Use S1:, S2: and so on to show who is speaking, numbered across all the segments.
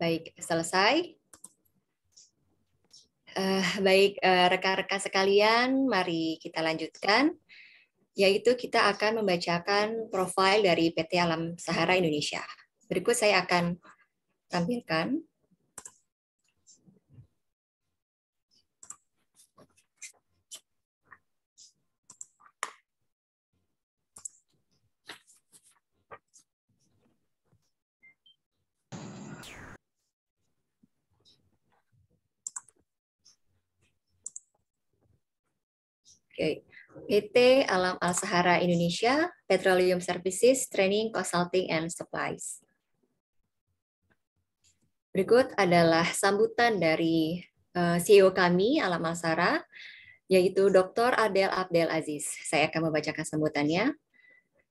S1: Baik, selesai. Uh, baik, eh, rekan-rekan uh, sekalian, mari kita lanjutkan, yaitu kita akan membacakan profil dari PT Alam Sahara Indonesia. Berikut saya akan tampilkan. Oke. PT Alam Al Sahara Indonesia Petroleum Services Training Consulting and Supplies. Berikut adalah sambutan dari eh, CEO kami Alam Al Sahara yaitu Dr. Adel Abdel Aziz. Saya akan membacakan sambutannya.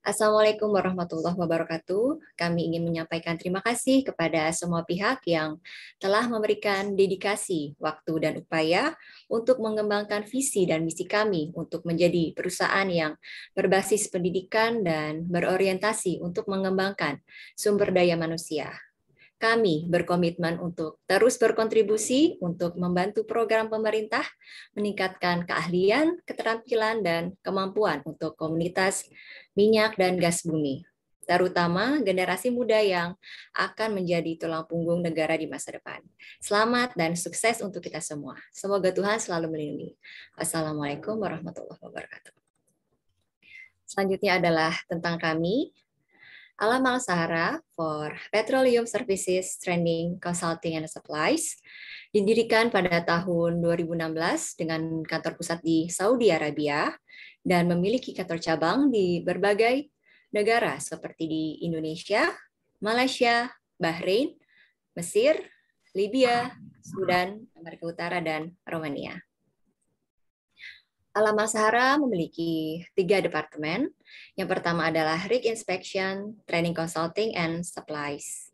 S1: Assalamualaikum warahmatullahi wabarakatuh. Kami ingin menyampaikan terima kasih kepada semua pihak yang telah memberikan dedikasi, waktu, dan upaya untuk mengembangkan visi dan misi kami untuk menjadi perusahaan yang berbasis pendidikan dan berorientasi untuk mengembangkan sumber daya manusia kami berkomitmen untuk terus berkontribusi untuk membantu program pemerintah meningkatkan keahlian, keterampilan, dan kemampuan untuk komunitas minyak dan gas bumi, terutama generasi muda yang akan menjadi tulang punggung negara di masa depan. Selamat dan sukses untuk kita semua. Semoga Tuhan selalu melindungi. Wassalamualaikum warahmatullahi wabarakatuh. Selanjutnya adalah tentang kami. Alam Sahara for Petroleum Services Training Consulting and Supplies didirikan pada tahun 2016 dengan kantor pusat di Saudi Arabia dan memiliki kantor cabang di berbagai negara seperti di Indonesia, Malaysia, Bahrain, Mesir, Libya, Sudan, Amerika Utara, dan Romania. Alam Masahara memiliki tiga departemen. Yang pertama adalah Rig Inspection, Training Consulting, and Supplies.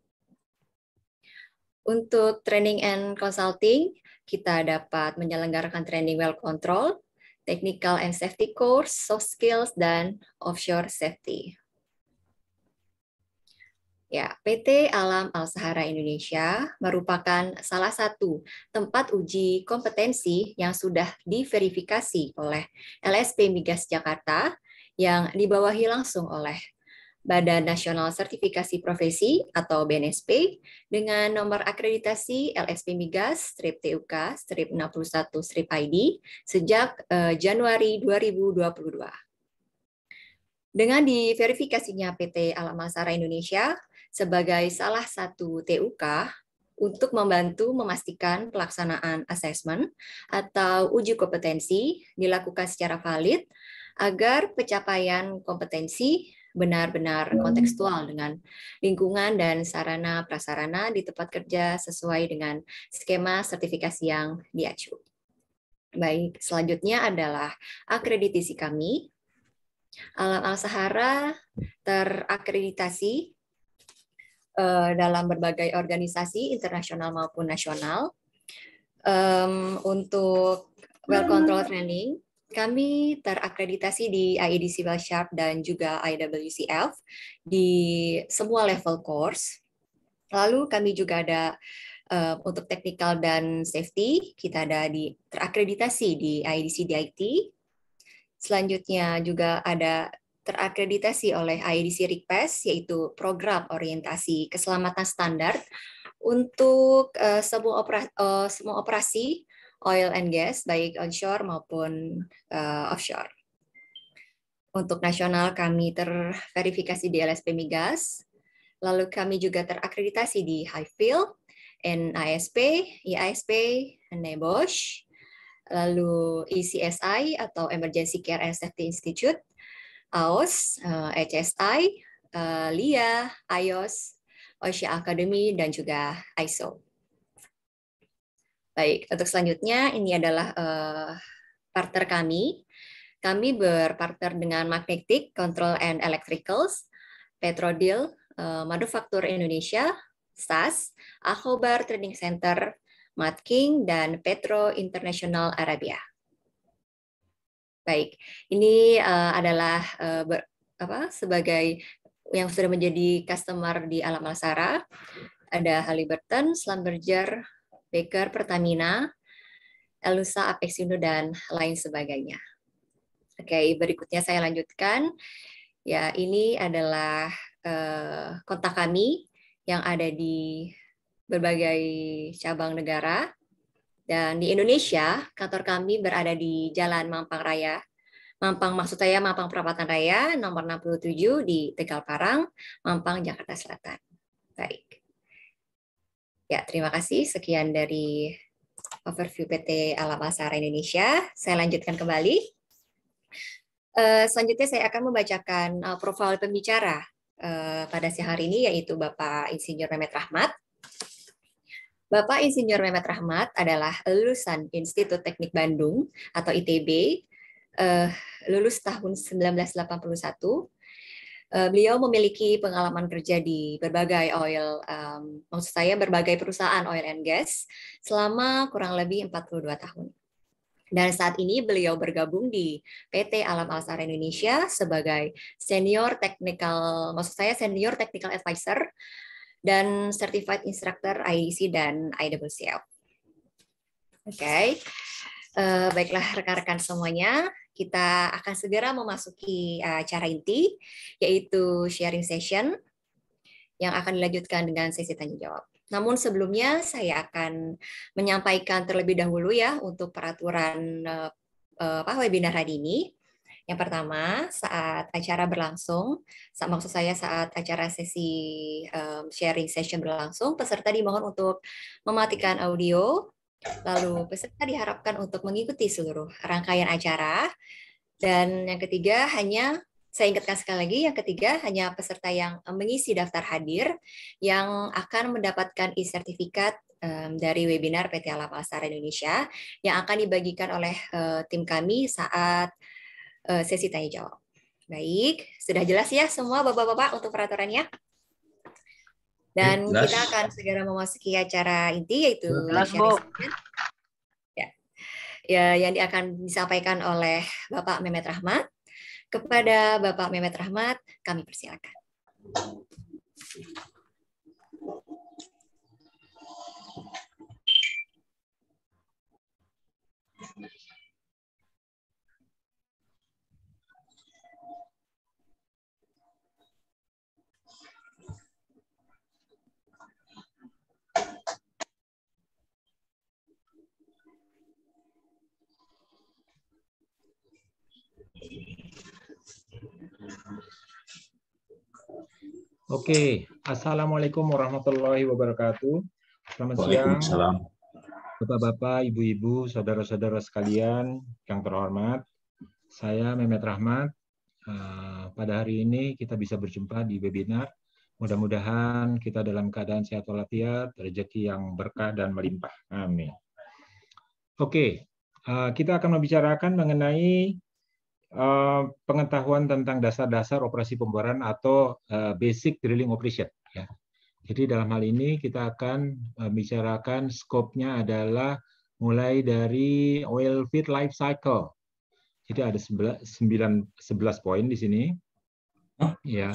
S1: Untuk training and consulting, kita dapat menyelenggarakan training well control, technical and safety course, soft skills, dan offshore safety. Ya, PT Alam Al Sahara Indonesia merupakan salah satu tempat uji kompetensi yang sudah diverifikasi oleh LSP Migas Jakarta yang dibawahi langsung oleh Badan Nasional Sertifikasi Profesi atau BNSP dengan nomor akreditasi LSP Migas strip TUK strip 61 strip ID sejak eh, Januari 2022. Dengan diverifikasinya PT Alam Al Sahara Indonesia, sebagai salah satu TUK untuk membantu memastikan pelaksanaan asesmen atau uji kompetensi dilakukan secara valid agar pencapaian kompetensi benar-benar hmm. kontekstual dengan lingkungan dan sarana prasarana di tempat kerja sesuai dengan skema sertifikasi yang diacu. Baik, selanjutnya adalah akreditasi kami. Alam Al-Sahara terakreditasi Eh, dalam berbagai organisasi internasional maupun nasional. Um, untuk well control training, kami terakreditasi di IEDC Sharp dan juga IWCF di semua level course. Lalu kami juga ada uh, untuk technical dan safety, kita ada di terakreditasi di IEDC DIT. Selanjutnya juga ada terakreditasi oleh IDC Request yaitu program orientasi keselamatan standar untuk uh, semua operasi, uh, eh, semua operasi oil and gas baik onshore maupun uh, offshore. Untuk nasional kami terverifikasi di LSP Migas, lalu kami juga terakreditasi di Highfield, NISP, IASP, NEBOSH, lalu ECSI atau Emergency Care and Safety Institute, AOS, HSI, eh, eh, LIA, IOS, OSHA Academy, dan juga ISO. Baik, untuk selanjutnya ini adalah eh, partner kami. Kami berpartner dengan Magnetic Control and Electricals, Petrodil, Manufaktur Indonesia, SAS, Ahobar Trading Center, Matking, dan Petro International Arabia. Baik, ini uh, adalah uh, ber, apa sebagai yang sudah menjadi customer di Alam Alsara. Ada Halliburton, Slumberger, Baker, Pertamina, Elusa, apexindo dan lain sebagainya. Oke, berikutnya saya lanjutkan. Ya, ini adalah uh, kontak kami yang ada di berbagai cabang negara. Dan di Indonesia, kantor kami berada di Jalan Mampang Raya, Mampang maksud saya Mampang Perapatan Raya, nomor 67 di Tegal Parang, Mampang, Jakarta Selatan. Baik. Ya, terima kasih. Sekian dari overview PT Alam Indonesia. Saya lanjutkan kembali. Eh, selanjutnya saya akan membacakan eh, profil pembicara eh, pada siang hari ini, yaitu Bapak Insinyur Mehmet Rahmat. Bapak Insinyur Mehmet Rahmat adalah lulusan Institut Teknik Bandung atau ITB, eh, lulus tahun 1981. Eh, beliau memiliki pengalaman kerja di berbagai oil, maksud saya berbagai perusahaan oil and gas selama kurang lebih 42 tahun. Dan saat ini beliau bergabung di PT Alam Alsar Indonesia sebagai senior technical, maksud saya senior technical advisor dan Certified Instructor IEC dan IWCF. Oke, okay. uh, eh, baiklah rekan-rekan semuanya, kita akan segera memasuki eh, acara inti, yaitu sharing session yang akan dilanjutkan dengan sesi tanya jawab. Namun sebelumnya saya akan menyampaikan terlebih dahulu ya untuk peraturan eh, apa, webinar hari ini. Yang pertama, saat acara berlangsung, maksud saya saat acara sesi um, sharing session berlangsung, peserta dimohon untuk mematikan audio, lalu peserta diharapkan untuk mengikuti seluruh rangkaian acara, dan yang ketiga hanya saya ingatkan sekali lagi, yang ketiga hanya peserta yang mengisi daftar hadir yang akan mendapatkan e-sertifikat um, dari webinar PT Alam Asara Indonesia yang akan dibagikan oleh uh, tim kami saat Eh, sesi tanya jawab. Baik, sudah jelas ya semua Bapak-bapak untuk peraturannya? Dan jelas. kita akan segera memasuki acara inti yaitu jelas, ya. ya yang akan disampaikan oleh Bapak Mehmet Rahmat. Kepada Bapak Mehmet Rahmat, kami persilakan.
S2: Oke, Assalamualaikum warahmatullahi wabarakatuh. Selamat siang. Bapak-bapak, ibu-ibu, saudara-saudara sekalian yang terhormat. Saya Mehmet Rahmat. Eh, pada hari ini kita bisa berjumpa di webinar. Mudah-mudahan kita dalam keadaan sehat walafiat, rezeki yang berkah dan melimpah. Amin. Oke, eh, kita akan membicarakan mengenai Eh, pengetahuan tentang dasar-dasar operasi pemboran atau eh, basic drilling operation. Ya. Jadi dalam hal ini kita akan eh, bicarakan skopnya adalah mulai dari oil field life cycle. Jadi ada 9, 11 poin di sini. Ya.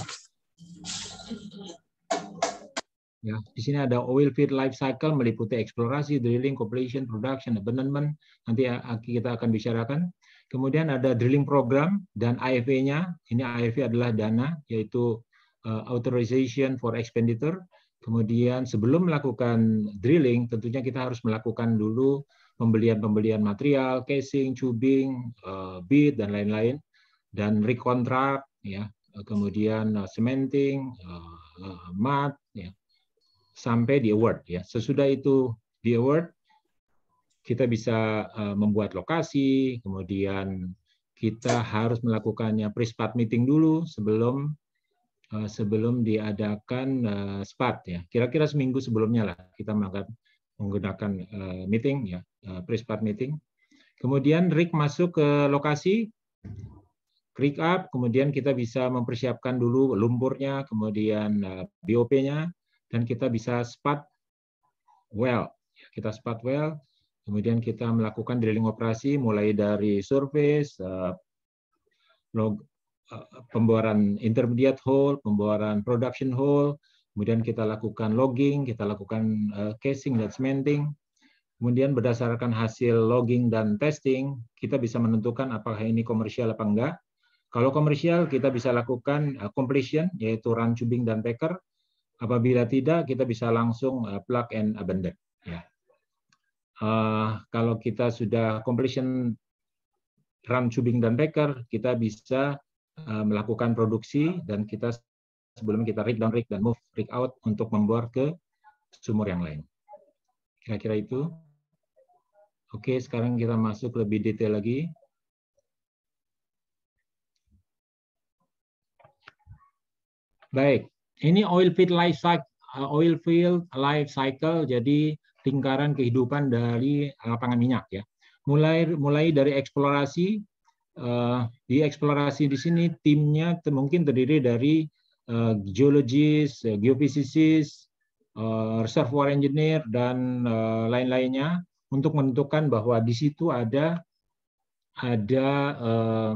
S2: Ya, di sini ada oil field life cycle meliputi eksplorasi, drilling, completion, production, abandonment. Nanti kita akan bicarakan Kemudian ada drilling program dan AFE-nya. Ini AFE adalah dana, yaitu eh, authorization for expenditure. Kemudian sebelum melakukan drilling, tentunya kita harus melakukan dulu pembelian-pembelian material, casing, tubing, eh, bit, dan lain-lain. Dan recontract, ya, kemudian eh, cementing, mud, ya, sampai di award. Ya. Sesudah itu di award, kita bisa eh, membuat lokasi, kemudian kita harus melakukannya pre-spat meeting dulu sebelum eh, sebelum diadakan eh, spat ya. Kira-kira seminggu sebelumnya lah kita menggunakan meeting ya, pre-spat meeting. Kemudian Rick masuk ke lokasi, rig up, kemudian kita bisa mempersiapkan dulu lumpurnya, kemudian BOP-nya, dan kita bisa spat well. Kita spat well, Kemudian kita melakukan drilling operasi mulai dari surface, eh, eh, pemboran intermediate hole, pemboran production hole, kemudian kita lakukan logging, kita lakukan eh, casing dan cementing. Kemudian berdasarkan hasil logging dan testing, kita bisa menentukan apakah ini komersial apa enggak. Kalau komersial, kita bisa lakukan completion, yaitu run tubing dan packer. Apabila tidak, kita bisa langsung plug and abandon. Ya uh, kalau kita sudah completion run tubing dan packer, kita bisa uh, melakukan produksi dan kita sebelum kita rig down, rig dan move, rig out untuk membuat ke sumur yang lain. Kira-kira itu. Oke, sekarang kita masuk lebih detail lagi. Baik, ini oil field life cycle, eh, oil field life cycle. Jadi lingkaran kehidupan dari eh, lapangan minyak ya. Mulai mulai dari eksplorasi uh, di eksplorasi di sini timnya mungkin terdiri dari uh, geologis, geofisikis, uh, reservoir engineer dan uh, lain-lainnya untuk menentukan bahwa di situ ada ada uh,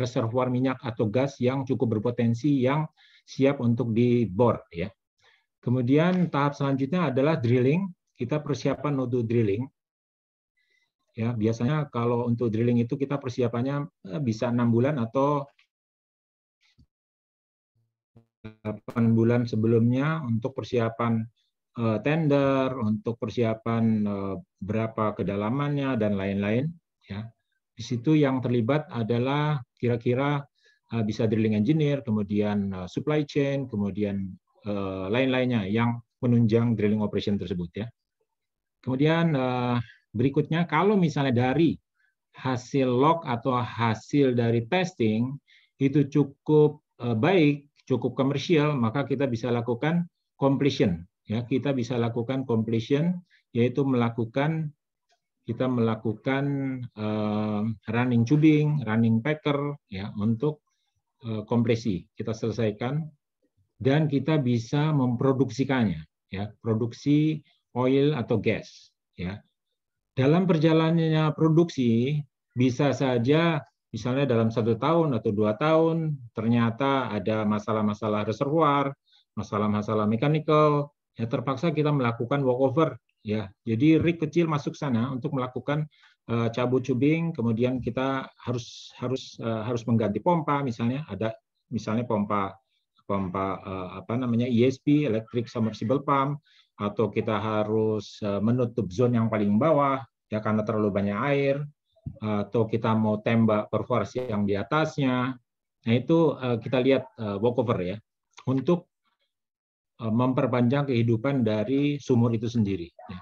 S2: reservoir minyak atau gas yang cukup berpotensi yang siap untuk dibor ya. Kemudian tahap selanjutnya adalah drilling kita persiapan untuk drilling. Ya, biasanya kalau untuk drilling itu kita persiapannya eh, bisa enam bulan atau 8 bulan sebelumnya untuk persiapan eh, tender, untuk persiapan eh, berapa kedalamannya dan lain-lain ya. Di situ yang terlibat adalah kira-kira bisa drilling engineer, kemudian supply chain, kemudian lain-lainnya yang menunjang drilling operation tersebut ya. Kemudian eh, berikutnya, kalau misalnya dari hasil log atau hasil dari testing itu cukup eh, baik, cukup komersial, maka kita bisa lakukan completion. Ya, kita bisa lakukan completion, yaitu melakukan kita melakukan uh, running tubing, running packer, ya untuk kompresi kita selesaikan dan kita bisa memproduksikannya, ya produksi oil atau gas ya. Dalam perjalanannya produksi bisa saja misalnya dalam satu tahun atau dua tahun ternyata ada masalah-masalah reservoir, masalah-masalah mekanikal, ya terpaksa kita melakukan walkover ya. Jadi rig kecil masuk sana untuk melakukan eh, cabut cubing kemudian kita harus harus eh, harus mengganti pompa misalnya ada misalnya pompa pompa eh, apa namanya ESP electric submersible pump atau kita harus eh, menutup zone yang paling bawah ya karena terlalu banyak air atau kita mau tembak perforasi yang di atasnya nah itu eh, kita lihat eh, walkover ya untuk memperpanjang kehidupan dari sumur itu sendiri ya.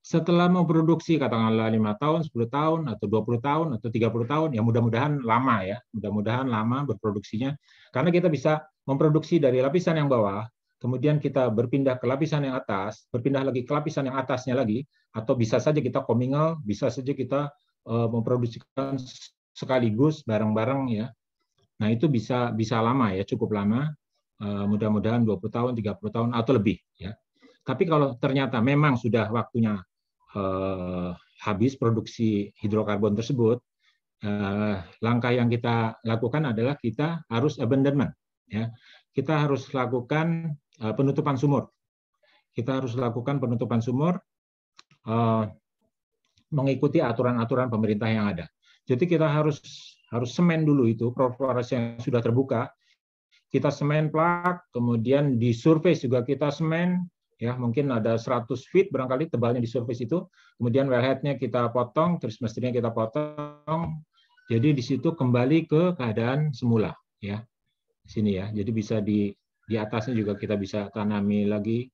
S2: setelah memproduksi katakanlah lima tahun 10 tahun atau 20 tahun atau 30 tahun ya mudah-mudahan lama ya mudah-mudahan lama berproduksinya karena kita bisa memproduksi dari lapisan yang bawah kemudian kita berpindah ke lapisan yang atas, berpindah lagi ke lapisan yang atasnya lagi, atau bisa saja kita komingal, bisa saja kita eh, memproduksikan sekaligus barang-barang ya. Nah, itu bisa bisa lama ya, cukup lama. Eh, mudah-mudahan 20 tahun, 30 tahun atau lebih ya. Tapi kalau ternyata memang sudah waktunya eh, habis produksi hidrokarbon tersebut, langkah yang kita lakukan adalah kita harus abandonment ya kita harus lakukan Eh, penutupan sumur. Kita harus lakukan penutupan sumur eh, mengikuti aturan-aturan pemerintah yang ada. Jadi kita harus harus semen dulu itu perforas yang sudah terbuka. Kita semen plak, kemudian di surface juga kita semen, ya mungkin ada 100 feet barangkali tebalnya di surface itu. Kemudian wellheadnya kita potong, terus mestinya kita potong. Jadi di situ kembali ke keadaan semula, ya sini ya. Jadi bisa di di atasnya juga kita bisa tanami lagi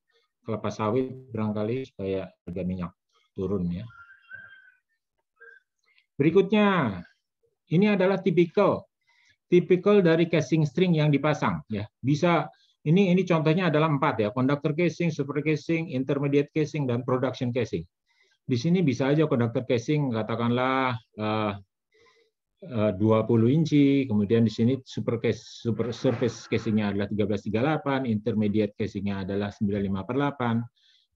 S2: kelapa sawit barangkali supaya harga minyak turun ya. Berikutnya, ini adalah tipikal tipikal dari casing string yang dipasang ya. Bisa ini ini contohnya adalah empat ya, conductor casing, super casing, intermediate casing dan production casing. Di sini bisa aja konduktor casing katakanlah uh, 20 eh, inci, kemudian di sini super case super surface casingnya adalah 1338, intermediate casingnya adalah 95 per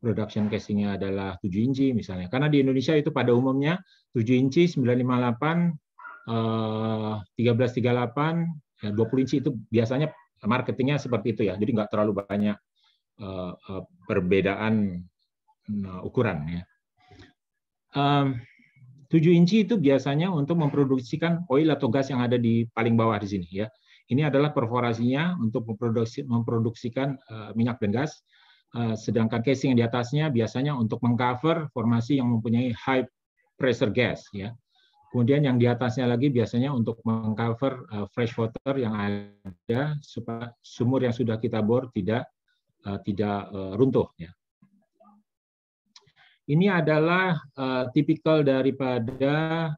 S2: 8, production casingnya adalah 7 inci misalnya. Karena di Indonesia itu pada umumnya 7 inci, 958, 1338, 20 inci itu biasanya marketingnya seperti itu ya. Jadi nggak terlalu banyak eh, eh, perbedaan ukuran ya. 7 inci itu biasanya untuk memproduksikan oil atau gas yang ada di paling bawah di sini ya. Ini adalah perforasinya untuk memproduksi, memproduksikan uh, minyak dan gas. Uh, sedangkan casing yang di atasnya biasanya untuk mengcover formasi yang mempunyai high pressure gas ya. Kemudian yang di atasnya lagi biasanya untuk mengcover uh, fresh water yang ada supaya sumur yang sudah kita bor tidak uh, tidak uh, runtuh ya ini adalah uh, tipikal daripada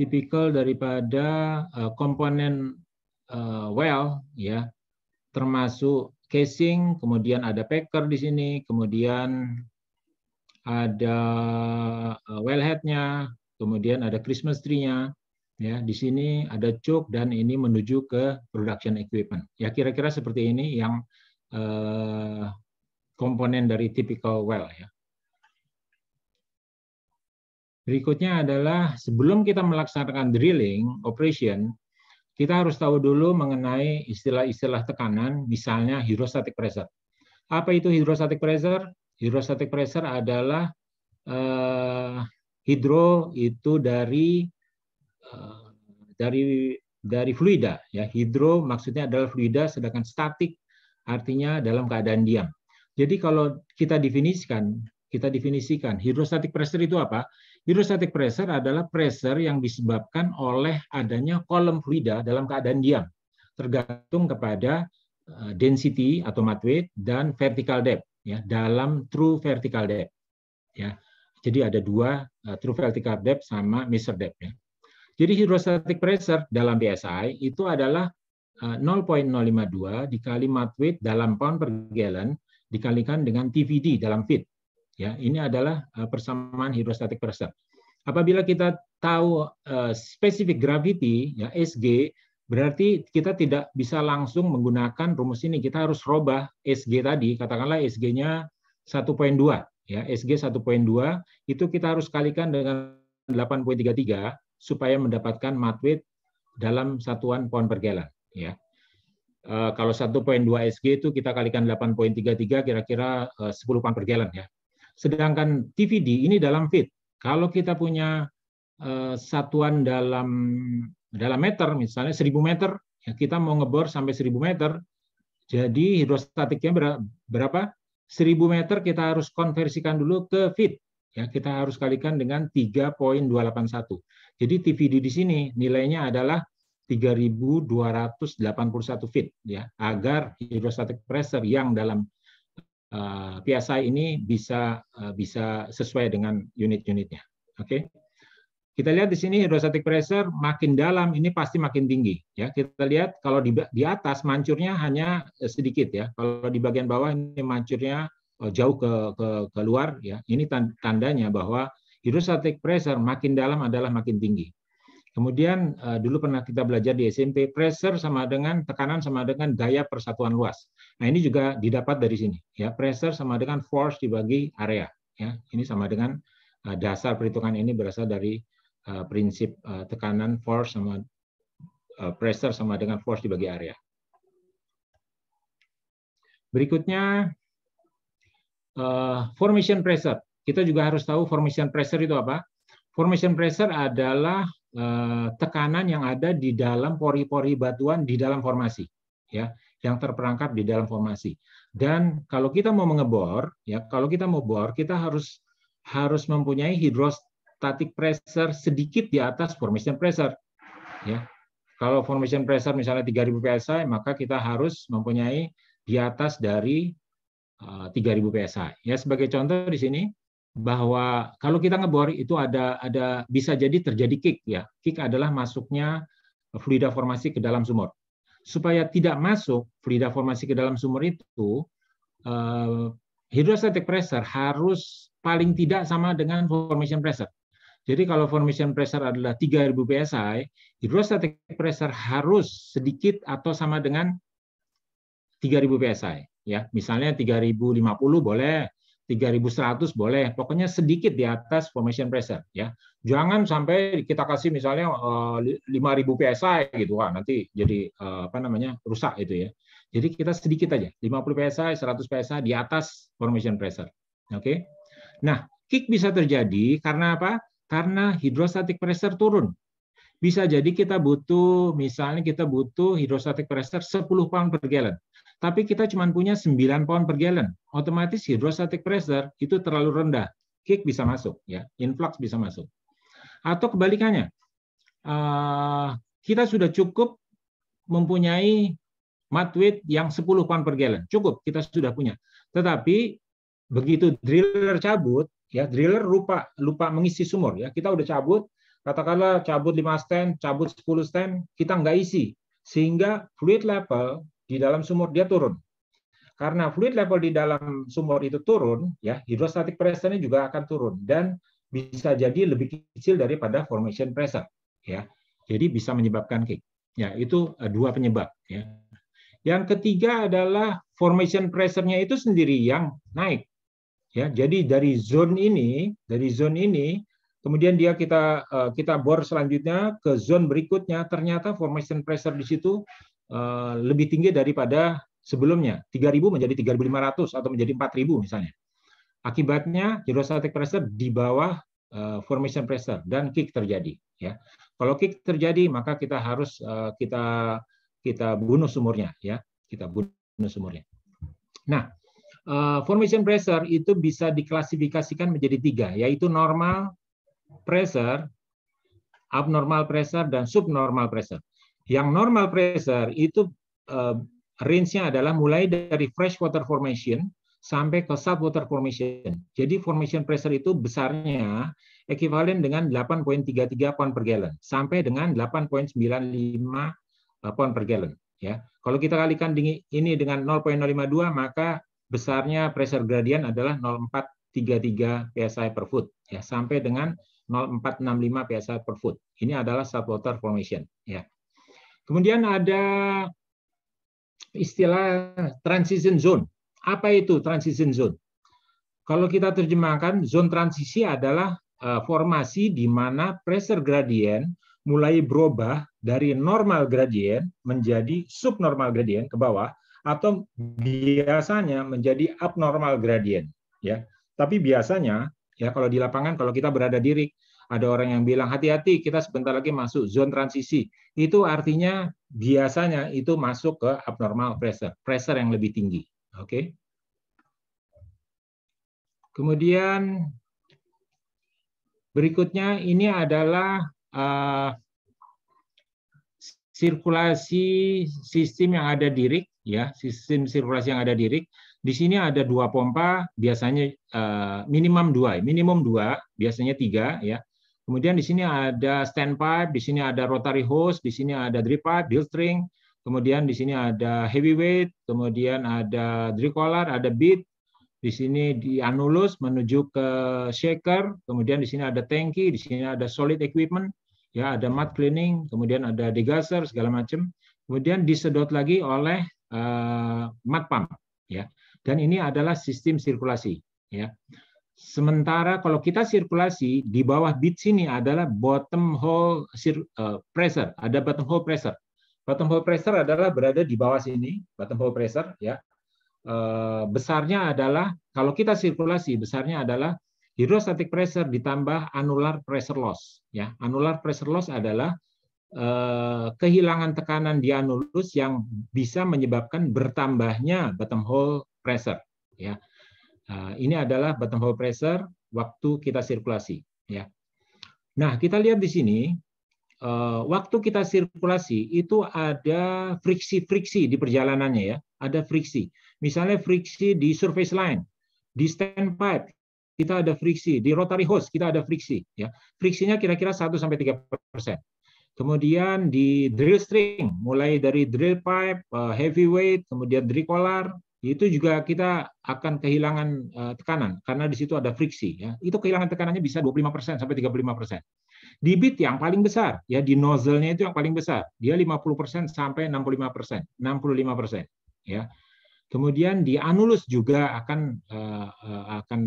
S2: tipikal daripada uh, komponen uh, well ya termasuk casing kemudian ada packer di sini kemudian ada wellheadnya kemudian ada Christmas tree-nya ya di sini ada choke dan ini menuju ke production equipment ya kira-kira seperti ini yang uh, komponen dari typical well ya Berikutnya adalah sebelum kita melaksanakan drilling operation, kita harus tahu dulu mengenai istilah-istilah tekanan, misalnya hidrostatik pressure. Apa itu hidrostatik pressure? Hidrostatik pressure adalah eh, hidro itu dari eh, dari dari fluida ya. Hidro maksudnya adalah fluida sedangkan statik artinya dalam keadaan diam. Jadi kalau kita definisikan, kita definisikan hidrostatik pressure itu apa? Hydrostatic pressure adalah pressure yang disebabkan oleh adanya kolom fluida dalam keadaan diam, tergantung kepada eh, density atau mat weight dan vertical depth ya dalam true vertical depth ya. Jadi ada dua eh, true vertical depth sama measured depth ya. Jadi hydrostatic pressure dalam PSI itu adalah 0.052 eh, dikali mat weight dalam pound per gallon dikalikan dengan TVD dalam feet Ya, ini adalah eh, persamaan hidrostatik pressure. Apabila kita tahu uh, spesifik gravity ya SG berarti kita tidak bisa langsung menggunakan rumus ini. Kita harus robah SG tadi, katakanlah SG-nya 1.2 ya, SG 1.2 itu kita harus kalikan dengan 8.33 supaya mendapatkan mat weight dalam satuan pound per gallon ya. Uh, kalau 1.2 SG itu kita kalikan 8.33 kira-kira uh, 10 pound per gallon ya. Sedangkan TVD ini dalam feet. Kalau kita punya eh, satuan dalam dalam meter, misalnya 1000 meter, ya kita mau ngebor sampai 1000 meter, jadi hidrostatiknya berapa? 1000 meter kita harus konversikan dulu ke feet. Ya, kita harus kalikan dengan 3.281. Jadi TVD di sini nilainya adalah 3.281 feet ya, agar hidrostatik pressure yang dalam uh, eh, PSI ini bisa uh, bisa sesuai dengan unit-unitnya. Oke. Okay? Kita lihat di sini hidrostatik pressure makin dalam ini pasti makin tinggi ya. Kita lihat kalau di di atas mancurnya hanya sedikit ya. Kalau di bagian bawah ini mancurnya eh, jauh ke ke keluar ya. Ini tandanya bahwa hidrostatik pressure makin dalam adalah makin tinggi. Kemudian eh, dulu pernah kita belajar di SMP, pressure sama dengan tekanan sama dengan daya persatuan luas. Nah ini juga didapat dari sini. Ya, pressure sama dengan force dibagi area. Ya, ini sama dengan eh, dasar perhitungan ini berasal dari eh, prinsip tekanan force sama pressure sama dengan force dibagi area. Berikutnya formation pressure. Kita juga harus tahu formation pressure itu apa. Formation pressure adalah Eh, tekanan yang ada di dalam pori-pori batuan di dalam formasi ya yang terperangkap di dalam formasi dan kalau kita mau mengebor ya kalau kita mau bor kita harus harus mempunyai hidrostatik pressure sedikit di atas formation pressure ya kalau formation pressure misalnya 3000 psi maka kita harus mempunyai di atas dari 3000 eh, psi ya sebagai contoh di sini bahwa kalau kita ngebor itu ada ada bisa jadi terjadi kick ya. Kick adalah masuknya fluida formasi ke dalam sumur. Supaya tidak masuk fluida formasi ke dalam sumur itu eh, hydrostatic pressure harus paling tidak sama dengan formation pressure. Jadi kalau formation pressure adalah 3000 psi, hydrostatic pressure harus sedikit atau sama dengan 3000 psi ya. Misalnya 3050 boleh, 3100 boleh, pokoknya sedikit di atas formation pressure ya. Jangan sampai kita kasih misalnya 5000 eh, PSI gitu kan, nanti jadi eh, apa namanya? rusak itu ya. Jadi kita sedikit aja, 50 PSI, 100 PSI di atas formation pressure. Oke. Okay? Nah, kick bisa terjadi karena apa? Karena hidrostatik pressure turun. Bisa jadi kita butuh misalnya kita butuh hidrostatik pressure 10 pound per gallon tapi kita cuma punya 9 pound per gallon. Otomatis hydrostatic pressure itu terlalu rendah. Kick bisa masuk, ya, influx bisa masuk. Atau kebalikannya, eh, kita sudah cukup mempunyai mud weight yang 10 pound per gallon. Cukup, kita sudah punya. Tetapi begitu driller cabut, ya driller lupa lupa mengisi sumur ya. Kita udah cabut, katakanlah cabut 5 stand, cabut 10 stand, kita nggak isi. Sehingga fluid level di dalam sumur dia turun. Karena fluid level di dalam sumur itu turun, ya hidrostatik pressure-nya juga akan turun dan bisa jadi lebih kecil daripada formation pressure, ya. Jadi bisa menyebabkan kick. Ya, itu eh, dua penyebab, ya. Yang ketiga adalah formation pressure-nya itu sendiri yang naik. Ya, jadi dari zone ini, dari zone ini kemudian dia kita eh, kita bor selanjutnya ke zone berikutnya ternyata formation pressure di situ Eh, lebih tinggi daripada sebelumnya, 3.000 menjadi 3.500 atau menjadi 4.000 misalnya. Akibatnya hydrostatic pressure di bawah eh, formation pressure dan kick terjadi. Ya, kalau kick terjadi maka kita harus eh, kita kita bunuh sumurnya, ya, kita bunuh sumurnya. Nah, formation pressure itu bisa diklasifikasikan menjadi tiga, yaitu normal pressure, abnormal pressure, dan subnormal pressure. Yang normal pressure itu uh, range-nya adalah mulai dari freshwater formation sampai ke subwater formation. Jadi formation pressure itu besarnya ekivalen dengan 8.33 pound per gallon sampai dengan 8.95 eh, pound per gallon. Ya, kalau kita kalikan ini dengan 0.052 maka besarnya pressure gradient adalah 0,433 psi per foot. Ya, sampai dengan 0,465 psi per foot. Ini adalah subwater formation. Ya. Kemudian ada istilah transition zone. Apa itu transition zone? Kalau kita terjemahkan, zone transisi adalah eh, formasi di mana pressure gradient mulai berubah dari normal gradient menjadi subnormal gradient ke bawah atau biasanya menjadi abnormal gradient ya. Tapi biasanya ya kalau di lapangan kalau kita berada di rig ada orang yang bilang hati-hati kita sebentar lagi masuk zone transisi. Itu artinya biasanya itu masuk ke abnormal pressure, pressure yang lebih tinggi. Oke. Okay? Kemudian berikutnya ini adalah uh, sirkulasi sistem yang ada di rig ya, sistem sirkulasi yang ada di rig. Di sini ada dua pompa, biasanya uh, minimum dua, ya, minimum dua, biasanya tiga ya. Kemudian di sini ada stand pipe, di sini ada rotary hose, di sini ada drip pipe, drill string, kemudian di sini ada heavy weight, kemudian ada drill collar, ada bit, di sini di anulus menuju ke shaker, kemudian di sini ada tanki, di sini ada solid equipment, ya ada mud cleaning, kemudian ada degasser segala macam. Kemudian disedot lagi oleh uh, mud pump, ya. Dan ini adalah sistem sirkulasi, ya. Sementara kalau kita sirkulasi di bawah bit sini adalah bottom hole eh, pressure, ada bottom hole pressure. Bottom hole pressure adalah berada di bawah sini, bottom hole pressure ya. Eh, besarnya adalah kalau kita sirkulasi besarnya adalah hydrostatic pressure ditambah annular pressure loss ya. annular pressure loss adalah eh, kehilangan tekanan di anulus yang bisa menyebabkan bertambahnya bottom hole pressure ya Ah, ini adalah button hole pressure waktu kita sirkulasi. Ya. Nah, kita lihat di sini, eh, waktu kita sirkulasi itu ada friksi-friksi di perjalanannya ya, ada friksi. Misalnya friksi di surface line, di stand pipe, kita ada friksi, di rotary hose kita ada friksi. Ya. Friksinya kira-kira 1 sampai 3 persen. Kemudian di drill string, mulai dari drill pipe, eh, heavy weight kemudian drill collar, itu juga kita akan kehilangan eh, tekanan karena di situ ada friksi ya. Itu kehilangan tekanannya bisa 25% sampai 35%. Di bit yang paling besar ya di nozzle-nya itu yang paling besar. Dia 50% sampai 65%, 65% ya. Kemudian di anulus juga akan eh, eh, akan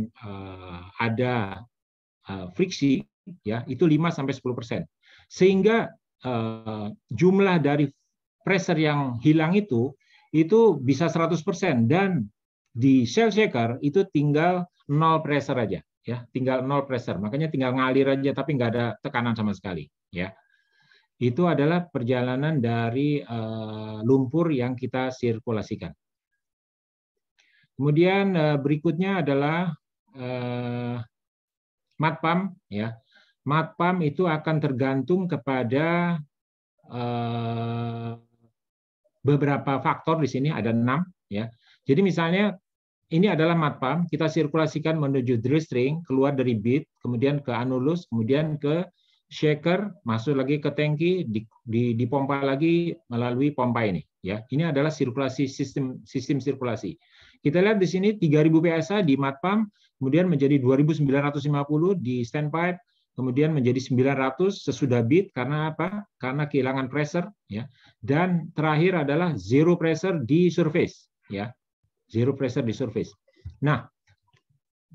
S2: ada friksi ya, itu 5 sampai 10%. Sehingga jumlah dari pressure yang hilang itu itu bisa 100% dan di shell shaker itu tinggal nol pressure aja ya tinggal nol pressure makanya tinggal ngalir aja tapi nggak ada tekanan sama sekali ya itu adalah perjalanan dari uh, lumpur yang kita sirkulasikan kemudian uh, berikutnya adalah uh, mat pump ya mat pump itu akan tergantung kepada uh, beberapa faktor di sini ada enam ya. Jadi misalnya ini adalah mat pump, kita sirkulasikan menuju drill string, keluar dari bit, kemudian ke anulus, kemudian ke shaker, masuk lagi ke tangki, di dipompa lagi melalui pompa ini. Ya, ini adalah sirkulasi sistem sistem sirkulasi. Kita lihat di sini 3000 psa di mat pump, kemudian menjadi 2950 di stand pipe, kemudian menjadi 900 sesudah bit karena apa? Karena kehilangan pressure ya. Dan terakhir adalah zero pressure di surface ya. Zero pressure di surface. Nah,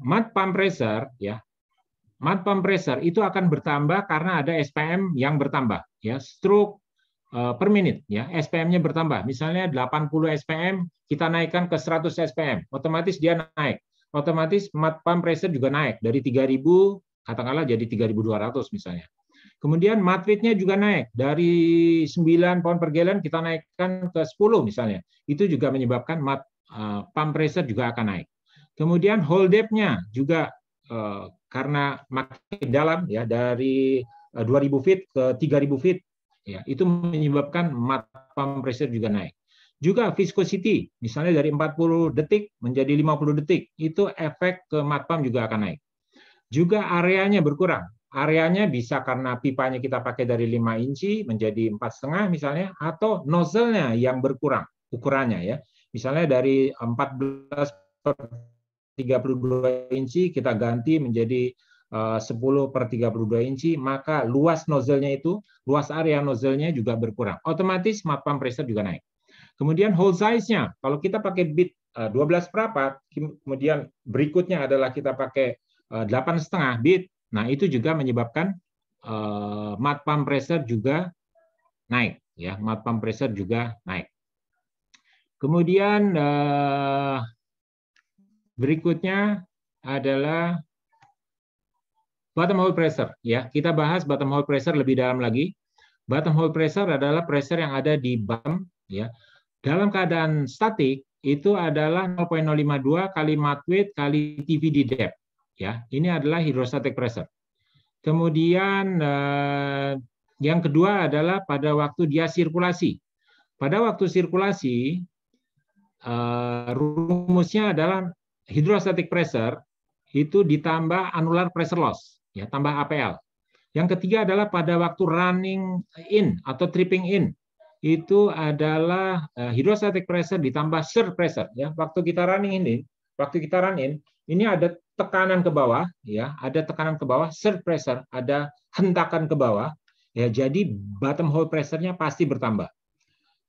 S2: mat pump pressure ya. Mud pump pressure itu akan bertambah karena ada SPM yang bertambah ya. Stroke eh, per menit ya. SPM-nya bertambah. Misalnya 80 SPM kita naikkan ke 100 SPM, otomatis dia naik. Otomatis mat pump pressure juga naik dari 3000 katakanlah jadi 3.200 misalnya. Kemudian mat juga naik dari 9 pound per gallon kita naikkan ke 10 misalnya. Itu juga menyebabkan mat uh, pump pressure juga akan naik. Kemudian hold depth-nya juga uh, karena makin dalam ya dari uh, eh, 2000 feet ke 3000 feet ya itu menyebabkan mat pump pressure juga naik. Juga viscosity misalnya dari 40 detik menjadi 50 detik itu efek ke mat pump juga akan naik. Juga areanya berkurang. Areanya bisa karena pipanya kita pakai dari 5 inci menjadi empat setengah misalnya, atau nozzle-nya yang berkurang ukurannya ya. Misalnya dari 14 per 32 inci kita ganti menjadi 10 eh, per 32 inci, maka luas nozzle-nya itu, luas area nozzle-nya juga berkurang. Otomatis mud pump pressure juga naik. Kemudian hole size-nya, kalau kita pakai bit 12 eh, perapat, kemudian berikutnya adalah kita pakai Eh, delapan setengah bit. Nah, itu juga menyebabkan uh, eh, mat pump pressure juga naik ya, mat pump pressure juga naik. Kemudian uh, berikutnya adalah bottom hole pressure ya. Kita bahas bottom hole pressure lebih dalam lagi. Bottom hole pressure adalah pressure yang ada di bottom ya. Dalam keadaan statik itu adalah 0.052 kali mat weight kali TVD depth ya. Ini adalah hydrostatic pressure. Kemudian eh, yang kedua adalah pada waktu dia sirkulasi. Pada waktu sirkulasi eh, rumusnya adalah hydrostatic pressure itu ditambah annular pressure loss, ya, tambah APL. Yang ketiga adalah pada waktu running in atau tripping in itu adalah hydrostatic eh, pressure ditambah surge pressure. Ya, waktu kita running ini waktu kita run in, ini ada tekanan ke bawah, ya, ada tekanan ke bawah, surge pressure, ada hentakan ke bawah, ya, jadi bottom hole pressure-nya pasti bertambah.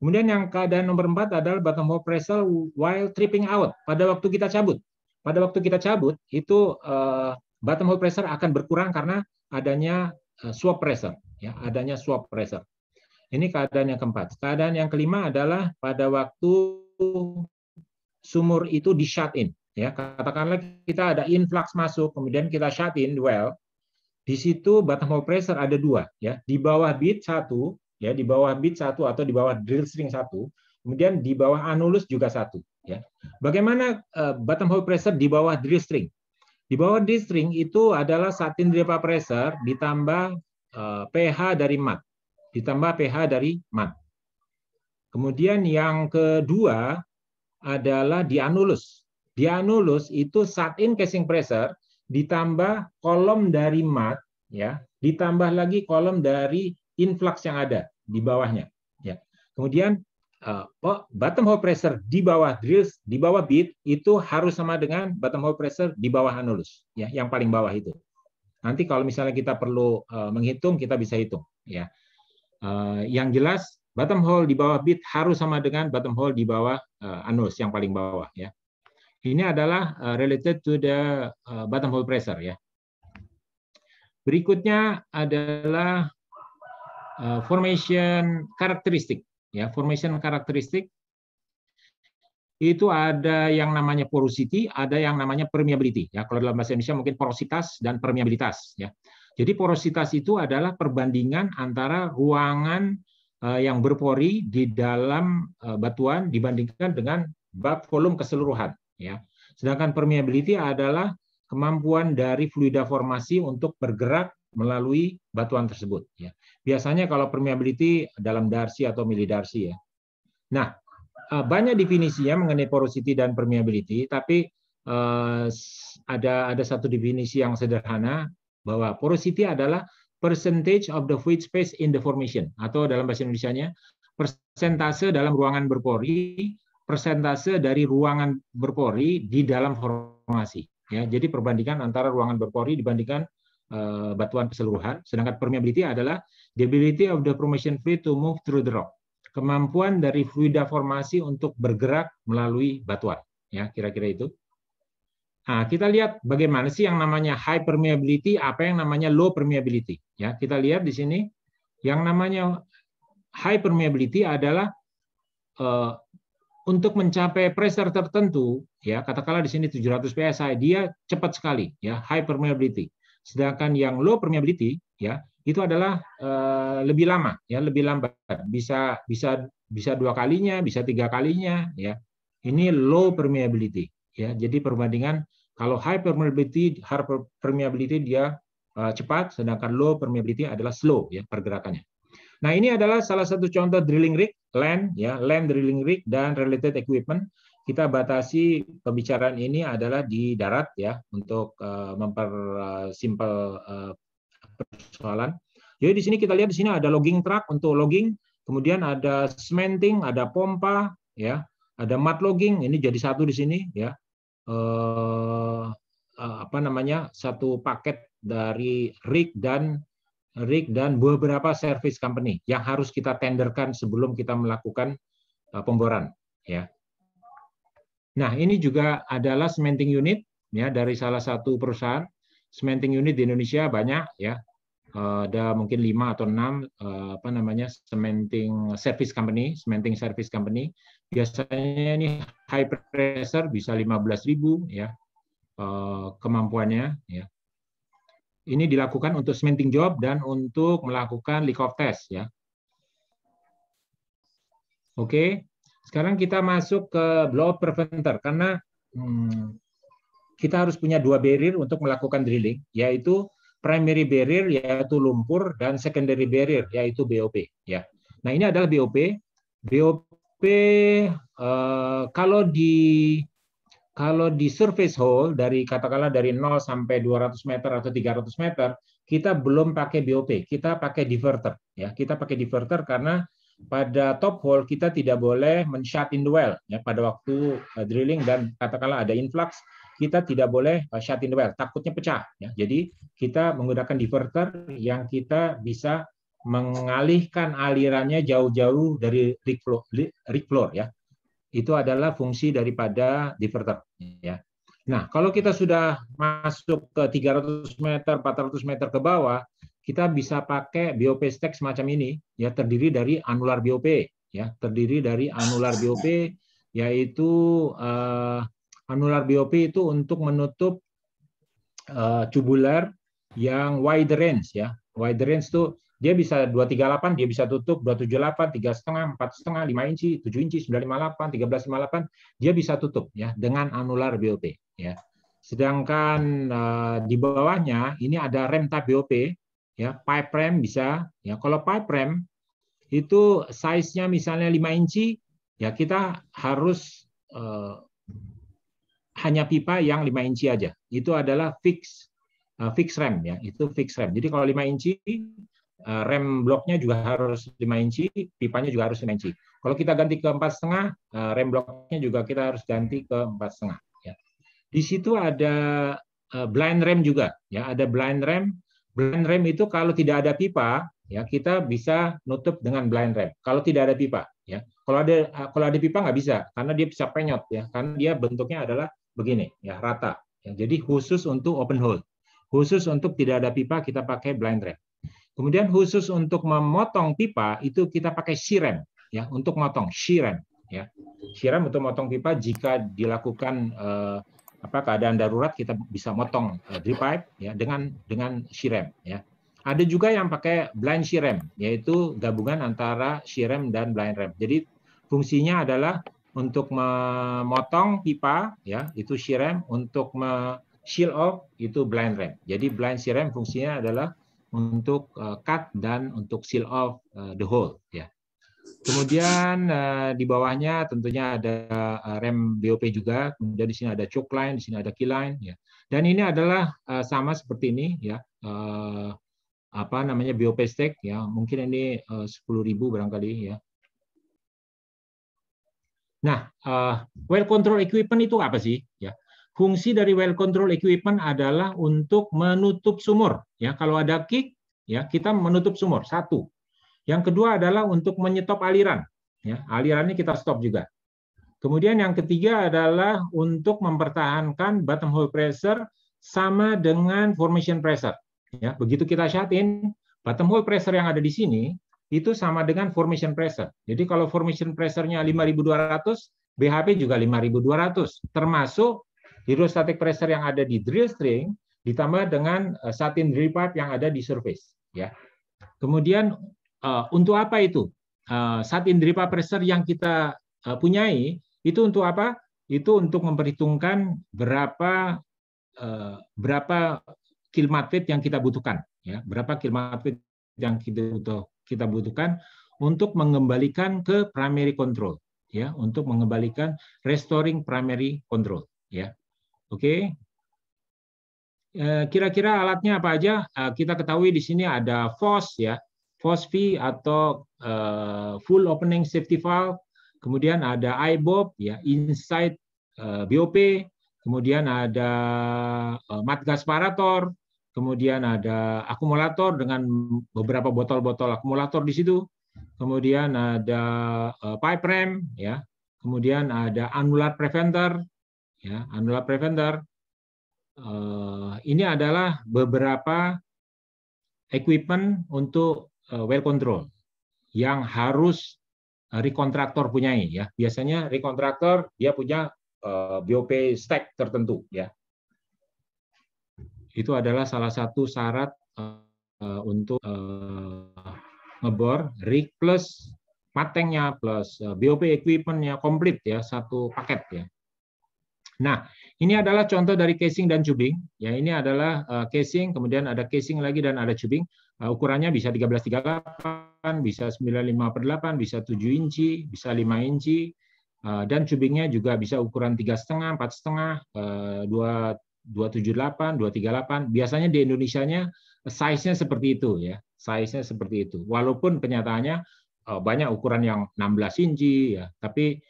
S2: Kemudian yang keadaan nomor empat adalah bottom hole pressure while tripping out. Pada waktu kita cabut, pada waktu kita cabut itu uh, bottom hole pressure akan berkurang karena adanya uh, swap pressure, ya, adanya swap pressure. Ini keadaan yang keempat. Keadaan yang kelima adalah pada waktu sumur itu di shut in ya katakanlah kita ada influx masuk kemudian kita shut in well di situ bottom hole pressure ada dua ya di bawah bit satu ya di bawah bit satu atau di bawah drill string satu kemudian di bawah anulus juga satu ya bagaimana uh, bottom hole pressure di bawah drill string di bawah drill string itu adalah satin drill pressure ditambah uh, ph dari mat ditambah ph dari mat kemudian yang kedua adalah di anulus Dianulus itu saat in casing pressure ditambah kolom dari mat ya, ditambah lagi kolom dari influx yang ada di bawahnya ya. Kemudian eh, bottom hole pressure di bawah drills di bawah bit itu harus sama dengan bottom hole pressure di bawah anulus ya, yang paling bawah itu. Nanti kalau misalnya kita perlu eh, menghitung kita bisa hitung ya. Eh, yang jelas bottom hole di bawah bit harus sama dengan bottom hole di bawah uh, anus yang paling bawah ya. Ini adalah eh, related to the eh, bottom hole pressure ya. Berikutnya adalah eh, formation karakteristik ya, formation karakteristik itu ada yang namanya porosity, ada yang namanya permeability. Ya, kalau dalam bahasa Indonesia mungkin porositas dan permeabilitas. Ya. Jadi porositas itu adalah perbandingan antara ruangan yang berpori di dalam batuan dibandingkan dengan bak volume keseluruhan ya. Sedangkan permeability adalah kemampuan dari fluida formasi untuk bergerak melalui batuan tersebut. Ya. Biasanya kalau permeability dalam darsi atau milidarsi ya. Nah, eh, banyak definisinya mengenai porosity dan permeability, tapi eh, ada ada satu definisi yang sederhana bahwa porosity adalah percentage of the fluid space in the formation atau dalam bahasa Indonesia-nya persentase dalam ruangan berpori persentase dari ruangan berpori di dalam formasi. Ya, jadi perbandingan antara ruangan berpori dibandingkan uh, batuan keseluruhan, sedangkan permeability adalah the ability of the formation fluid to move through the rock, kemampuan dari fluida formasi untuk bergerak melalui batuan. Ya, kira-kira itu. Nah, kita lihat bagaimana sih yang namanya high permeability, apa yang namanya low permeability. Ya, kita lihat di sini yang namanya high permeability adalah eh, untuk mencapai pressure tertentu, ya katakanlah di sini 700 psi, dia cepat sekali, ya high permeability. Sedangkan yang low permeability, ya itu adalah uh, lebih lama, ya lebih lambat, bisa bisa bisa dua kalinya, bisa tiga kalinya, ya. Ini low permeability, ya. Jadi perbandingan kalau high permeability, hard permeability dia uh, cepat, sedangkan low permeability adalah slow, ya pergerakannya. Nah ini adalah salah satu contoh drilling rig land ya land drilling rig dan related equipment kita batasi pembicaraan ini adalah di darat ya untuk uh, eh, mempersimpel eh, uh, eh, persoalan. Jadi di sini kita lihat di sini ada logging truck untuk logging, kemudian ada cementing, ada pompa ya, ada mud logging ini jadi satu di sini ya. Uh, apa namanya? satu paket dari rig dan rig dan beberapa service company yang harus kita tenderkan sebelum kita melakukan uh, pemboran ya. Nah, ini juga adalah cementing unit ya dari salah satu perusahaan cementing unit di Indonesia banyak ya. Uh, ada mungkin lima atau enam uh, apa namanya cementing service company, cementing service company. Biasanya ini high pressure bisa 15.000 ya kemampuannya ya ini dilakukan untuk cementing job dan untuk melakukan Likov test ya. Oke, sekarang kita masuk ke blow preventer karena hmm, kita harus punya dua barrier untuk melakukan drilling, yaitu primary barrier yaitu lumpur dan secondary barrier yaitu BOP. Ya, nah ini adalah BOP. BOP eh, kalau di kalau di surface hole dari katakanlah dari 0 sampai 200 meter atau 300 meter, kita belum pakai BOP, kita pakai diverter ya. Kita pakai diverter karena pada top hole kita tidak boleh men-shut in the well ya pada waktu eh, drilling dan katakanlah ada influx kita tidak boleh eh, shut in the well, takutnya pecah ya. Jadi kita menggunakan diverter yang kita bisa mengalihkan alirannya jauh-jauh dari rig rig floor ya itu adalah fungsi daripada diverter ya. Nah, kalau kita sudah masuk ke 300 meter, 400 meter ke bawah, kita bisa pakai BOP stack semacam ini ya terdiri dari anular BOP ya, terdiri dari anular BOP yaitu uh, anular BOP itu untuk menutup uh, tubular yang wide range ya. Wide range itu dia bisa 238, dia bisa tutup 278, empat setengah, lima inci, 7 inci, 958, 1358, dia bisa tutup ya dengan anular BOP ya. Sedangkan uh, di bawahnya ini ada rem tab BOP ya, pipe rem bisa ya. Kalau pipe rem itu size-nya misalnya 5 inci, ya kita harus uh, hanya pipa yang 5 inci aja. Itu adalah fix uh, fix rem ya, itu fix rem. Jadi kalau 5 inci Eh, rem bloknya juga harus 5 inci, pipanya juga harus 5 inci. Kalau kita ganti ke setengah, eh, rem bloknya juga kita harus ganti ke 4,5. setengah. Ya. Di situ ada eh, blind rem juga, ya ada blind rem. Blind rem itu kalau tidak ada pipa, ya kita bisa nutup dengan blind rem. Kalau tidak ada pipa, ya. Kalau ada kalau ada pipa nggak bisa, karena dia bisa penyot, ya. Karena dia bentuknya adalah begini, ya rata. Ya. jadi khusus untuk open hole. Khusus untuk tidak ada pipa kita pakai blind rem Kemudian khusus untuk memotong pipa itu kita pakai siren ya untuk motong siren ya. Siren untuk motong pipa jika dilakukan eh, apa keadaan darurat kita bisa motong eh, drip pipe ya dengan dengan siren ya. Ada juga yang pakai blind siren yaitu gabungan antara siren dan blind rem. Jadi fungsinya adalah untuk memotong pipa ya itu siren untuk me shield off itu blind rem. Jadi blind siren fungsinya adalah untuk eh, cut dan untuk seal off eh, the hole ya. Kemudian eh, di bawahnya tentunya ada rem BOP juga, kemudian di sini ada choke line, di sini ada key line ya. Dan ini adalah sama seperti ini ya. apa namanya BOP stack ya. Mungkin ini uh, 10.000 barangkali ya. Nah, well control equipment itu apa sih ya? fungsi dari well control equipment adalah untuk menutup sumur. Ya, kalau ada kick, ya kita menutup sumur satu. Yang kedua adalah untuk menyetop aliran. Ya, alirannya kita stop juga. Kemudian yang ketiga adalah untuk mempertahankan bottom hole pressure sama dengan formation pressure. Ya, begitu kita shut in, bottom hole pressure yang ada di sini itu sama dengan formation pressure. Jadi kalau formation pressure-nya 5200, BHP juga 5200, termasuk hydrostatic pressure yang ada di drill string ditambah dengan eh, satin drill pipe yang ada di surface ya. Kemudian eh, untuk apa itu? Eh, satin drill pipe pressure yang kita punyai itu untuk apa? Itu untuk memperhitungkan berapa berapa kilomat yang kita butuhkan ya, berapa kilomat yang kita butuh kita butuhkan untuk mengembalikan ke primary control ya, untuk mengembalikan restoring primary control ya. Oke. Eh, kira-kira alatnya apa aja? Eh, kita ketahui di sini ada FOS ya, V atau eh, Full Opening Safety Valve. Kemudian ada IBOB ya, Inside BOP. Kemudian ada mat Separator. Kemudian ada akumulator dengan beberapa botol-botol akumulator di situ. Kemudian ada pipe rem ya. Kemudian ada annular preventer ya Anula Preventer. Uh, eh, ini adalah beberapa equipment untuk uh, well control yang harus eh, rekontraktor punyai ya. Biasanya rekontraktor dia punya uh, BOP stack tertentu ya. Itu adalah salah satu syarat uh, untuk uh, ngebor rig plus matengnya plus BOP equipmentnya komplit ya satu paket ya Nah, ini adalah contoh dari casing dan tubing. Ya, ini adalah uh, casing, kemudian ada casing lagi dan ada tubing. Uh, eh, ukurannya bisa 1338, bisa 95 per 8, bisa 7 inci, bisa 5 inci, uh, dan tubingnya juga bisa ukuran 3,5, 4,5, uh, 278, 238. Biasanya di Indonesia nya size-nya seperti itu ya. Size-nya seperti itu. Walaupun kenyataannya uh, banyak ukuran yang 16 inci ya, tapi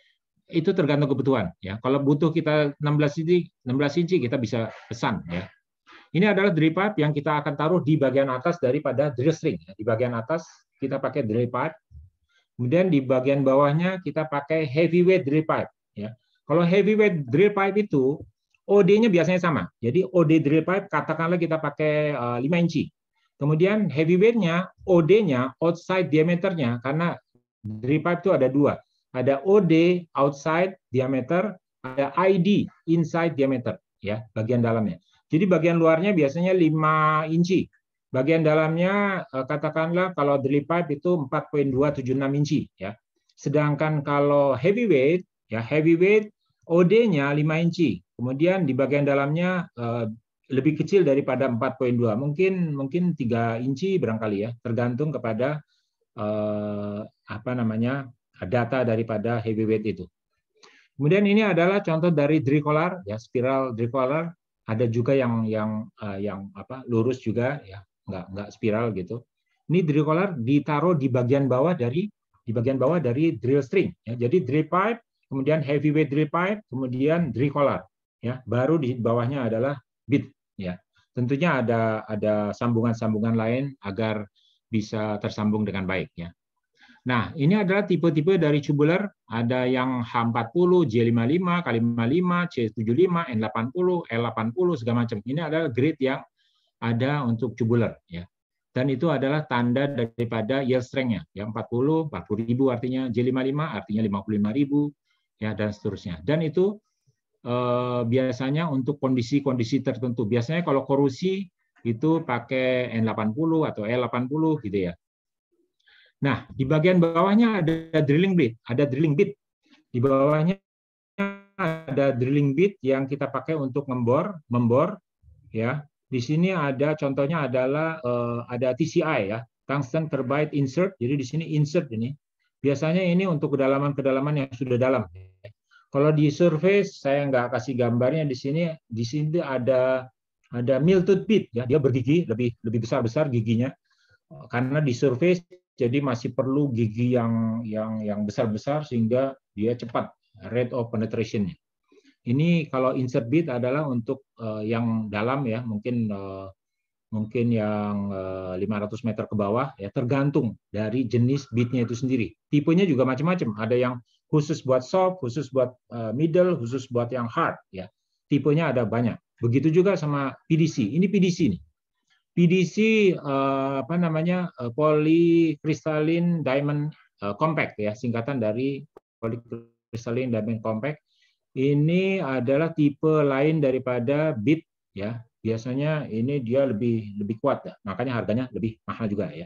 S2: itu tergantung kebutuhan ya. Kalau butuh kita 16 inci, 16 inci kita bisa pesan ya. Ini adalah drill pipe yang kita akan taruh di bagian atas daripada drill string. Ya. Di bagian atas kita pakai drill pipe. Kemudian di bagian bawahnya kita pakai heavyweight drill pipe ya. Kalau heavyweight drill pipe itu OD-nya biasanya sama. Jadi OD drill pipe katakanlah kita pakai 5 eh, inci. Kemudian heavyweight-nya, OD-nya, outside diameternya, karena drill pipe itu ada dua ada OD outside diameter, ada ID inside diameter ya, bagian dalamnya. Jadi bagian luarnya biasanya 5 inci. Bagian dalamnya eh, katakanlah kalau drill pipe itu 4.276 inci ya. Sedangkan kalau heavyweight ya heavyweight OD-nya 5 inci. Kemudian di bagian dalamnya eh, lebih kecil daripada 4.2. Mungkin mungkin 3 inci barangkali ya, tergantung kepada eh, apa namanya data daripada heavyweight itu. Kemudian ini adalah contoh dari collar, ya spiral collar. ada juga yang yang uh, yang apa lurus juga ya nggak nggak spiral gitu. Ini collar ditaruh di bagian bawah dari di bagian bawah dari drill string ya. Jadi drill pipe, kemudian heavyweight drill pipe, kemudian collar. ya. Baru di bawahnya adalah bit ya. Tentunya ada ada sambungan-sambungan lain agar bisa tersambung dengan baik ya. Nah, ini adalah tipe-tipe dari tubular. Ada yang H40, J55, K55, C75, N80, L80 segala macam. Ini adalah grade yang ada untuk tubular ya. Dan itu adalah tanda daripada yield strength-nya. Ya 40, 40 ribu artinya J55 artinya 55 ribu ya dan seterusnya. Dan itu eh, biasanya untuk kondisi-kondisi tertentu. Biasanya kalau korusi itu pakai N80 atau L80 gitu ya. Nah, di bagian bawahnya ada drilling bit, ada drilling bit. Di bawahnya ada drilling bit yang kita pakai untuk membor, membor ya. Di sini ada contohnya adalah uh, ada TCI ya, tungsten carbide insert. Jadi di sini insert ini. Biasanya ini untuk kedalaman-kedalaman yang sudah dalam. Kalau di surface saya nggak kasih gambarnya di sini di sini ada ada miltud bit ya, dia bergigi lebih lebih besar-besar giginya. Karena di surface jadi masih perlu gigi yang yang yang besar-besar sehingga dia cepat rate of penetrationnya. Ini kalau insert bit adalah untuk uh, yang dalam ya, mungkin uh, mungkin yang 500 eh, meter ke bawah ya tergantung dari jenis bitnya itu sendiri. Tipenya juga macam-macam. Ada yang khusus buat soft, khusus buat middle, khusus buat yang hard ya. Tipenya ada banyak. Begitu juga sama PDC. Ini PDC nih. PDC uh, eh, apa namanya uh, eh, polycrystalline diamond uh, compact ya singkatan dari polikristalin diamond compact ini adalah tipe lain daripada bit ya biasanya ini dia lebih lebih kuat ya. makanya harganya lebih mahal juga ya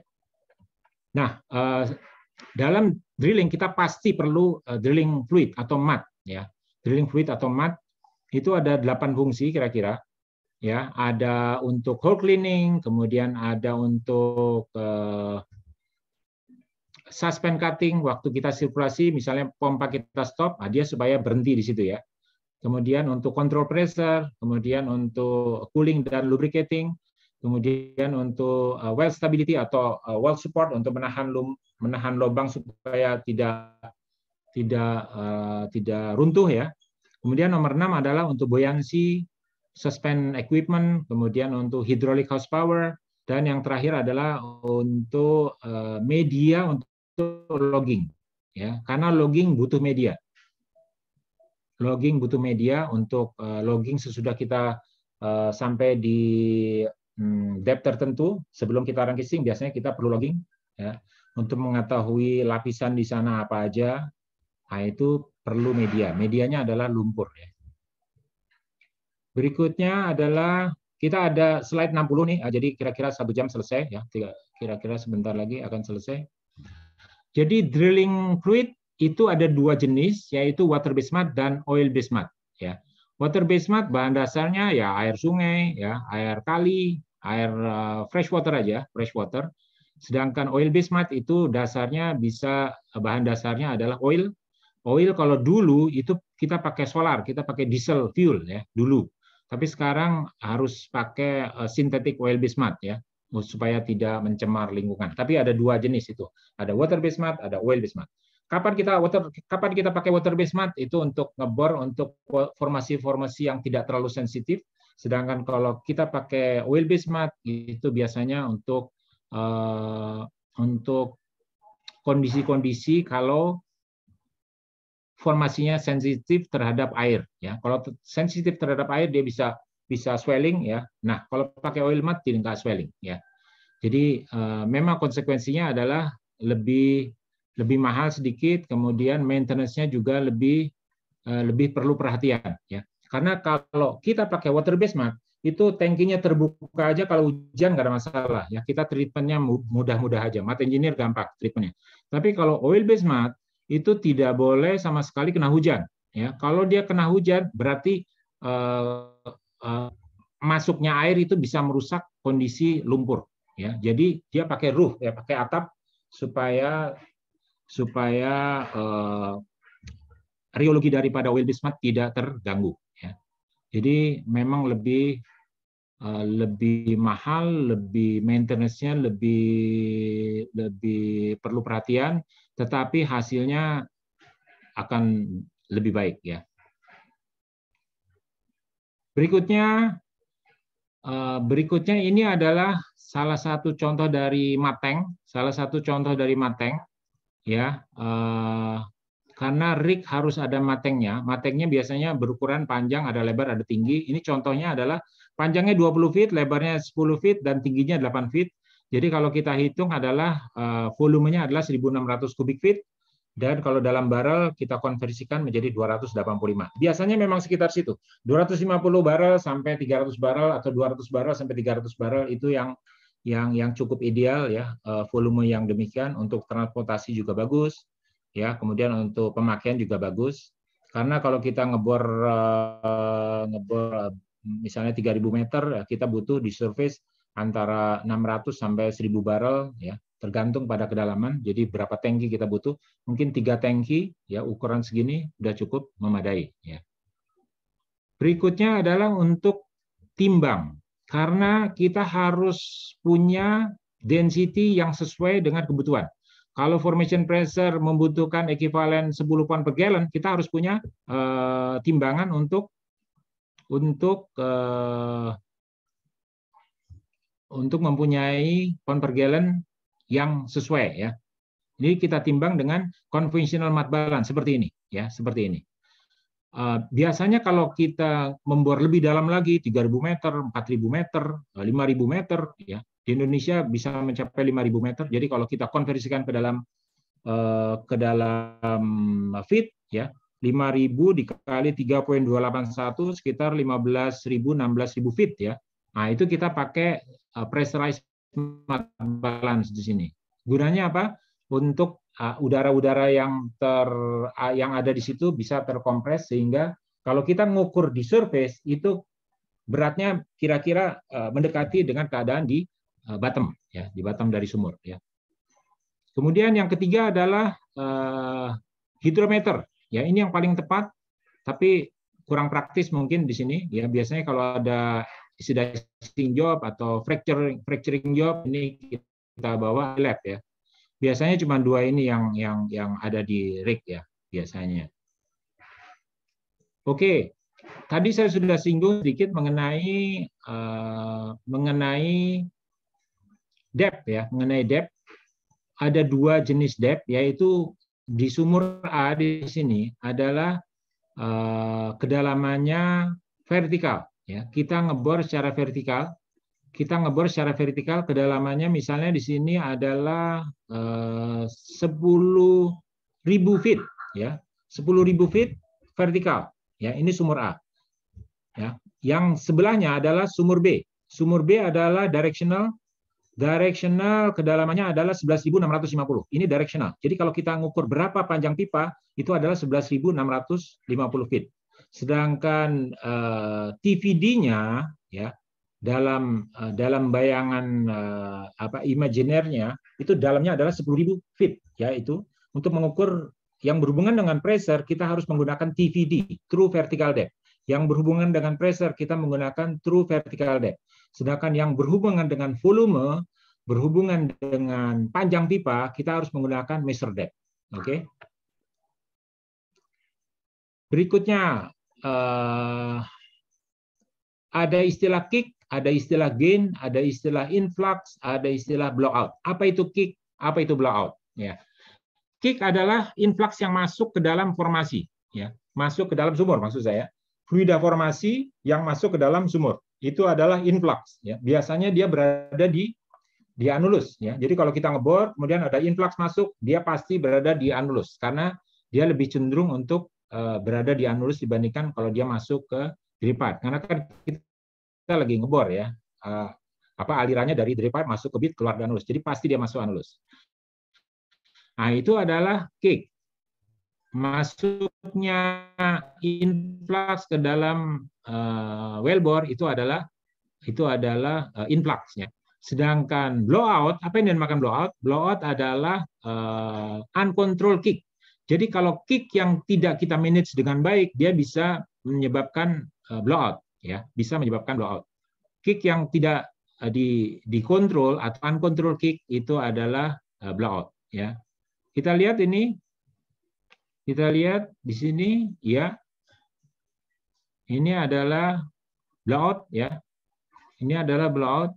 S2: nah uh, dalam drilling kita pasti perlu uh, drilling fluid atau mat ya drilling fluid atau mat itu ada delapan fungsi kira-kira ya ada untuk whole cleaning kemudian ada untuk uh, suspend cutting waktu kita sirkulasi misalnya pompa kita stop nah dia supaya berhenti di situ ya kemudian untuk control pressure kemudian untuk cooling dan lubricating kemudian untuk uh, well stability atau uh, well support untuk menahan lum, menahan lubang supaya tidak tidak uh, tidak runtuh ya kemudian nomor enam adalah untuk buoyancy suspend equipment, kemudian untuk hydraulic horsepower, dan yang terakhir adalah untuk eh, media untuk logging, ya karena logging butuh media. Logging butuh media untuk eh, logging sesudah kita eh, sampai di hmm, depth tertentu sebelum kita sing biasanya kita perlu logging ya untuk mengetahui lapisan di sana apa aja, nah itu perlu media. Medianya adalah lumpur ya. Berikutnya adalah kita ada slide 60 nih, ah, jadi kira-kira satu jam selesai ya, kira-kira sebentar lagi akan selesai. Jadi drilling fluid itu ada dua jenis, yaitu water based mud dan oil based mud. Ya. Water based mud bahan dasarnya ya air sungai, ya air kali, air eh, fresh water aja, fresh water. Sedangkan oil based mud itu dasarnya bisa eh, bahan dasarnya adalah oil. Oil kalau dulu itu kita pakai solar, kita pakai diesel fuel ya dulu tapi sekarang harus pakai eh, sintetik oil based ya supaya tidak mencemar lingkungan. Tapi ada dua jenis itu, ada water based ada oil based Kapan kita water kapan kita pakai water based itu untuk ngebor untuk formasi-formasi yang tidak terlalu sensitif. Sedangkan kalau kita pakai oil based itu biasanya untuk uh, untuk kondisi-kondisi kalau formasinya sensitif terhadap air ya. Kalau sensitif terhadap air dia bisa bisa swelling ya. Nah, kalau pakai oil mat tidak swelling ya. Jadi uh, memang konsekuensinya adalah lebih lebih mahal sedikit, kemudian maintenance-nya juga lebih uh, lebih perlu perhatian ya. Karena kalau kita pakai water base mat, itu tankinya terbuka aja kalau hujan nggak ada masalah ya kita treatmentnya mudah-mudah aja mat engineer gampang treatmentnya tapi kalau oil base mat itu tidak boleh sama sekali kena hujan. Ya, kalau dia kena hujan berarti uh, uh, masuknya air itu bisa merusak kondisi lumpur. Ya, jadi dia pakai roof ya, pakai atap supaya supaya uh, eh, riologi daripada wilbismat tidak terganggu. Ya. Jadi memang lebih lebih mahal, lebih maintenance-nya lebih lebih perlu perhatian tetapi hasilnya akan lebih baik ya. Berikutnya eh, berikutnya ini adalah salah satu contoh dari mateng, salah satu contoh dari mateng ya. Eh, karena rig harus ada matengnya. Matengnya biasanya berukuran panjang, ada lebar, ada tinggi. Ini contohnya adalah panjangnya 20 feet, lebarnya 10 feet dan tingginya 8 feet. Jadi kalau kita hitung adalah eh, volumenya adalah 1.600 kubik feet dan kalau dalam barrel kita konversikan menjadi 285. Biasanya memang sekitar situ. 250 barrel sampai 300 barrel atau 200 barrel sampai 300 barrel itu yang yang yang cukup ideal ya eh, volume yang demikian untuk transportasi juga bagus ya kemudian untuk pemakaian juga bagus karena kalau kita ngebor eh, ngebor misalnya 3000 meter ya, kita butuh di surface antara 600 sampai 1000 barrel ya tergantung pada kedalaman jadi berapa tangki kita butuh mungkin tiga tangki ya ukuran segini sudah cukup memadai ya berikutnya adalah untuk timbang karena kita harus punya density yang sesuai dengan kebutuhan kalau formation pressure membutuhkan ekivalen 10 pound per gallon kita harus punya uh, timbangan untuk untuk uh, untuk mempunyai pound per gallon yang sesuai ya. Jadi kita timbang dengan conventional mat balance seperti ini ya, seperti ini. Uh, biasanya kalau kita membor lebih dalam lagi 3000 meter, 4000 meter, 5000 meter ya. Di Indonesia bisa mencapai 5000 meter. Jadi kalau kita konversikan ke dalam uh, ke dalam ya, feet ya, 5000 dikali 3.281 sekitar 15.000 16.000 feet ya. Nah, itu kita pakai eh, pressurized balance di sini. Gunanya apa? Untuk eh, udara-udara yang ter eh, yang ada di situ bisa terkompres sehingga kalau kita ngukur di surface itu beratnya kira-kira mendekati dengan keadaan di bottom ya, di bottom dari sumur ya. Kemudian yang ketiga adalah hidrometer. Ya, ini yang paling tepat tapi kurang praktis mungkin di sini ya biasanya kalau ada oxidizing job atau fracturing fracturing job ini kita bawa lab ya. Biasanya cuma dua ini yang yang yang ada di rig ya biasanya. Oke, tadi saya sudah singgung sedikit mengenai uh, mengenai depth ya, mengenai depth. Ada dua jenis depth yaitu di sumur A di sini adalah uh, kedalamannya vertikal. Ya, kita ngebor secara vertikal. Kita ngebor secara vertikal kedalamannya misalnya di sini adalah eh, sepuluh ribu feet ya. sepuluh ribu feet vertikal. Ya, ini sumur A. Ya, yang sebelahnya adalah sumur B. Sumur B adalah directional Directional kedalamannya adalah 11.650. Ini directional. Jadi kalau kita ngukur berapa panjang pipa, itu adalah 11.650 feet. Sedangkan uh, eh, TVD-nya ya dalam uh, dalam bayangan uh, apa imajinernya itu dalamnya adalah 10.000 feet ya itu untuk mengukur yang berhubungan dengan pressure kita harus menggunakan TVD true vertical depth yang berhubungan dengan pressure kita menggunakan true vertical depth sedangkan yang berhubungan dengan volume berhubungan dengan panjang pipa kita harus menggunakan measure depth oke okay? berikutnya uh, ada istilah kick, ada istilah gain, ada istilah influx, ada istilah blowout. Apa itu kick? Apa itu blowout? Ya. Kick adalah influx yang masuk ke dalam formasi, ya. Masuk ke dalam sumur maksud saya. Fluida formasi yang masuk ke dalam sumur. Itu adalah influx, ya. Biasanya dia berada di di anulus, ya. Jadi kalau kita ngebor kemudian ada influx masuk, dia pasti berada di anulus karena dia lebih cenderung untuk Eh, berada di anulus dibandingkan kalau dia masuk ke derivat. Karena kan kita lagi ngebor ya, eh, apa alirannya dari derivat masuk ke bit keluar dari anulus. Jadi pasti dia masuk anulus. Nah, itu adalah kick. Masuknya influx ke dalam uh, wellbore itu adalah itu adalah uh, influxnya. Sedangkan blowout, apa yang dinamakan blowout? Blowout adalah uh, uncontrolled kick. Jadi kalau kick yang tidak kita manage dengan baik, dia bisa menyebabkan eh, blowout, ya, bisa menyebabkan blowout. Kick yang tidak eh, di dikontrol atau uncontrolled kick itu adalah eh, blowout, ya. Kita lihat ini, kita lihat di sini, ya, ini adalah blowout, ya. Ini adalah blowout,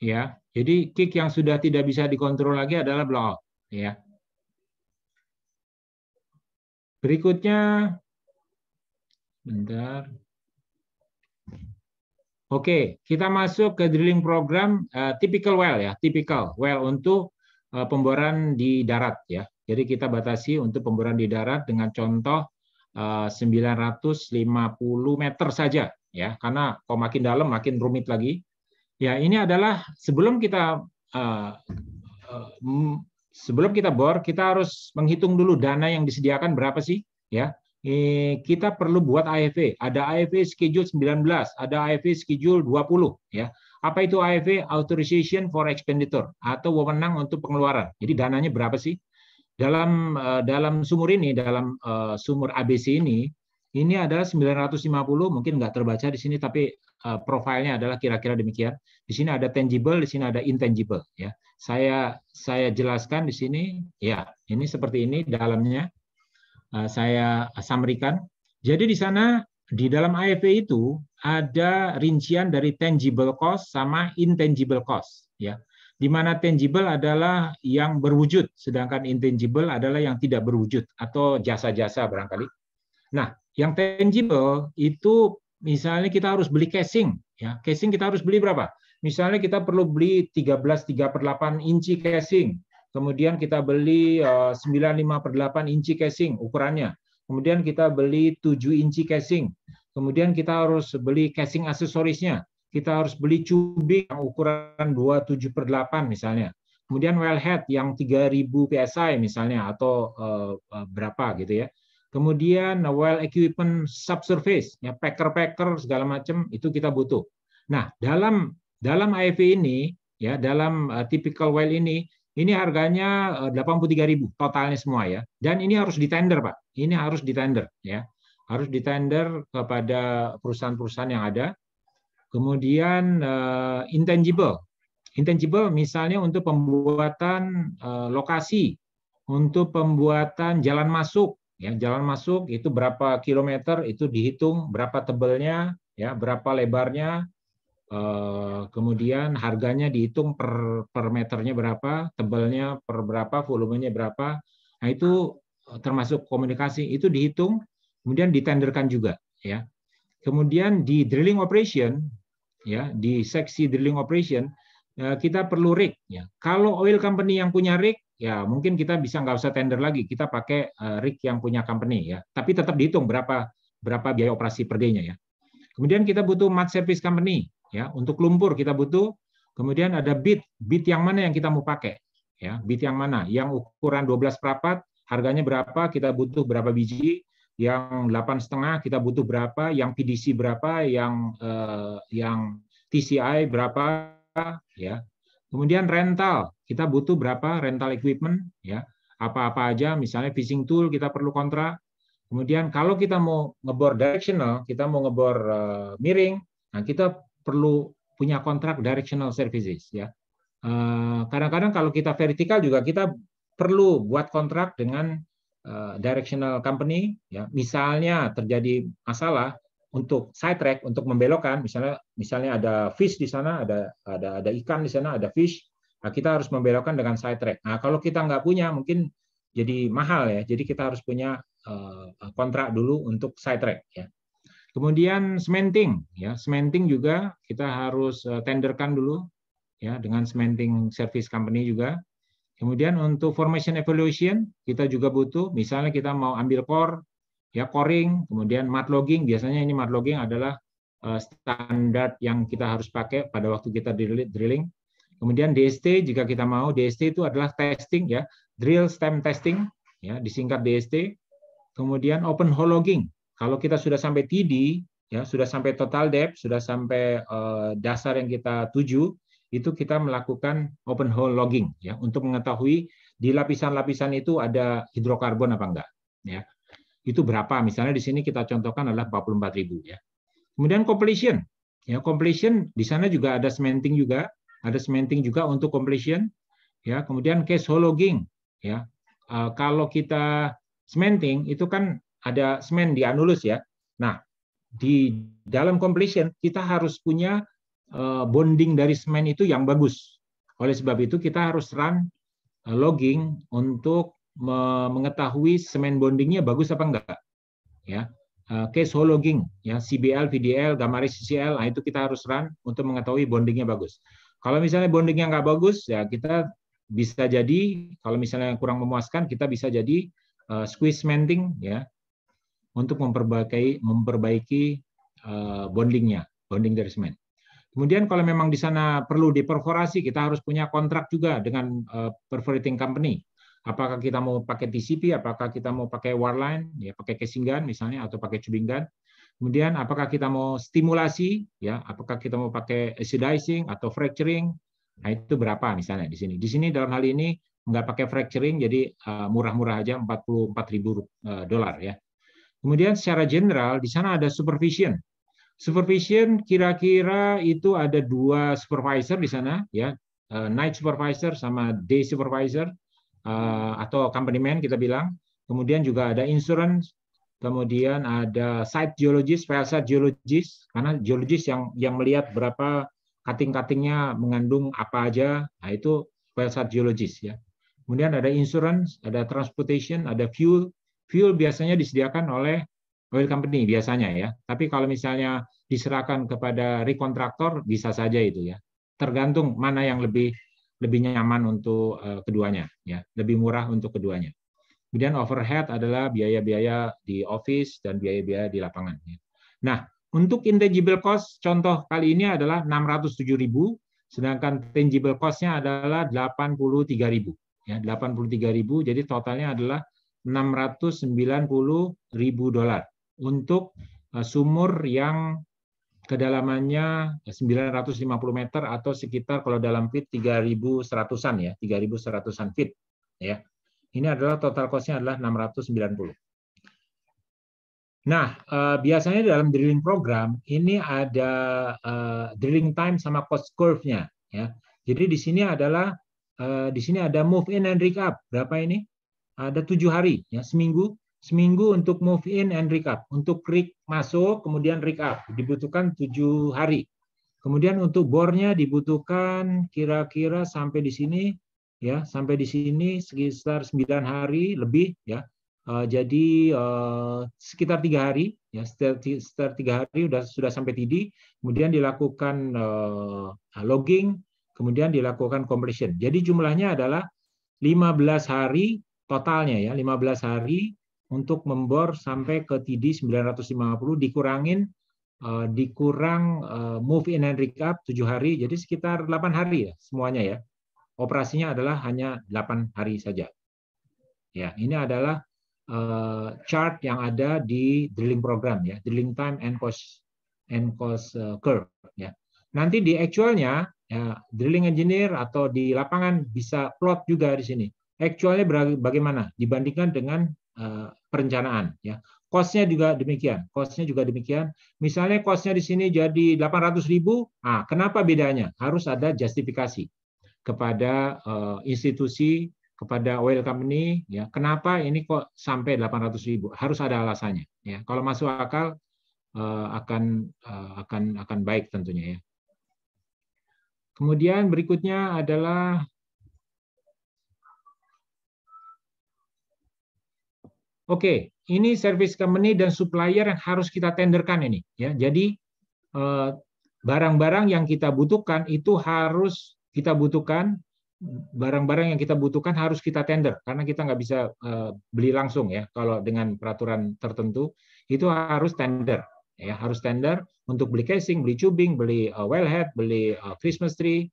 S2: ya. Jadi kick yang sudah tidak bisa dikontrol lagi adalah blowout ya. Berikutnya bentar. Oke, kita masuk ke drilling program uh, typical well ya, typical well untuk uh, pemboran di darat ya. Jadi kita batasi untuk pemboran di darat dengan contoh eh, uh, 950 meter saja ya, karena kalau makin dalam makin rumit lagi. Ya, ini adalah sebelum kita uh, sebelum kita bor, kita harus menghitung dulu dana yang disediakan berapa sih, ya. Eh, kita perlu buat AFV. Ada AFV schedule 19, ada AFV schedule 20, ya. Apa itu AFV? Authorization for Expenditure atau wewenang untuk pengeluaran. Jadi dananya berapa sih? Dalam eh, dalam sumur ini, dalam eh, sumur ABC ini, ini adalah 950, mungkin nggak terbaca di sini, tapi profilnya adalah kira-kira demikian. Di sini ada tangible, di sini ada intangible. Ya saya saya jelaskan di sini ya ini seperti ini dalamnya eh, saya samrikan jadi di sana di dalam AFP itu ada rincian dari tangible cost sama intangible cost ya di mana tangible adalah yang berwujud sedangkan intangible adalah yang tidak berwujud atau jasa-jasa barangkali nah yang tangible itu misalnya kita harus beli casing ya casing kita harus beli berapa Misalnya kita perlu beli 13 3 per 8 inci casing, kemudian kita beli 95 eh, per 8 inci casing ukurannya, kemudian kita beli 7 inci casing, kemudian kita harus beli casing aksesorisnya, kita harus beli cubing yang ukuran 27 per 8 misalnya, kemudian wellhead yang 3000 PSI misalnya atau eh, eh, berapa gitu ya, kemudian well equipment subsurface ya packer packer segala macam itu kita butuh. Nah dalam dalam IV e ini, ya dalam uh, typical well ini, ini harganya eh, uh, 83.000 totalnya semua ya. Dan ini harus ditender, Pak. Ini harus ditender ya. Harus ditender kepada perusahaan-perusahaan yang ada. Kemudian uh, intangible. Intangible misalnya untuk pembuatan uh, lokasi, untuk pembuatan jalan masuk ya jalan masuk itu berapa kilometer itu dihitung berapa tebelnya ya berapa lebarnya Eh, kemudian harganya dihitung per, per meternya berapa, tebalnya per berapa, volumenya berapa. Nah itu eh, termasuk komunikasi itu dihitung, kemudian ditenderkan juga, ya. Kemudian di drilling operation, ya di seksi drilling operation eh, kita perlu rig. Ya. Kalau oil company yang punya rig, ya mungkin kita bisa nggak usah tender lagi, kita pakai rig yang punya company ya. Tapi tetap dihitung berapa berapa biaya operasi per day-nya ya. Kemudian kita butuh mat service company ya untuk lumpur kita butuh kemudian ada bit bit yang mana yang kita mau pakai ya bit yang mana yang ukuran 12 perapat harganya berapa kita butuh berapa biji yang delapan setengah kita butuh berapa yang PDC berapa yang eh, yang TCI berapa ya kemudian rental kita butuh berapa rental equipment ya apa-apa aja misalnya fishing tool kita perlu kontrak kemudian kalau kita mau ngebor directional kita mau ngebor uh, miring nah kita perlu punya kontrak directional services ya. Eh, kadang-kadang kalau kita vertikal juga kita perlu buat kontrak dengan eh, directional company ya. Misalnya terjadi masalah untuk side track untuk membelokkan misalnya misalnya ada fish di sana ada ada ada ikan di sana ada fish nah, kita harus membelokkan dengan side track nah kalau kita nggak punya mungkin jadi mahal ya jadi kita harus punya eh, kontrak dulu untuk side track ya Kemudian cementing, ya cementing juga kita harus eh, tenderkan dulu ya dengan cementing service company juga. Kemudian untuk formation evolution kita juga butuh, misalnya kita mau ambil core, ya coring, kemudian mat logging, biasanya ini mat logging adalah eh, standar yang kita harus pakai pada waktu kita drilling. Kemudian DST jika kita mau, DST itu adalah testing ya, drill stem testing ya disingkat DST. Kemudian open hole logging kalau kita sudah sampai TD, ya sudah sampai total depth, sudah sampai uh, dasar yang kita tuju, itu kita melakukan open hole logging ya untuk mengetahui di lapisan-lapisan itu ada hidrokarbon apa enggak ya. Itu berapa? Misalnya di sini kita contohkan adalah 44.000 ya. Kemudian completion. Ya, completion di sana juga ada cementing juga, ada cementing juga untuk completion ya. Kemudian case hole logging ya. Uh, kalau kita cementing itu kan ada semen di anulus ya. Nah, di dalam completion kita harus punya eh, bonding dari semen itu yang bagus. Oleh sebab itu kita harus run eh, logging untuk mengetahui semen bondingnya bagus apa enggak. Ya, eh, case whole logging, ya CBL, VDL, gamma CCL, nah itu kita harus run untuk mengetahui bondingnya bagus. Kalau misalnya bondingnya enggak bagus, ya kita bisa jadi kalau misalnya kurang memuaskan kita bisa jadi squeeze mending, ya untuk memperbaiki memperbaiki eh, bondingnya, bonding dari semen. Kemudian kalau memang di sana perlu diperforasi, kita harus punya kontrak juga dengan eh, perforating company. Apakah kita mau pakai TCP, apakah kita mau pakai wireline, ya pakai casing gun misalnya atau pakai tubing gun. Kemudian apakah kita mau stimulasi, ya apakah kita mau pakai acidizing atau fracturing. Nah, itu berapa misalnya di sini. Di sini dalam hal ini nggak pakai fracturing jadi eh, murah-murah aja ribu dolar ya. Kemudian secara general di sana ada supervision. Supervision kira-kira itu ada dua supervisor di sana ya, eh, night supervisor sama day supervisor eh, atau company man kita bilang. Kemudian juga ada insurance, kemudian ada site geologist, file site geologist karena geologist yang yang melihat berapa cutting-cuttingnya mengandung apa aja, nah itu file site geologist ya. Kemudian ada insurance, ada transportation, ada fuel, fuel biasanya disediakan oleh oil company biasanya ya. Tapi kalau misalnya diserahkan kepada rekontraktor bisa saja itu ya. Tergantung mana yang lebih lebih nyaman untuk uh, keduanya ya, lebih murah untuk keduanya. Kemudian overhead adalah biaya-biaya di office dan biaya-biaya di lapangan. Ya. Nah, untuk intangible cost contoh kali ini adalah 607.000, sedangkan tangible cost-nya adalah 83.000 ya, 83.000. Jadi totalnya adalah ribu dolar untuk eh, sumur yang kedalamannya 950 meter atau sekitar kalau dalam feet 3.100-an ya, 3.100-an feet ya. Ini adalah total cost adalah 690. Nah, eh, biasanya dalam drilling program ini ada eh, drilling time sama cost curve-nya ya. Jadi di sini adalah di sini ada move in and rig up. Berapa ini? ada tujuh hari ya seminggu seminggu untuk move in and recap, untuk rig masuk kemudian recap, dibutuhkan tujuh hari kemudian untuk bornya dibutuhkan kira-kira sampai di sini ya sampai di sini sekitar sembilan hari lebih ya eh, jadi eh, sekitar tiga hari ya sekitar tiga hari sudah sudah sampai TD kemudian dilakukan eh, logging kemudian dilakukan completion jadi jumlahnya adalah 15 hari totalnya ya 15 hari untuk membor sampai ke TD 950 dikurangin uh, dikurang uh, move in and recap 7 hari jadi sekitar 8 hari ya semuanya ya. Operasinya adalah hanya 8 hari saja. Ya, ini adalah uh, chart yang ada di drilling program ya, drilling time and cost and cost uh, curve ya. Nanti di actualnya ya, drilling engineer atau di lapangan bisa plot juga di sini Actualnya bagaimana dibandingkan dengan eh, perencanaan ya. Kosnya juga demikian, kosnya juga demikian. Misalnya kosnya di sini jadi 800 ribu, ah, kenapa bedanya? Harus ada justifikasi kepada eh, institusi, kepada oil company, ya kenapa ini kok sampai 800 ribu? Harus ada alasannya. Ya, kalau masuk akal eh, akan akan akan baik tentunya ya. Kemudian berikutnya adalah Oke, ini service company dan supplier yang harus kita tenderkan ini. Ya, jadi eh, barang-barang yang kita butuhkan itu harus kita butuhkan barang-barang yang kita butuhkan harus kita tender karena kita nggak bisa eh, beli langsung ya kalau dengan peraturan tertentu itu harus tender ya harus tender untuk beli casing, beli tubing, beli eh, wellhead, beli Christmas tree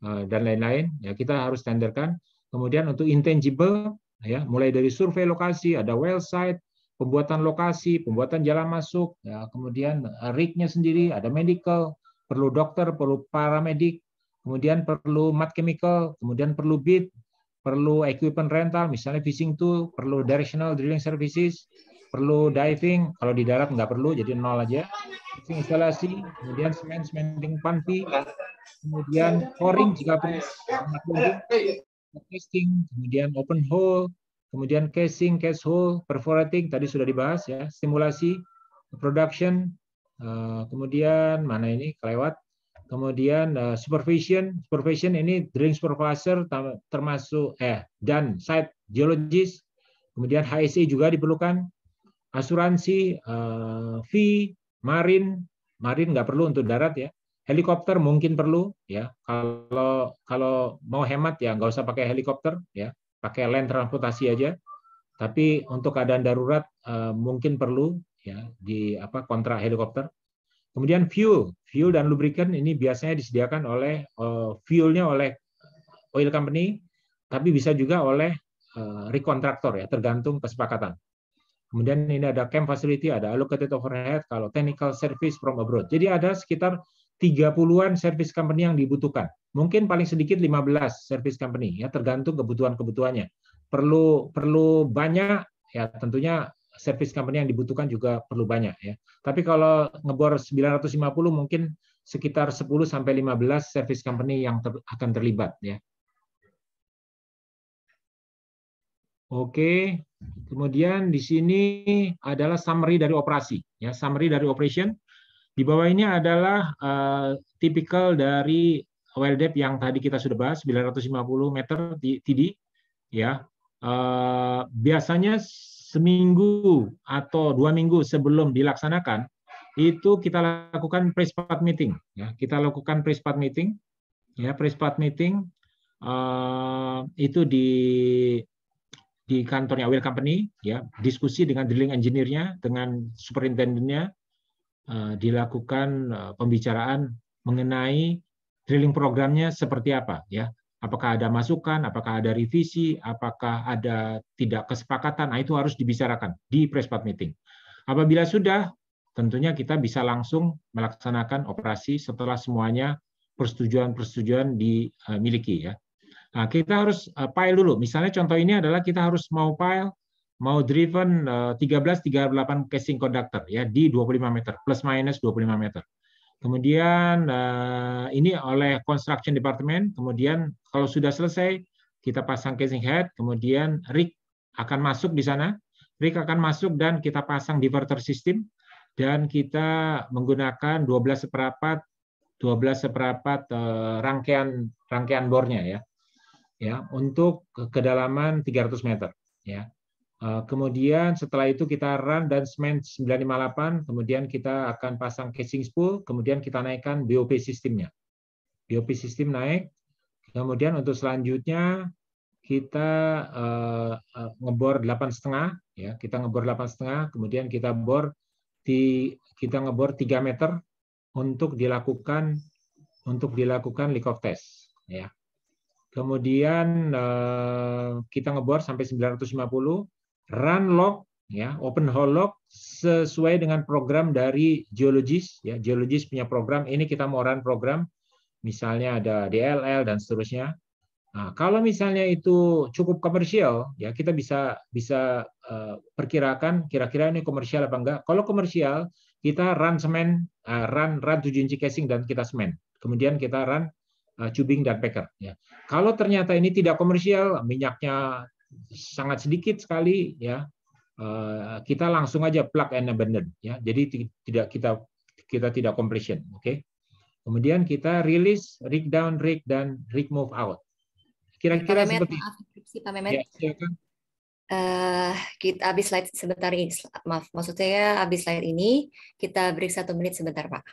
S2: dan lain-lain ya kita harus tenderkan. Kemudian untuk intangible ya mulai dari survei lokasi ada well site pembuatan lokasi pembuatan jalan masuk ya, kemudian eh, rignya sendiri ada medical perlu dokter perlu paramedik kemudian perlu mat chemical kemudian perlu bit, perlu equipment rental misalnya fishing tool perlu directional drilling services perlu diving kalau di darat nggak perlu jadi nol aja instalasi kemudian semen sementing panti kemudian coring jika perlu testing, kemudian open hole, kemudian casing, case hole, perforating tadi sudah dibahas ya, simulasi production, eh, kemudian mana ini kelewat, kemudian eh, supervision, supervision ini drilling supervisor termasuk eh dan site geologist, kemudian HSE juga diperlukan, asuransi, eh, fee, marine, marine nggak perlu untuk darat ya, Helikopter mungkin perlu ya. Kalau kalau mau hemat ya nggak usah pakai helikopter ya, pakai land transportasi aja. Tapi untuk keadaan darurat eh, mungkin perlu ya di apa kontrak helikopter. Kemudian fuel, fuel dan lubricant ini biasanya disediakan oleh eh, fuelnya oleh oil company, tapi bisa juga oleh eh, rekontraktor ya, tergantung kesepakatan. Kemudian ini ada camp facility, ada allocated overhead, kalau technical service from abroad. Jadi ada sekitar 30-an service company yang dibutuhkan. Mungkin paling sedikit 15 service company ya tergantung kebutuhan-kebutuhannya. Perlu perlu banyak ya tentunya service company yang dibutuhkan juga perlu banyak ya. Tapi kalau ngebor 950 mungkin sekitar 10 sampai 15 service company yang ter, akan terlibat ya. Oke, kemudian di sini adalah summary dari operasi ya, summary dari operation di bawah ini adalah uh, tipikal dari well depth yang tadi kita sudah bahas 950 meter di TD ya. Uh, biasanya seminggu atau dua minggu sebelum dilaksanakan itu kita lakukan pre pre-spot meeting ya. Kita lakukan pre pre-spot meeting ya, pre pre-spot meeting uh, itu di di kantornya oil company ya diskusi dengan drilling engineer-nya dengan superintendennya Eh, dilakukan eh, pembicaraan mengenai drilling programnya seperti apa ya apakah ada masukan apakah ada revisi apakah ada tidak kesepakatan nah itu harus dibicarakan di part meeting apabila sudah tentunya kita bisa langsung melaksanakan operasi setelah semuanya persetujuan-persetujuan dimiliki ya nah kita harus eh, file dulu misalnya contoh ini adalah kita harus mau file mau driven eh, uh, 1338 casing conductor ya di 25 meter plus minus 25 meter. Kemudian uh, ini oleh construction department, kemudian kalau sudah selesai kita pasang casing head, kemudian rig akan masuk di sana. Rig akan masuk dan kita pasang diverter system dan kita menggunakan 12 seperempat 12 seperapat uh, eh, rangkaian rangkaian bornya ya. Ya, untuk kedalaman 300 meter ya. Eh, kemudian setelah itu kita run dan semen 958, kemudian kita akan pasang casing spool, kemudian kita naikkan BOP sistemnya. BOP sistem naik, kemudian untuk selanjutnya kita uh, uh, ngebor 8,5 ya, kita ngebor 8,5, kemudian kita bor di kita ngebor 3 meter untuk dilakukan untuk dilakukan leak off test ya. Kemudian kita ngebor sampai 950 run log ya open hole log sesuai dengan program dari geologis ya geologis punya program ini kita mau run program misalnya ada DLL dan seterusnya nah, kalau misalnya itu cukup komersial ya kita bisa bisa uh, perkirakan kira-kira ini komersial apa enggak kalau komersial kita run semen uh, run run 7 inci casing dan kita semen kemudian kita run uh, eh, cubing dan packer ya kalau ternyata ini tidak komersial minyaknya sangat sedikit sekali ya eh, kita langsung aja plug and abandon ya. Jadi tidak kita kita tidak compression oke. Okay? Kemudian kita release, rig down, rig dan rig move out. Kira-kira seperti maaf,
S1: Pak Ya, Uh, kita habis slide sebentar ini, maaf, maksud saya ya, habis slide ini kita break satu menit sebentar, Pak.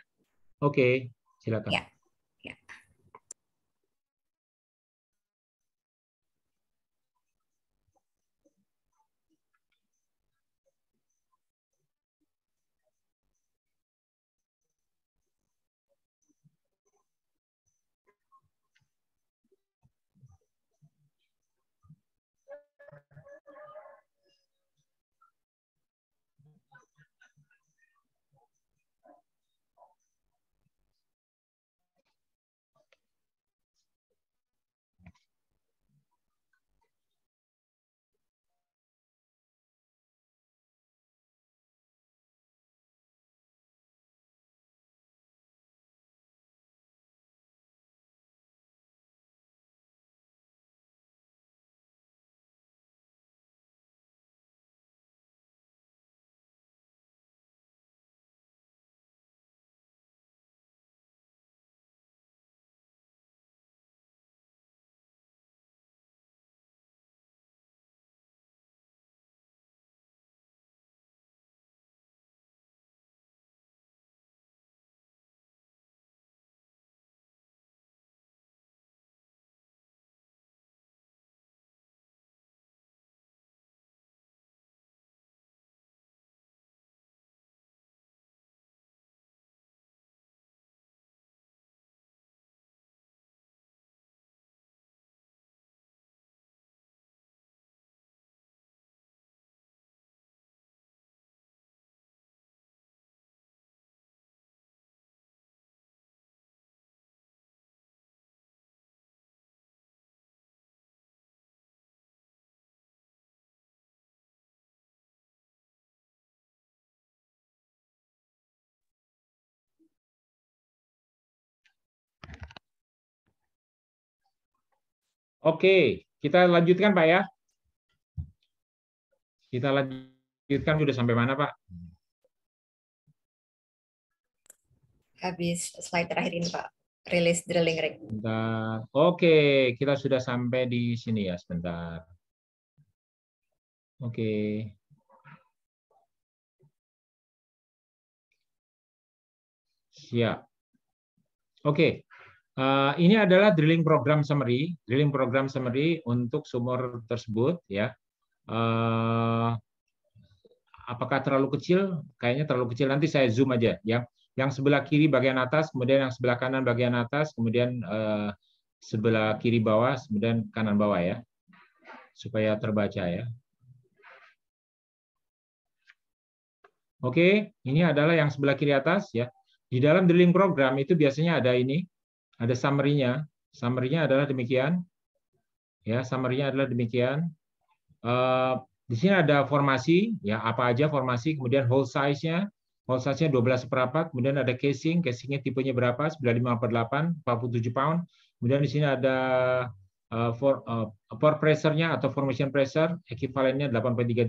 S2: Oke, okay, silakan. ya. ya. Oke, kita lanjutkan Pak ya. Kita lanjutkan sudah sampai mana Pak?
S1: Habis slide terakhir ini Pak, rilis drilling
S3: rig.
S2: Bentar. Oke, kita sudah sampai di sini ya sebentar. Oke. Siap. Oke, Eh, ini adalah drilling program summary, drilling program summary untuk sumur tersebut ya. Eh, apakah terlalu kecil? Kayaknya terlalu kecil. Nanti saya zoom aja ya. Yang sebelah kiri bagian atas, kemudian yang sebelah kanan bagian atas, kemudian eh, sebelah kiri bawah, kemudian kanan bawah ya. Supaya terbaca ya. Oke, ini adalah yang sebelah kiri atas ya. Di dalam drilling program itu biasanya ada ini ada summary-nya. Summary-nya adalah demikian. Ya, summary-nya adalah demikian. Uh, di sini ada formasi, ya apa aja formasi, kemudian whole size-nya, whole size-nya 12 seperempat, kemudian ada casing, casing-nya tipenya berapa, 95 47 pound, kemudian di sini ada uh, for, uh, eh, for pressure-nya atau formation pressure, equivalennya 8.33,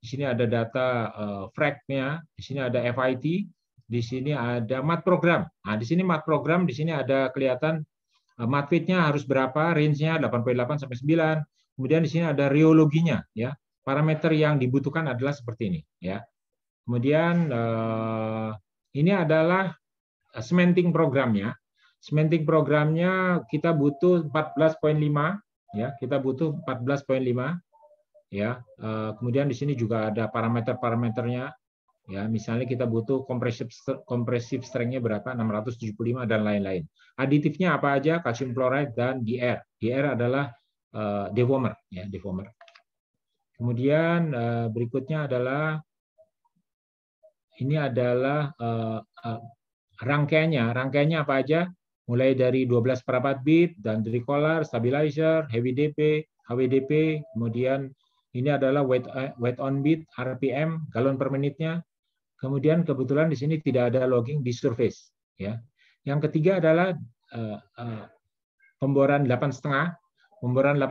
S2: di sini ada data uh, frag-nya, di sini ada FIT, di sini ada mat program. Nah, di sini mat program, di sini ada kelihatan eh, mat fitnya harus berapa, range-nya 8.8 sampai 9. Kemudian di sini ada rheologinya, ya. Parameter yang dibutuhkan adalah seperti ini, ya. Kemudian eh, ini adalah eh, cementing programnya. cementing programnya kita butuh 14.5, ya. Kita butuh 14.5 ya. Kemudian di sini juga ada parameter-parameternya Ya, misalnya kita butuh kompresif kompresif strength-nya berapa? 675 dan lain-lain. Aditifnya apa aja? Kalsium kloride dan DR. DR adalah uh, deformer ya, deformer. Kemudian uh, berikutnya adalah ini adalah uh, uh, rangkaiannya. Rangkaiannya apa aja? Mulai dari 12 perapat bit dan tricolor, stabilizer, heavy DP, HWDP, kemudian ini adalah weight, weight on bit, RPM, galon per menitnya, Kemudian kebetulan di sini tidak ada logging di surface. Ya. Yang ketiga adalah uh, uh, pemboran 8,5. Pemboran 8,5 uh,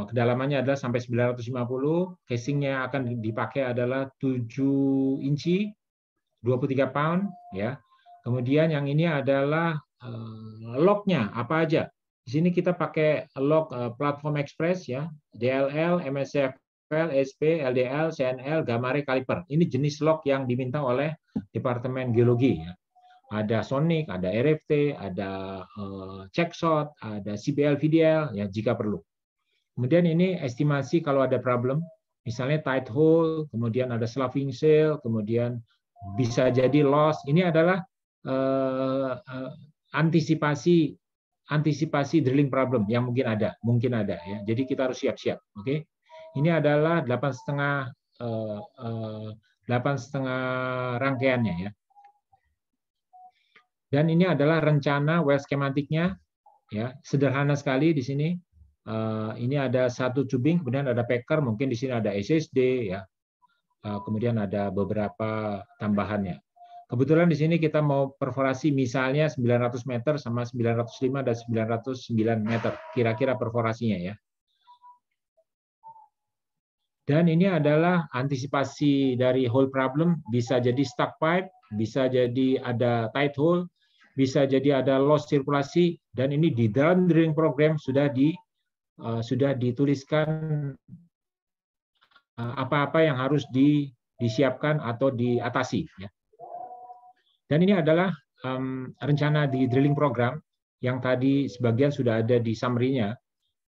S2: eh, kedalamannya adalah sampai 950. Casingnya akan dipakai adalah 7 inci, 23 pound. Ya. Kemudian yang ini adalah uh, locknya apa aja. Di sini kita pakai lock uh, platform express ya, DLL, MSF FL, SP, LDL, CNL, gamare, kaliper. Ini jenis log yang diminta oleh Departemen Geologi. Ya. Ada sonic, ada RFT, ada eh, shot, ada CBL, VDL, ya jika perlu. Kemudian ini estimasi kalau ada problem, misalnya tight hole, kemudian ada sloughing seal, kemudian bisa jadi loss. Ini adalah uh, antisipasi antisipasi drilling problem yang mungkin ada, mungkin ada ya. Jadi kita harus siap-siap, oke? okay? Ini adalah delapan setengah eh, eh, delapan setengah rangkaiannya ya. Dan ini adalah rencana web skematiknya ya sederhana sekali di sini. Eh, ini ada satu tubing, kemudian ada packer, mungkin di sini ada SSD ya, kemudian ada beberapa tambahannya. Kebetulan di sini kita mau perforasi misalnya 900 meter sama 905 dan 909 meter, kira-kira perforasinya ya. Dan ini adalah antisipasi dari hole problem, bisa jadi stuck pipe, bisa jadi ada tight hole, bisa jadi ada loss sirkulasi, dan ini di dalam drilling program sudah di uh, sudah dituliskan eh, apa-apa uh, yang harus di, disiapkan atau diatasi. Ya. Dan ini adalah um, rencana di drilling program yang tadi sebagian sudah ada di summary-nya,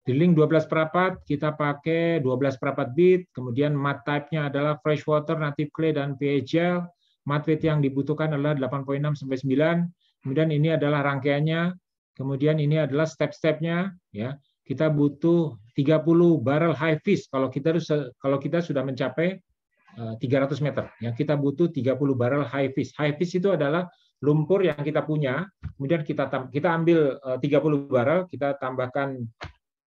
S2: di link 12 perapat, kita pakai 12 perapat bit, kemudian mat type-nya adalah freshwater, native clay, dan pH gel. Mat weight yang dibutuhkan adalah 8.6 sampai 9. Kemudian ini adalah rangkaiannya, kemudian ini adalah step-stepnya. ya Kita butuh 30 barrel high fish kalau kita kalau kita sudah mencapai 300 eh, meter. yang kita butuh 30 barrel high fish. High fish itu adalah lumpur yang kita punya, kemudian kita kita ambil 30 eh, barrel, kita tambahkan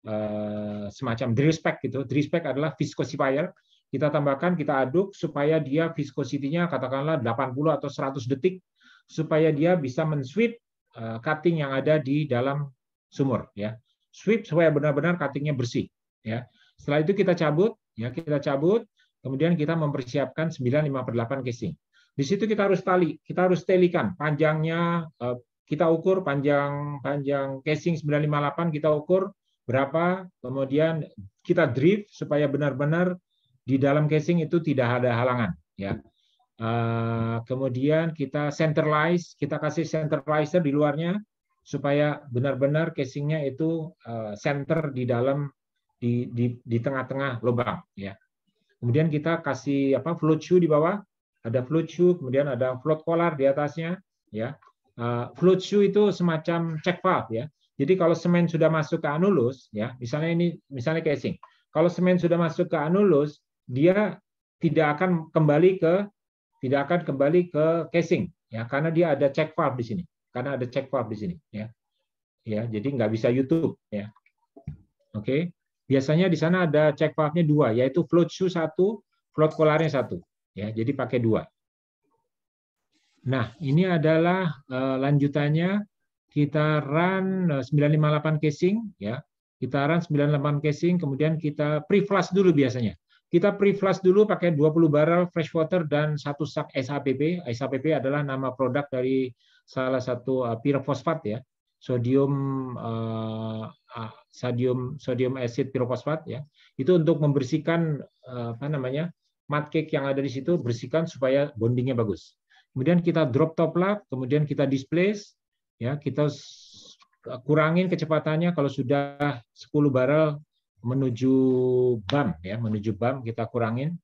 S2: Eh, semacam drispec gitu. Drispec adalah viscosifier. Kita tambahkan, kita aduk supaya dia viscosity-nya katakanlah 80 atau 100 detik supaya dia bisa mensweep eh, cutting yang ada di dalam sumur ya. Sweep supaya benar-benar cuttingnya bersih ya. Setelah itu kita cabut ya, kita cabut kemudian kita mempersiapkan 958 casing. Di situ kita harus tali, kita harus telikan panjangnya eh, kita ukur panjang panjang casing 958 kita ukur berapa, kemudian kita drift supaya benar-benar di dalam casing itu tidak ada halangan. Ya. Uh, kemudian kita centralize, kita kasih centralizer di luarnya supaya benar-benar casingnya itu uh, center di dalam di di di tengah-tengah lubang ya. Kemudian kita kasih apa float shoe di bawah, ada float shoe, kemudian ada float collar di atasnya ya. Uh, float shoe itu semacam check valve ya. Jadi kalau semen sudah masuk ke anulus, ya misalnya ini misalnya casing, kalau semen sudah masuk ke anulus, dia tidak akan kembali ke tidak akan kembali ke casing, ya karena dia ada check valve di sini, karena ada check valve di sini, ya, ya jadi nggak bisa YouTube, ya, oke. Okay. Biasanya di sana ada check valve-nya dua, yaitu float shoe satu, float kolarnya satu, ya, jadi pakai dua. Nah, ini adalah eh, lanjutannya kita run 958 casing ya. Kita run 98 casing kemudian kita pre-flush dulu biasanya. Kita pre-flush dulu pakai 20 barrel fresh water dan satu sak SAPP. SAPP adalah nama produk dari salah satu eh, pirofosfat ya. Sodium uh, sodium sodium acid pirofosfat ya. Itu untuk membersihkan uh, apa namanya? mud cake yang ada di situ bersihkan supaya bondingnya bagus. Kemudian kita drop top lap, kemudian kita displace, ya kita kurangin kecepatannya kalau sudah 10 barrel menuju BAM ya menuju BAM kita kurangin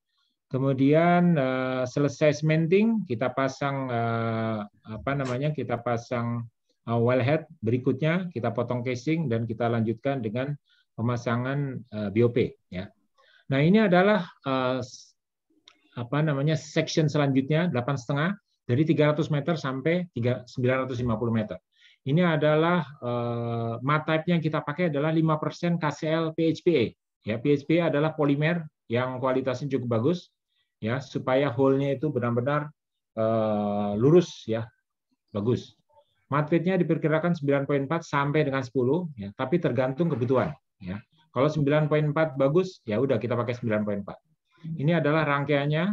S2: kemudian uh, selesai cementing kita pasang uh, apa namanya kita pasang uh, wellhead berikutnya kita potong casing dan kita lanjutkan dengan pemasangan uh, BOP ya nah ini adalah uh, apa namanya section selanjutnya delapan setengah dari 300 meter sampai 950 meter ini adalah eh, mat yang kita pakai adalah 5% KCl PHPA. Ya, PHPA adalah polimer yang kualitasnya cukup bagus ya, supaya hole-nya itu benar-benar eh, lurus ya. Bagus. Matfitnya nya diperkirakan 9.4 sampai dengan 10 ya, tapi tergantung kebutuhan ya. Kalau 9.4 bagus, ya udah kita pakai 9.4. Ini adalah rangkaiannya.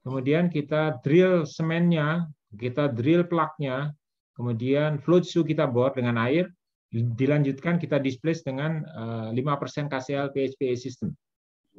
S2: Kemudian kita drill semennya, kita drill plaknya, kemudian float su kita bor dengan air, dilanjutkan kita displace dengan 5% KCL PHPA system.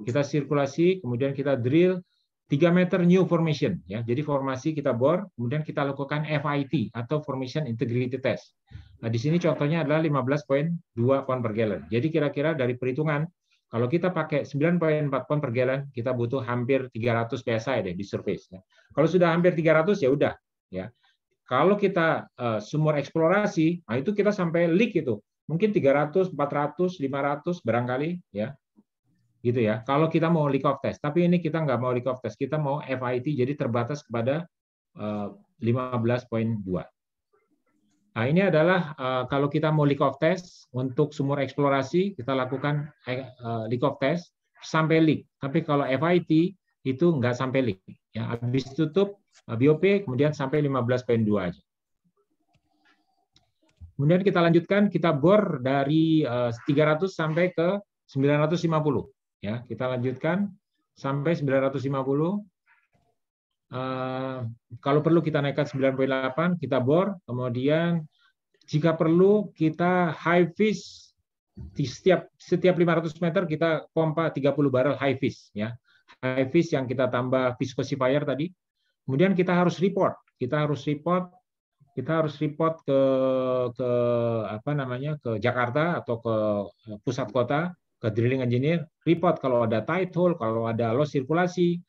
S2: Kita sirkulasi, kemudian kita drill 3 meter new formation ya. Jadi formasi kita bor, kemudian kita lakukan FIT atau formation integrity test. Nah, di sini contohnya adalah 15.2 pound per gallon. Jadi kira-kira dari perhitungan kalau kita pakai 9.4 pound per gallon, kita butuh hampir 300 psi deh di surface ya. Kalau sudah hampir 300 ya udah ya. Kalau kita uh, sumur eksplorasi, nah itu kita sampai leak itu. Mungkin 300, 400, 500 barangkali ya. Gitu ya. Kalau kita mau leak of test, tapi ini kita nggak mau leak of test, kita mau FIT jadi terbatas kepada uh, eh, 15.2. Nah, ini adalah uh, kalau kita mau leak of test untuk sumur eksplorasi, kita lakukan uh, leak of test sampai leak. Tapi kalau FIT itu nggak sampai link. Ya, habis tutup eh, BOP kemudian sampai 15.2 aja. Kemudian kita lanjutkan, kita bor dari 300 eh, sampai ke 950. Ya, kita lanjutkan sampai 950. puluh. Eh, kalau perlu kita naikkan 9.8, kita bor. Kemudian jika perlu kita high fish di setiap setiap 500 meter kita pompa 30 barrel high fish ya high fish yang kita tambah fish specifier tadi. Kemudian kita harus report, kita harus report kita harus report ke ke apa namanya ke Jakarta atau ke eh, pusat kota ke drilling engineer report kalau ada tight hole kalau ada low sirkulasi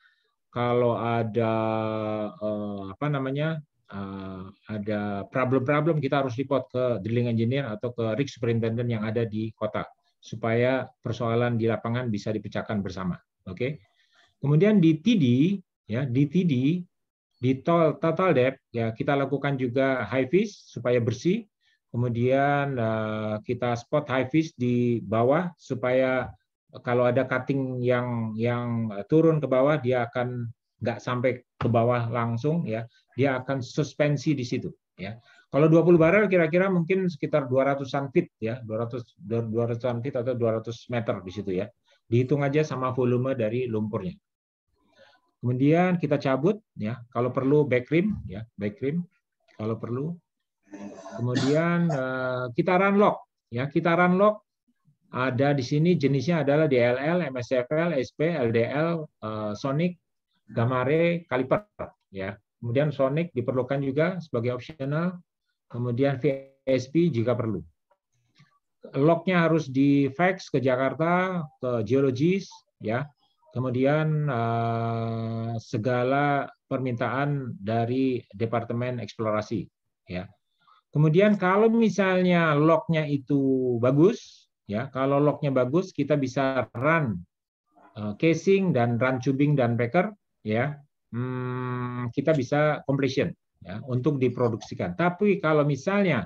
S2: kalau ada eh, apa namanya eh, ada problem-problem kita harus report ke drilling engineer atau ke rig superintendent yang ada di kota supaya persoalan di lapangan bisa dipecahkan bersama oke okay? Kemudian di TD, ya di TD, di total, total debt ya kita lakukan juga high fish supaya bersih. Kemudian eh, kita spot high fish di bawah supaya kalau ada cutting yang yang turun ke bawah dia akan nggak sampai ke bawah langsung ya dia akan suspensi di situ ya kalau 20 barrel kira-kira mungkin sekitar 200-an feet ya 200 200-an feet atau 200 meter di situ ya dihitung aja sama volume dari lumpurnya Kemudian kita cabut ya, kalau perlu back rim ya, back rim kalau perlu. Kemudian eh, kita run lock ya, kita run lock ada di sini jenisnya adalah DLL, MSFL, SP, LDL, eh, Sonic, Gamma Ray, Kaliper, ya. Kemudian Sonic diperlukan juga sebagai optional. Kemudian VSP jika perlu. Locknya harus di fax ke Jakarta, ke geologis, ya Kemudian eh, segala permintaan dari Departemen Eksplorasi. Ya. Kemudian kalau misalnya lognya itu bagus, ya kalau lognya bagus kita bisa run eh, casing dan run tubing dan packer, ya hmm, kita bisa completion ya, untuk diproduksikan. Tapi kalau misalnya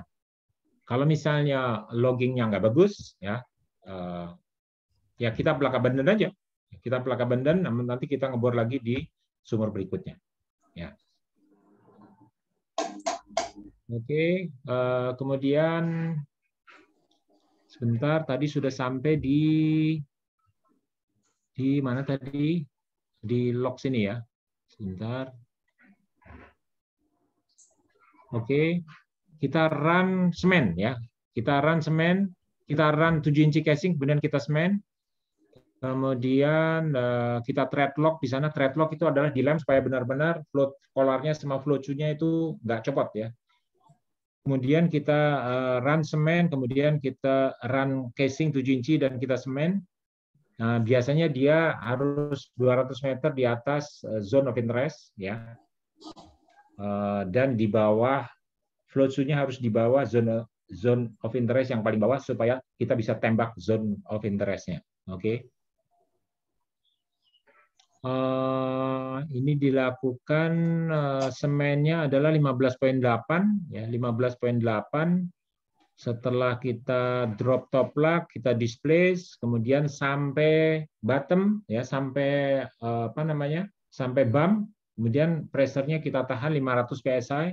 S2: kalau misalnya loggingnya nggak bagus, ya eh, ya kita belaka bener aja kita Pelaka Benden, namun nanti kita ngebor lagi di sumur berikutnya. Ya. Oke, eh, kemudian sebentar tadi sudah sampai di di mana tadi di log sini ya. Sebentar. Oke, kita run semen ya. Kita run semen, kita run 7 inci casing, kemudian kita semen. Kemudian eh, kita lock di sana. lock itu adalah di lem supaya benar-benar float kolarnya sama flowcue-nya itu nggak copot ya. Kemudian kita eh, run semen, kemudian kita run casing 7 inci dan kita semen. Nah, biasanya dia harus 200 meter di atas eh, zone of interest ya. Dan di bawah flowcue-nya harus di bawah zone zone of interest yang paling bawah supaya kita bisa tembak zone of interestnya, Oke. Okay? Eh, ini dilakukan eh, semennya adalah 15.8 ya 15.8 setelah kita drop top lock kita displace kemudian sampai bottom ya sampai eh, apa namanya sampai bump kemudian pressernya kita tahan 500 psi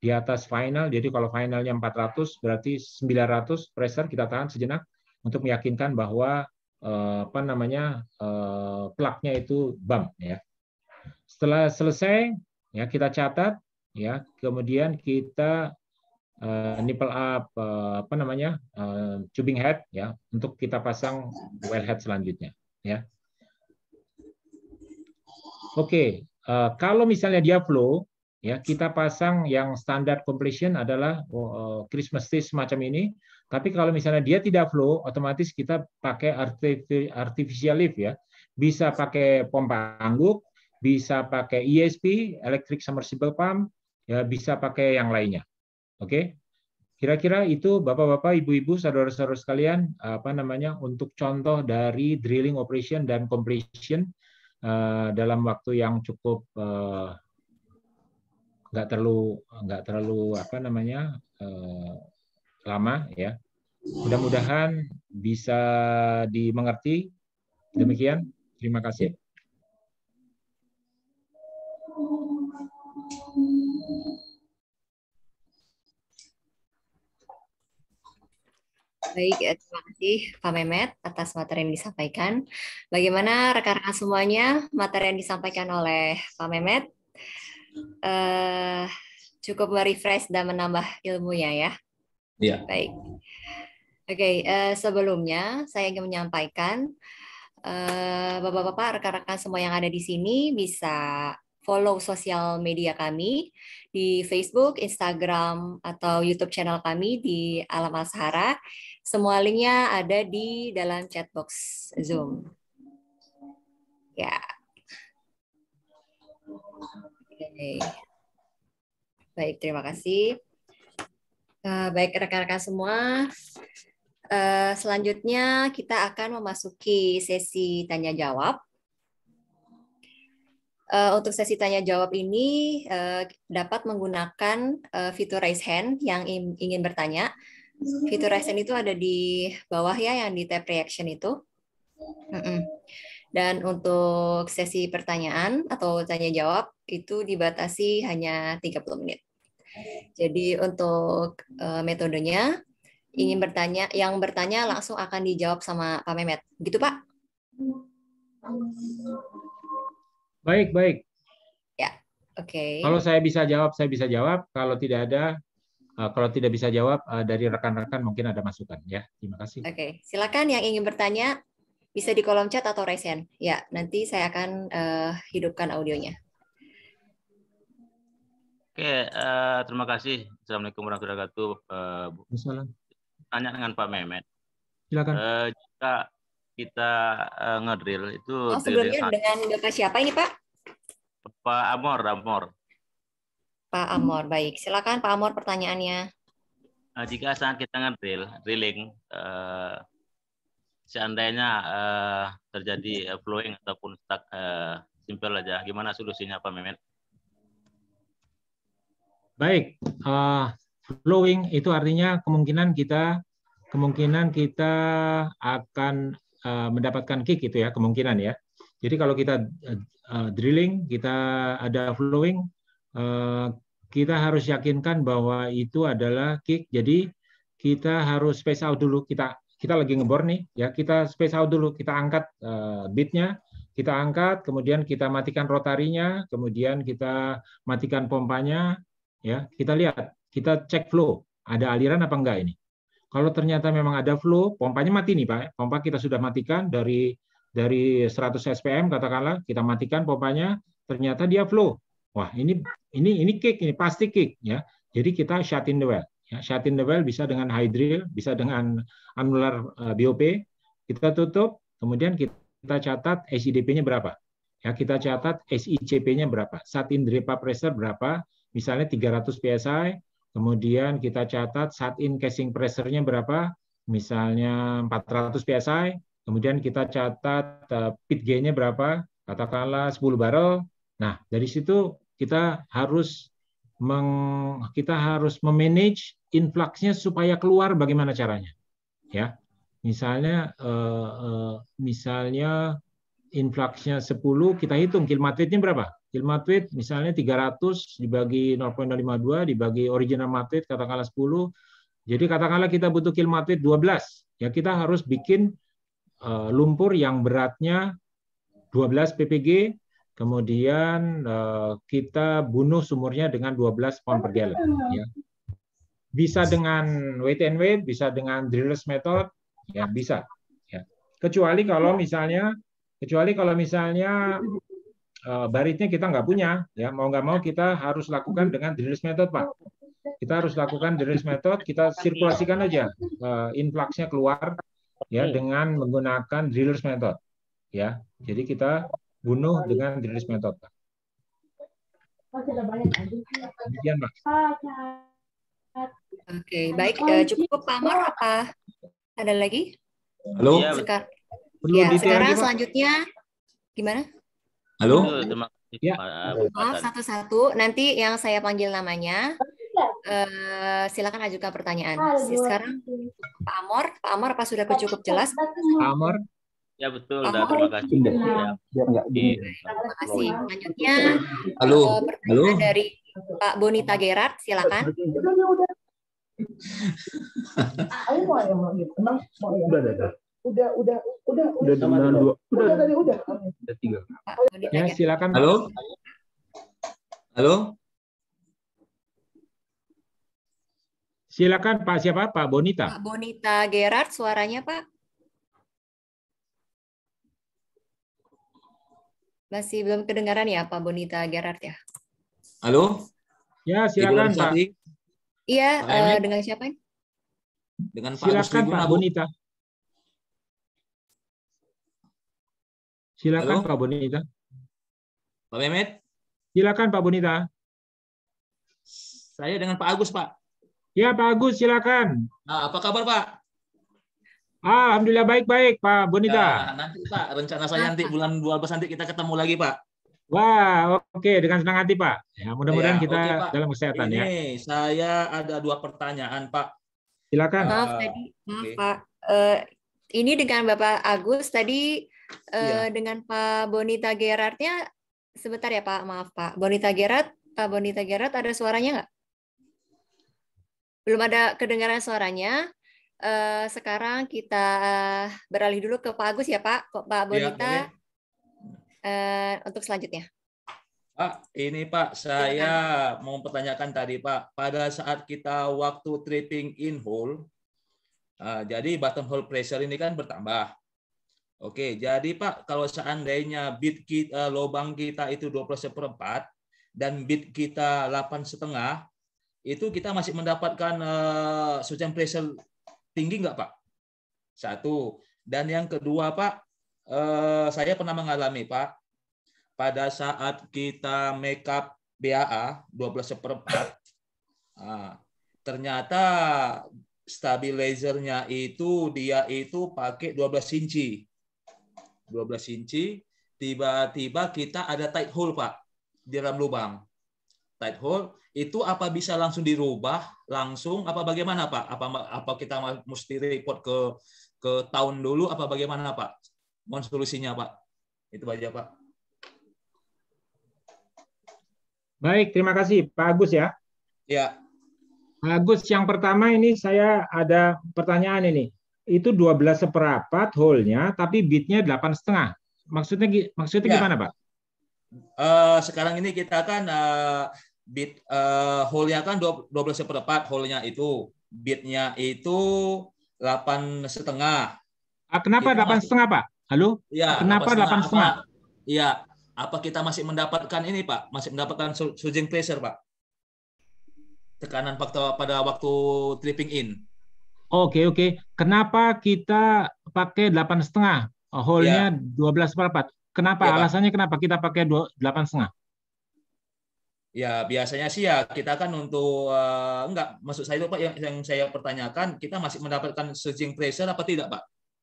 S2: di atas final jadi kalau finalnya 400 berarti 900 pressure kita tahan sejenak untuk meyakinkan bahwa Eh, apa namanya eh, plaknya itu BAM ya. Setelah selesai ya kita catat ya kemudian kita uh, nipple up uh, apa namanya tubing head ya untuk kita pasang well head selanjutnya ya. Oke, kalau misalnya dia flow ya kita pasang yang standar completion adalah oh, Christmas tree semacam ini tapi kalau misalnya dia tidak flow, otomatis kita pakai artificial lift ya. Bisa pakai pompa angguk, bisa pakai ESP, electric submersible pump, ya bisa pakai yang lainnya. Oke. Kira-kira itu Bapak-bapak, Ibu-ibu, saudara-saudara sekalian apa namanya untuk contoh dari drilling operation dan completion uh, dalam waktu yang cukup uh, nggak terlalu nggak terlalu apa namanya uh, lama ya. Mudah-mudahan bisa dimengerti. Demikian, terima kasih.
S1: Baik, ya, terima kasih Pak Memet atas materi yang disampaikan. Bagaimana rekan-rekan semuanya materi yang disampaikan oleh Pak Memet? Uh, cukup merefresh dan menambah ilmunya ya. Ya Baik. Oke, okay, uh, eh, sebelumnya saya ingin menyampaikan uh, Bapak-bapak, rekan-rekan semua yang ada di sini bisa follow sosial media kami di Facebook, Instagram, atau YouTube channel kami di Alam Asahara. Semua linknya ada di dalam chat box Zoom. Ya. Okay. Baik, terima kasih. Eh, baik rekan-rekan semua, uh, selanjutnya kita akan memasuki sesi tanya jawab. Uh, untuk sesi tanya jawab ini uh, dapat menggunakan uh, fitur raise hand yang ingin bertanya. Fitur raise hand itu ada di bawah ya yang di tab reaction itu. Mm -mm. Dan untuk sesi pertanyaan atau tanya jawab itu dibatasi hanya 30 menit. Jadi untuk uh, metodenya ingin hmm. bertanya, yang bertanya langsung akan dijawab sama Pak Mehmet. Gitu Pak? Baik, baik. Ya, oke. Okay. Kalau saya
S2: bisa jawab, saya bisa jawab. Kalau tidak ada, eh, kalau tidak bisa jawab eh, dari rekan-rekan mungkin ada masukan ya. Terima kasih. Oke,
S1: okay. silakan yang ingin bertanya bisa di kolom chat atau resen. Ya, nanti saya akan uh, hidupkan audionya.
S2: Oke, uh, terima kasih. Assalamualaikum warahmatullahi wabarakatuh. Uh, tanya dengan Pak Mehmet. Silakan. Uh, jika kita uh, ngedrill itu oh, sebelumnya dengan
S1: Bapak siapa ini, Pak?
S2: Pak Amor, Amor.
S1: Pak Amor, baik. Silakan Pak Amor pertanyaannya.
S2: Uh, jika saat kita ngedrill,
S4: drilling, uh, seandainya uh, terjadi flowing ataupun stuck, uh, simpel aja, gimana solusinya Pak Memet?
S2: Baik, uh, flowing itu artinya kemungkinan kita kemungkinan kita akan uh, mendapatkan kick itu ya, kemungkinan ya. Jadi kalau kita uh, uh, drilling, kita ada flowing, uh, kita harus yakinkan bahwa itu adalah kick. Jadi kita harus space out dulu. Kita kita lagi ngebor nih, ya kita space out dulu. Kita angkat uh, bitnya kita angkat, kemudian kita matikan rotarinya, kemudian kita matikan pompanya, ya kita lihat kita cek flow ada aliran apa enggak ini kalau ternyata memang ada flow pompanya mati nih pak pompa kita sudah matikan dari dari 100 spm katakanlah kita matikan pompanya ternyata dia flow wah ini ini ini kick ini pasti kick ya jadi kita shut in the well ya shut in the well bisa dengan high bisa dengan annular eh, BOP kita tutup kemudian kita catat SIDP-nya berapa ya kita catat SICP-nya berapa satin drip pressure berapa misalnya 300 PSI, kemudian kita catat saat in casing pressure-nya berapa, misalnya 400 PSI, kemudian kita catat eh, pit gain-nya berapa, katakanlah 10 barrel. Nah, dari situ kita harus meng, kita harus memanage influxnya supaya keluar bagaimana caranya. Ya. Misalnya eh, eh misalnya influxnya 10, kita hitung kilometriknya berapa? Yield tweet misalnya 300 dibagi 0.52 dibagi original tweet katakanlah 10. Jadi katakanlah kita butuh kilmat tweet 12. Ya kita harus bikin uh, lumpur yang beratnya 12 ppg kemudian uh, kita bunuh sumurnya dengan 12 pound per gallon ya. Bisa dengan weight and weight, bisa dengan drillers method, ya bisa. Ya. Kecuali kalau misalnya kecuali kalau misalnya Eh, baritnya kita nggak punya ya mau nggak mau kita harus lakukan hmm. dengan drainage method pak kita harus lakukan drainage method kita sirkulasikan aja eh, influxnya keluar ya hmm. dengan menggunakan drainage method ya jadi kita bunuh dengan drainage method pak demikian pak
S3: oke baik eh, cukup pak Mar
S1: apa ada lagi
S3: halo
S4: Sekar ya, sekarang
S1: selanjutnya gimana
S4: Halo? Terima kasih. Ya. Maaf
S1: satu-satu. Nanti yang saya panggil namanya. Uh, silakan ajukan pertanyaan. Sekarang Pak Amor, Pak Amor apa sudah cukup jelas? Pak
S4: Amor. Ya betul, Amor. terima kasih. Ya.
S3: Ya. Terima
S1: kasih. Iya. Selanjutnya Halo. Uh, Halo. dari Pak Bonita Gerard, silakan. Udah, udah,
S3: udah
S1: udah udah udah udah udah udah, dua, udah, udah tadi udah
S3: udah tiga ya silakan halo
S2: halo silakan pak siapa pak Bonita pak
S1: Bonita Gerard suaranya pak masih belum kedengaran ya pak Bonita Gerard ya
S2: halo ya silakan pak
S1: iya uh, dengan siapa
S2: dengan pak silakan pak Bonita Silakan Pak Bonita. Pak Mehmet. Silakan Pak Bonita. Saya dengan Pak Agus, Pak. Ya, Pak Agus, silakan. Nah, apa kabar, Pak? Ah Alhamdulillah baik-baik, Pak Bonita. Ya, nanti, Pak, rencana saya nanti ah. bulan dua belas nanti kita ketemu lagi, Pak. Wah, oke, okay. dengan senang hati, Pak. Ya, mudah-mudahan ya, kita okay, dalam kesehatan ya. Ini, ya.
S4: saya ada dua pertanyaan, Pak.
S2: Silakan. Maaf tadi,
S1: maaf okay. Pak. Uh, ini dengan Bapak Agus tadi Eh, iya. dengan Pak Bonita Gerardnya sebentar ya Pak, maaf Pak. Bonita Gerard, Pak Bonita Gerard ada suaranya nggak? Belum ada kedengaran suaranya. Eh, sekarang kita beralih dulu ke Pak Agus ya Pak, Pak iya, Bonita ya, untuk selanjutnya.
S4: Pak, ini Pak, saya mau pertanyakan tadi Pak, pada saat kita waktu tripping in hole, uh, jadi bottom hole pressure ini kan bertambah. Oke, jadi Pak, kalau seandainya bit kita, eh, lobang kita itu 12 seperempat dan bit kita 8 setengah, itu kita masih mendapatkan uh, eh, sujan pressure tinggi nggak Pak? Satu. Dan yang kedua Pak, uh, saya pernah mengalami Pak, pada saat kita make up BAA 12 seperempat, uh, ternyata stabilizernya itu dia itu pakai 12 inci 12 inci, tiba-tiba kita ada tight hole, Pak, di dalam lubang. Tight hole itu apa bisa langsung dirubah langsung apa bagaimana, Pak? Apa apa kita mesti report ke ke tahun dulu apa bagaimana, Pak? Mohon solusinya, Pak. Itu saja Pak.
S2: Baik, terima kasih Pak Agus ya. Ya. Agus, yang pertama ini saya ada pertanyaan ini itu 12 seperempat hole nya tapi bitnya delapan setengah. Maksudnya maksudnya ya. gimana, Pak?
S4: Uh, sekarang ini kita kan uh, bit uh, eh, hole nya kan 12 seperempat hole nya itu bitnya itu delapan setengah.
S2: Ah, kenapa delapan setengah, Pak? Halo?
S4: Ya, Kenapa delapan setengah? Iya. Apa kita masih mendapatkan ini, Pak? Masih mendapatkan surging pressure, Pak? Tekanan pada waktu tripping in.
S2: Oke oke. Kenapa kita pakai delapan setengah? Oh, hole-nya ya. dua belas empat. Kenapa? Ya, Alasannya kenapa kita pakai delapan setengah?
S4: Ya biasanya sih ya kita kan untuk uh, enggak maksud saya itu Pak yang, yang saya pertanyakan kita masih mendapatkan surging pressure apa tidak Pak?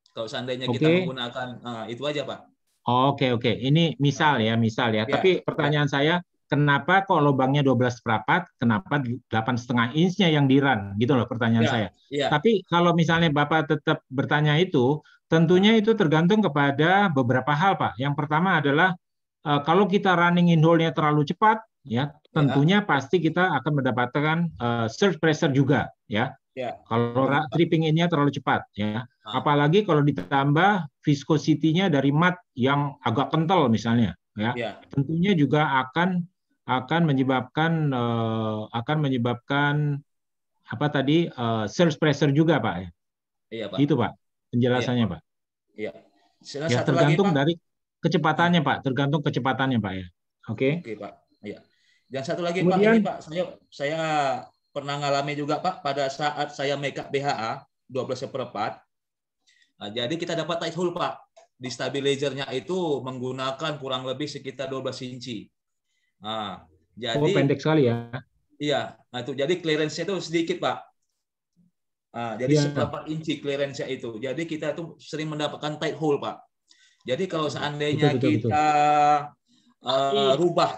S4: Kalau seandainya okay. kita menggunakan uh, itu aja Pak.
S2: Oke okay, oke. Okay. Ini misal ya misal ya. ya Tapi pertanyaan ya. saya kenapa kok lubangnya 12 perapat, kenapa 8 setengah inchnya yang diran? Gitu loh pertanyaan ya, saya. Ya. Tapi kalau misalnya Bapak tetap bertanya itu, tentunya itu tergantung kepada beberapa hal, Pak. Yang pertama adalah uh, kalau kita running in hole-nya terlalu cepat, ya, ya. tentunya pasti kita akan mendapatkan uh, surge pressure juga, ya. Ya. Kalau tripping innya terlalu cepat, ya. Ah. Apalagi kalau ditambah viscosity-nya dari mat yang agak kental misalnya, ya. ya. Tentunya juga akan akan menyebabkan uh, akan menyebabkan apa tadi uh, eh, sales pressure juga pak ya iya pak itu pak penjelasannya iya. pak
S4: iya Sila ya tergantung lagi, pak. dari
S2: kecepatannya pak tergantung kecepatannya pak ya oke okay? oke pak
S4: iya dan satu lagi Kemudian, pak ini pak saya saya pernah ngalami juga pak pada saat saya make up BHA 12 seperempat nah, jadi kita dapat tight hole pak di stabilizernya itu menggunakan kurang lebih sekitar 12 inci Nah, jadi oh, pendek sekali ya. Iya, nah itu jadi clearance-nya itu sedikit, Pak. Nah, jadi ya. inci clearance-nya itu. Jadi kita itu sering mendapatkan tight hole, Pak. Jadi kalau seandainya betul, betul, kita betul. Uh, iya. rubah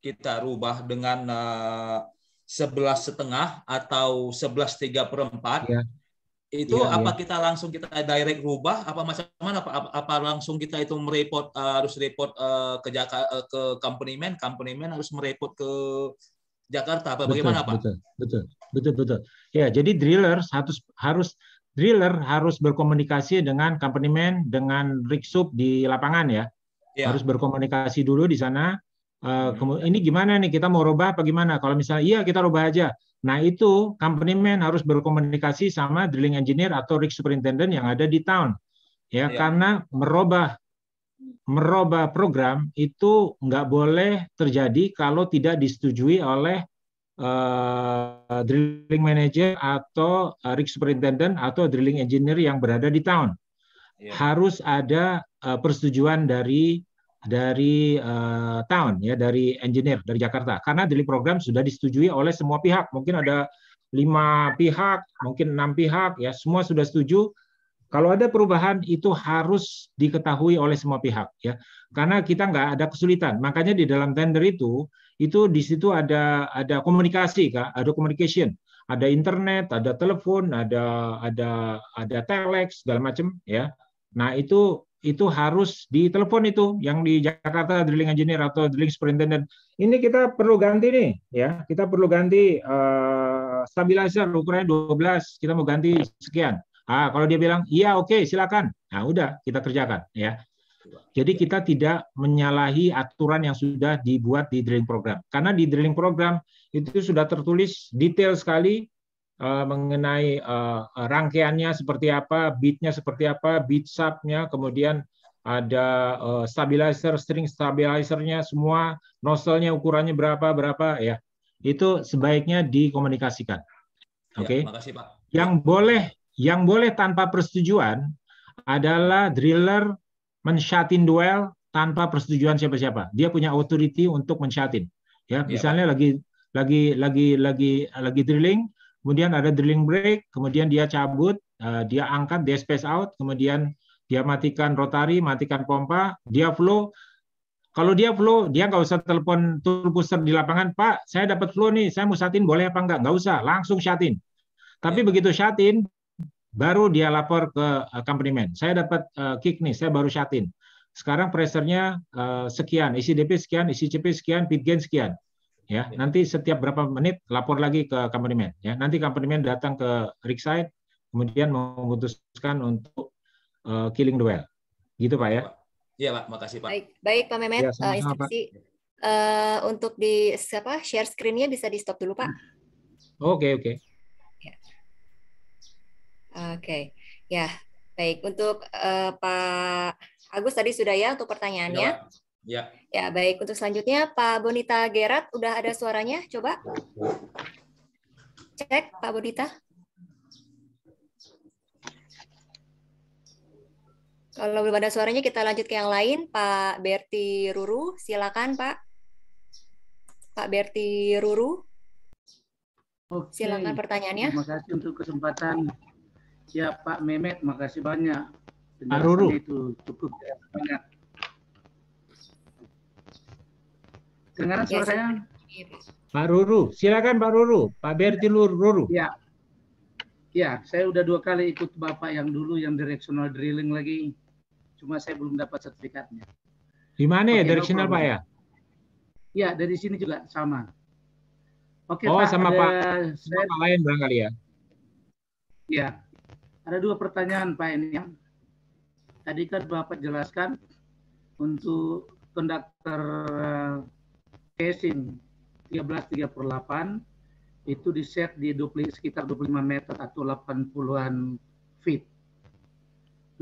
S4: kita rubah dengan eh, sebelas 11 setengah atau sebelas tiga perempat, ya itu iya, apa iya. kita langsung kita direct rubah apa macam mana apa, apa, langsung kita itu mereport uh, harus report uh, ke Jakarta uh, eh, ke company man company man harus mereport ke
S2: Jakarta apa betul, bagaimana pak betul betul betul betul ya jadi driller harus harus driller harus berkomunikasi dengan company man dengan rig sub di lapangan ya, ya. harus berkomunikasi dulu di sana Eh, hmm. kemudian ini gimana nih kita mau rubah apa gimana? Kalau misalnya iya kita rubah aja. Nah itu company man harus berkomunikasi sama drilling engineer atau rig superintendent yang ada di town. Ya, ya. karena merubah merubah program itu nggak boleh terjadi kalau tidak disetujui oleh uh, drilling manager atau eh, rig superintendent atau drilling engineer yang berada di town. Yeah. Harus ada uh, persetujuan dari dari uh, town ya dari engineer dari Jakarta karena dari program sudah disetujui oleh semua pihak mungkin ada lima pihak mungkin enam pihak ya semua sudah setuju kalau ada perubahan itu harus diketahui oleh semua pihak ya karena kita nggak ada kesulitan makanya di dalam tender itu itu di situ ada ada komunikasi kak ada communication ada internet ada telepon ada ada ada telex segala macam ya nah itu itu harus ditelepon itu yang di Jakarta drilling engineer atau drilling superintendent. Ini kita perlu ganti nih ya, kita perlu ganti uh, stabilizer ukurannya 12, kita mau ganti sekian. Ah, kalau dia bilang iya oke okay, silakan. Nah, udah kita kerjakan ya. Jadi kita tidak menyalahi aturan yang sudah dibuat di drilling program. Karena di drilling program itu sudah tertulis detail sekali Eh, mengenai uh, rangkaiannya seperti apa, beatnya seperti apa, beat subnya, kemudian ada uh, stabilizer, string stabilizernya semua, nozzle-nya ukurannya berapa, berapa ya. Itu sebaiknya dikomunikasikan. Ya, Oke. Okay? Ya, Pak. Yang boleh yang boleh tanpa persetujuan adalah driller mensyatin duel tanpa persetujuan siapa-siapa. Dia punya authority untuk mensyatin. Ya, ya, misalnya lagi lagi lagi lagi lagi drilling, kemudian ada drilling break, kemudian dia cabut, eh, dia angkat, dia space out, kemudian dia matikan rotari, matikan pompa, dia flow. Kalau dia flow, dia nggak usah telepon tool pusher di lapangan, Pak, saya dapat flow nih, saya mau satin, boleh apa nggak? Nggak usah, langsung satin. Tapi ya. begitu satin, baru dia lapor ke eh, company man. Saya dapat eh, kick nih, saya baru satin. Sekarang pressernya sekian, isi DP sekian, isi CP sekian, pit gain sekian. Ya, ya. Nanti setiap berapa menit lapor lagi ke company ya. Nanti company datang ke rig kemudian memutuskan untuk uh, killing duel. Gitu Pak ya.
S4: Iya Pak, makasih
S1: Pak. Baik, baik Pak memet ya, uh, instruksi Uh, untuk di siapa share screen bisa di stop dulu Pak.
S2: Oke, okay, oke. Okay. Ya. Oke.
S1: Okay. Ya, baik untuk uh, Pak Agus tadi sudah ya untuk pertanyaannya. Ya, Ya. Ya, baik. Untuk selanjutnya Pak Bonita Gerat udah ada suaranya? Coba. Cek Pak Bonita. Kalau belum ada suaranya kita lanjut ke yang lain, Pak Berti Ruru, silakan Pak. Pak Berti Ruru.
S3: Oke. Silakan pertanyaannya. Terima kasih untuk kesempatan. Ya Pak Memet, makasih banyak. Pak Ruru. Itu cukup banyak. Dengar suara saya?
S2: Pak Ruru, silakan Pak Ruru, Pak Bertilur Ruru. Ya.
S3: Ya, saya udah dua kali ikut Bapak yang dulu yang directional drilling lagi. Cuma saya belum dapat sertifikatnya.
S2: Di mana ya directional Pak ya?
S3: Ya, dari sini juga sama. Oke, oh, Pak, sama Pak. Sama saya, Pak
S2: lain barangkali ya.
S3: Ya. Ada dua pertanyaan Pak ini yang tadi kan Bapak jelaskan untuk konduktor eh, Casing 13.38 itu di set di 20, sekitar 25 meter atau 80-an feet.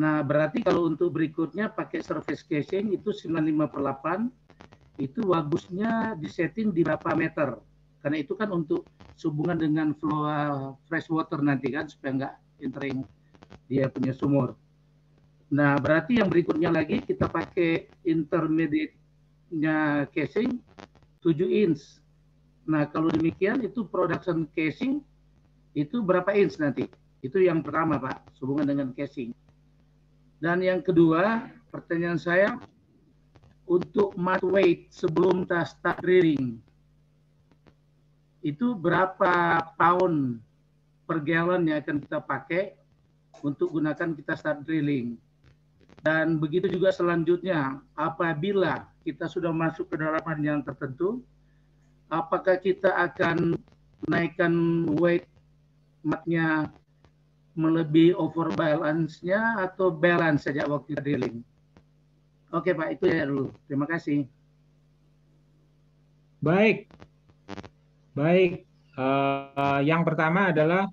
S3: Nah, berarti kalau untuk berikutnya pakai surface casing itu 95 per 8 itu bagusnya disetting di berapa meter? Karena itu kan untuk hubungan dengan flow fresh water nanti kan supaya nggak entering dia punya sumur. Nah, berarti yang berikutnya lagi kita pakai intermediate-nya casing 7 inch. Nah, kalau demikian itu production casing itu berapa inch nanti? Itu yang pertama, Pak, hubungan dengan casing. Dan yang kedua, pertanyaan saya untuk mat weight sebelum tas start drilling itu berapa pound per gallon yang akan kita pakai untuk gunakan kita start drilling. Dan begitu juga selanjutnya apabila kita sudah masuk ke dalam yang tertentu, apakah kita akan naikkan weight matnya melebihi over balance-nya atau balance saja waktu dealing? Oke Pak, itu
S2: ya dulu. Terima kasih. Baik. Baik. Uh, yang pertama adalah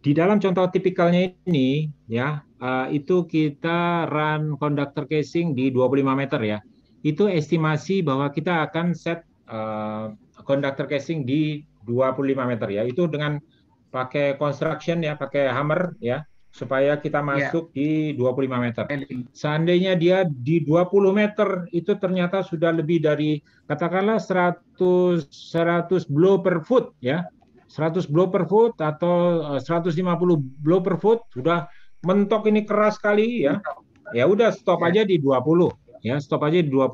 S2: di dalam contoh tipikalnya ini ya uh, itu kita run conductor casing di 25 meter ya. Itu estimasi bahwa kita akan set uh, conductor casing di 25 meter ya. Itu dengan pakai construction ya, pakai hammer ya supaya kita ya. masuk yeah. di 25 meter. Seandainya dia di 20 meter itu ternyata sudah lebih dari katakanlah 100 100 blow per foot ya. 100 blow per foot atau 150 eh, blow per foot sudah mentok ini keras sekali ya. Ya udah stop ya. aja di 20 ya, stop aja di 20. Uh,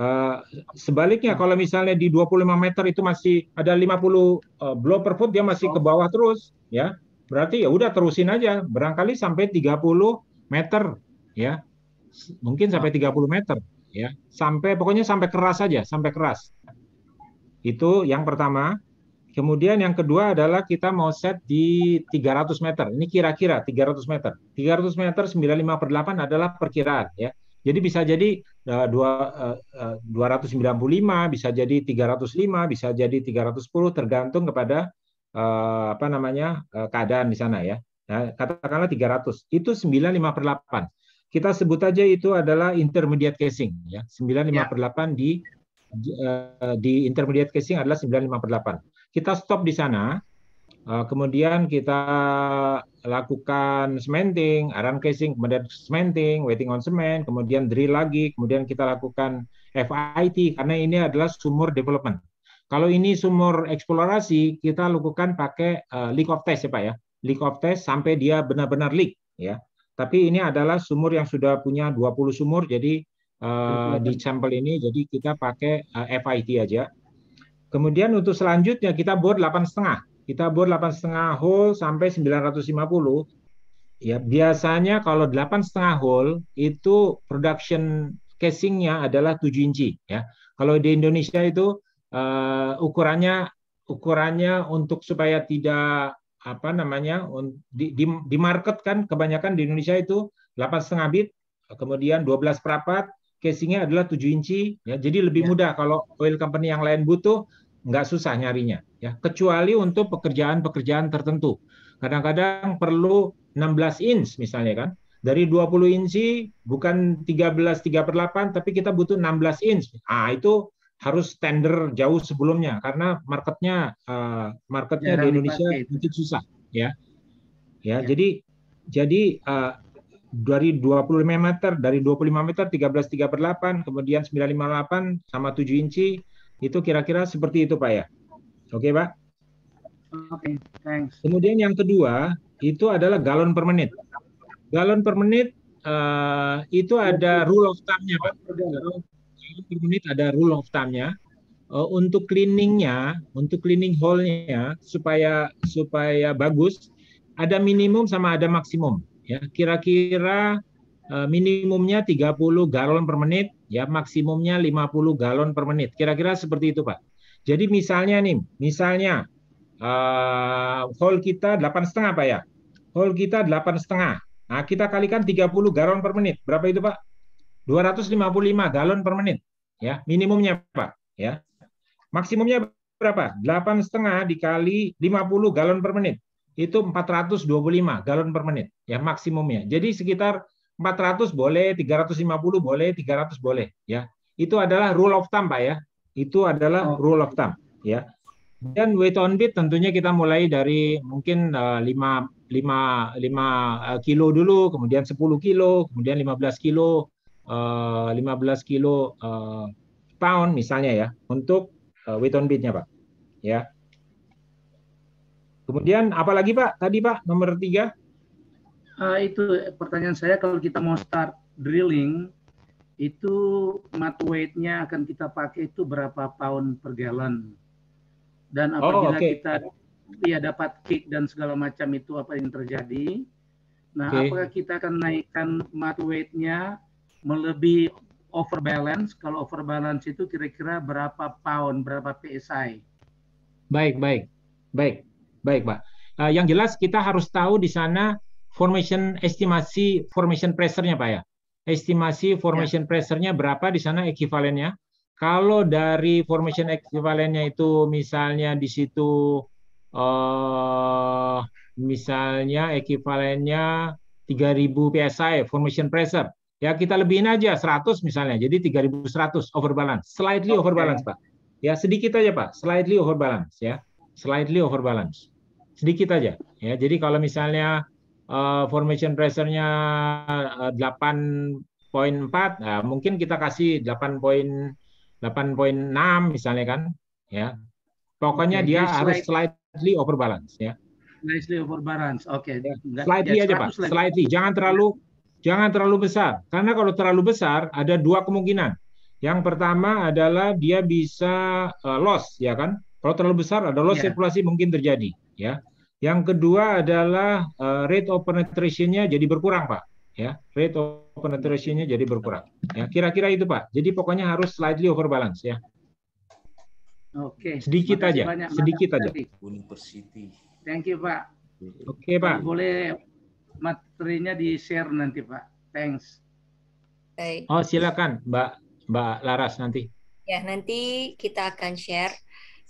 S2: eh, sebaliknya kalau misalnya di 25 meter itu masih ada 50 uh, eh, blow per foot dia masih ke bawah terus ya. Berarti ya udah terusin aja barangkali sampai 30 meter ya. Mungkin sampai 30 meter ya. Sampai pokoknya sampai keras aja, sampai keras. Itu yang pertama. Kemudian yang kedua adalah kita mau set di 300 meter. Ini kira-kira 300 meter. 300 meter 95 per 8 adalah perkiraan ya. Jadi bisa jadi uh, dua, eh, eh, uh, 295, bisa jadi 305, bisa jadi 310 tergantung kepada uh, apa namanya uh, keadaan di sana ya. Nah, katakanlah 300. Itu 95 per 8. Kita sebut aja itu adalah intermediate casing ya. 95 ya. per 8 di di, uh, di intermediate casing adalah 95 per 8. Kita stop di sana, eh, kemudian kita lakukan cementing, aran casing, kemudian cementing, waiting on cement, kemudian drill lagi, kemudian kita lakukan FIT karena ini adalah sumur development. Kalau ini sumur eksplorasi, kita lakukan pakai uh, leak of test ya Pak ya. Leak of test sampai dia benar-benar leak ya. Tapi ini adalah sumur yang sudah punya 20 sumur jadi uh, di sampel ini jadi kita pakai uh, FIT aja Kemudian untuk selanjutnya kita bor 8,5. Kita bor 8,5 hole sampai 950. Ya, biasanya kalau 8,5 hole itu production casingnya adalah 7 inci ya. Kalau di Indonesia itu uh, ukurannya ukurannya untuk supaya tidak apa namanya di, di, di market kan kebanyakan di Indonesia itu 8,5 bit, kemudian 12 perapat, casingnya adalah 7 inci ya jadi lebih ya. mudah kalau oil company yang lain butuh nggak susah nyarinya ya kecuali untuk pekerjaan-pekerjaan tertentu kadang-kadang perlu 16 inch misalnya kan dari 20 inci bukan 13 3 per 8 tapi kita butuh 16 inch ah itu harus tender jauh sebelumnya karena marketnya uh, marketnya ya, di Indonesia mungkin susah ya. ya ya jadi jadi uh, dari 25 meter, dari 25 meter 13 3/8, kemudian 958 sama 7 inci, itu kira-kira seperti itu Pak ya. Oke okay, Pak? Oke, okay, thanks. Kemudian yang kedua, itu adalah galon per menit. Galon per menit uh, itu ada rule of thumb-nya Pak. Galon per menit ada rule of thumb-nya. Uh, untuk cleaning-nya, untuk cleaning hole-nya supaya supaya bagus, ada minimum sama ada maksimum ya kira-kira eh, minimumnya 30 galon per menit ya maksimumnya 50 galon per menit kira-kira seperti itu Pak. Jadi misalnya nih, misalnya uh, eh, hole kita delapan setengah Pak ya, hole kita delapan setengah. Nah kita kalikan 30 galon per menit berapa itu Pak? 255 galon per menit ya minimumnya Pak ya. Maksimumnya berapa? Delapan setengah dikali 50 galon per menit itu 425 galon per menit ya maksimumnya. Jadi sekitar 400 boleh, 350 boleh, 300 boleh ya. Itu adalah rule of thumb Pak ya. Itu adalah oh. rule of thumb ya. Dan weight on beat tentunya kita mulai dari mungkin 5 5 5 kilo dulu, kemudian 10 kilo, kemudian 15 kilo, 15 eh, kilo eh, pound misalnya ya untuk eh, weight on beatnya Pak. Ya Kemudian apa lagi Pak? Tadi Pak nomor tiga. Uh, itu pertanyaan saya kalau kita mau start drilling
S3: itu mat weightnya akan kita pakai itu berapa pound per gallon dan oh, apabila oh, okay. kita ya dapat kick dan segala macam itu apa yang terjadi nah okay. apakah kita akan naikkan mat weightnya melebihi overbalance kalau overbalance itu kira-kira berapa pound berapa psi
S2: baik baik baik Baik, Pak. Uh, yang jelas kita harus tahu di sana formation estimasi formation pressure-nya, Pak ya. Estimasi ya. formation ya. pressure-nya berapa di sana ekivalennya? Kalau dari formation ekivalennya itu misalnya di situ uh, misalnya ekivalennya 3000 psi formation pressure. Ya kita lebihin aja 100 misalnya. Jadi 3100 overbalance, slightly okay. overbalance, Pak. Ya sedikit aja, Pak. Slightly overbalance ya slightly overbalance. Sedikit aja ya. Jadi kalau misalnya uh, formation pressure-nya uh, eh, 8.4, nah, mungkin kita kasih poin 8.6 misalnya kan ya. Pokoknya okay, dia harus slightly overbalance ya.
S3: Slightly overbalance. Oke. Okay. Ya, nggak, slightly aja Pak. Slightly. slightly. Jangan
S2: terlalu jangan terlalu besar. Karena kalau terlalu besar ada dua kemungkinan. Yang pertama adalah dia bisa uh, loss ya kan? Kalau terlalu besar ada loss yeah. sirkulasi mungkin terjadi, ya. Yang kedua adalah uh, rate of penetrationnya jadi berkurang, Pak. Ya, rate of penetrationnya jadi berkurang. Ya, kira-kira itu, Pak. Jadi pokoknya harus slightly overbalance, ya. Oke. Sedikit aja, banyak, sedikit aja. University.
S3: Thank you, Pak. Oke, okay, Pak. Boleh materinya di-share nanti, Pak. Thanks.
S1: Baik.
S4: Oh, silakan,
S2: Mbak Mbak Laras nanti.
S1: Ya, nanti kita akan share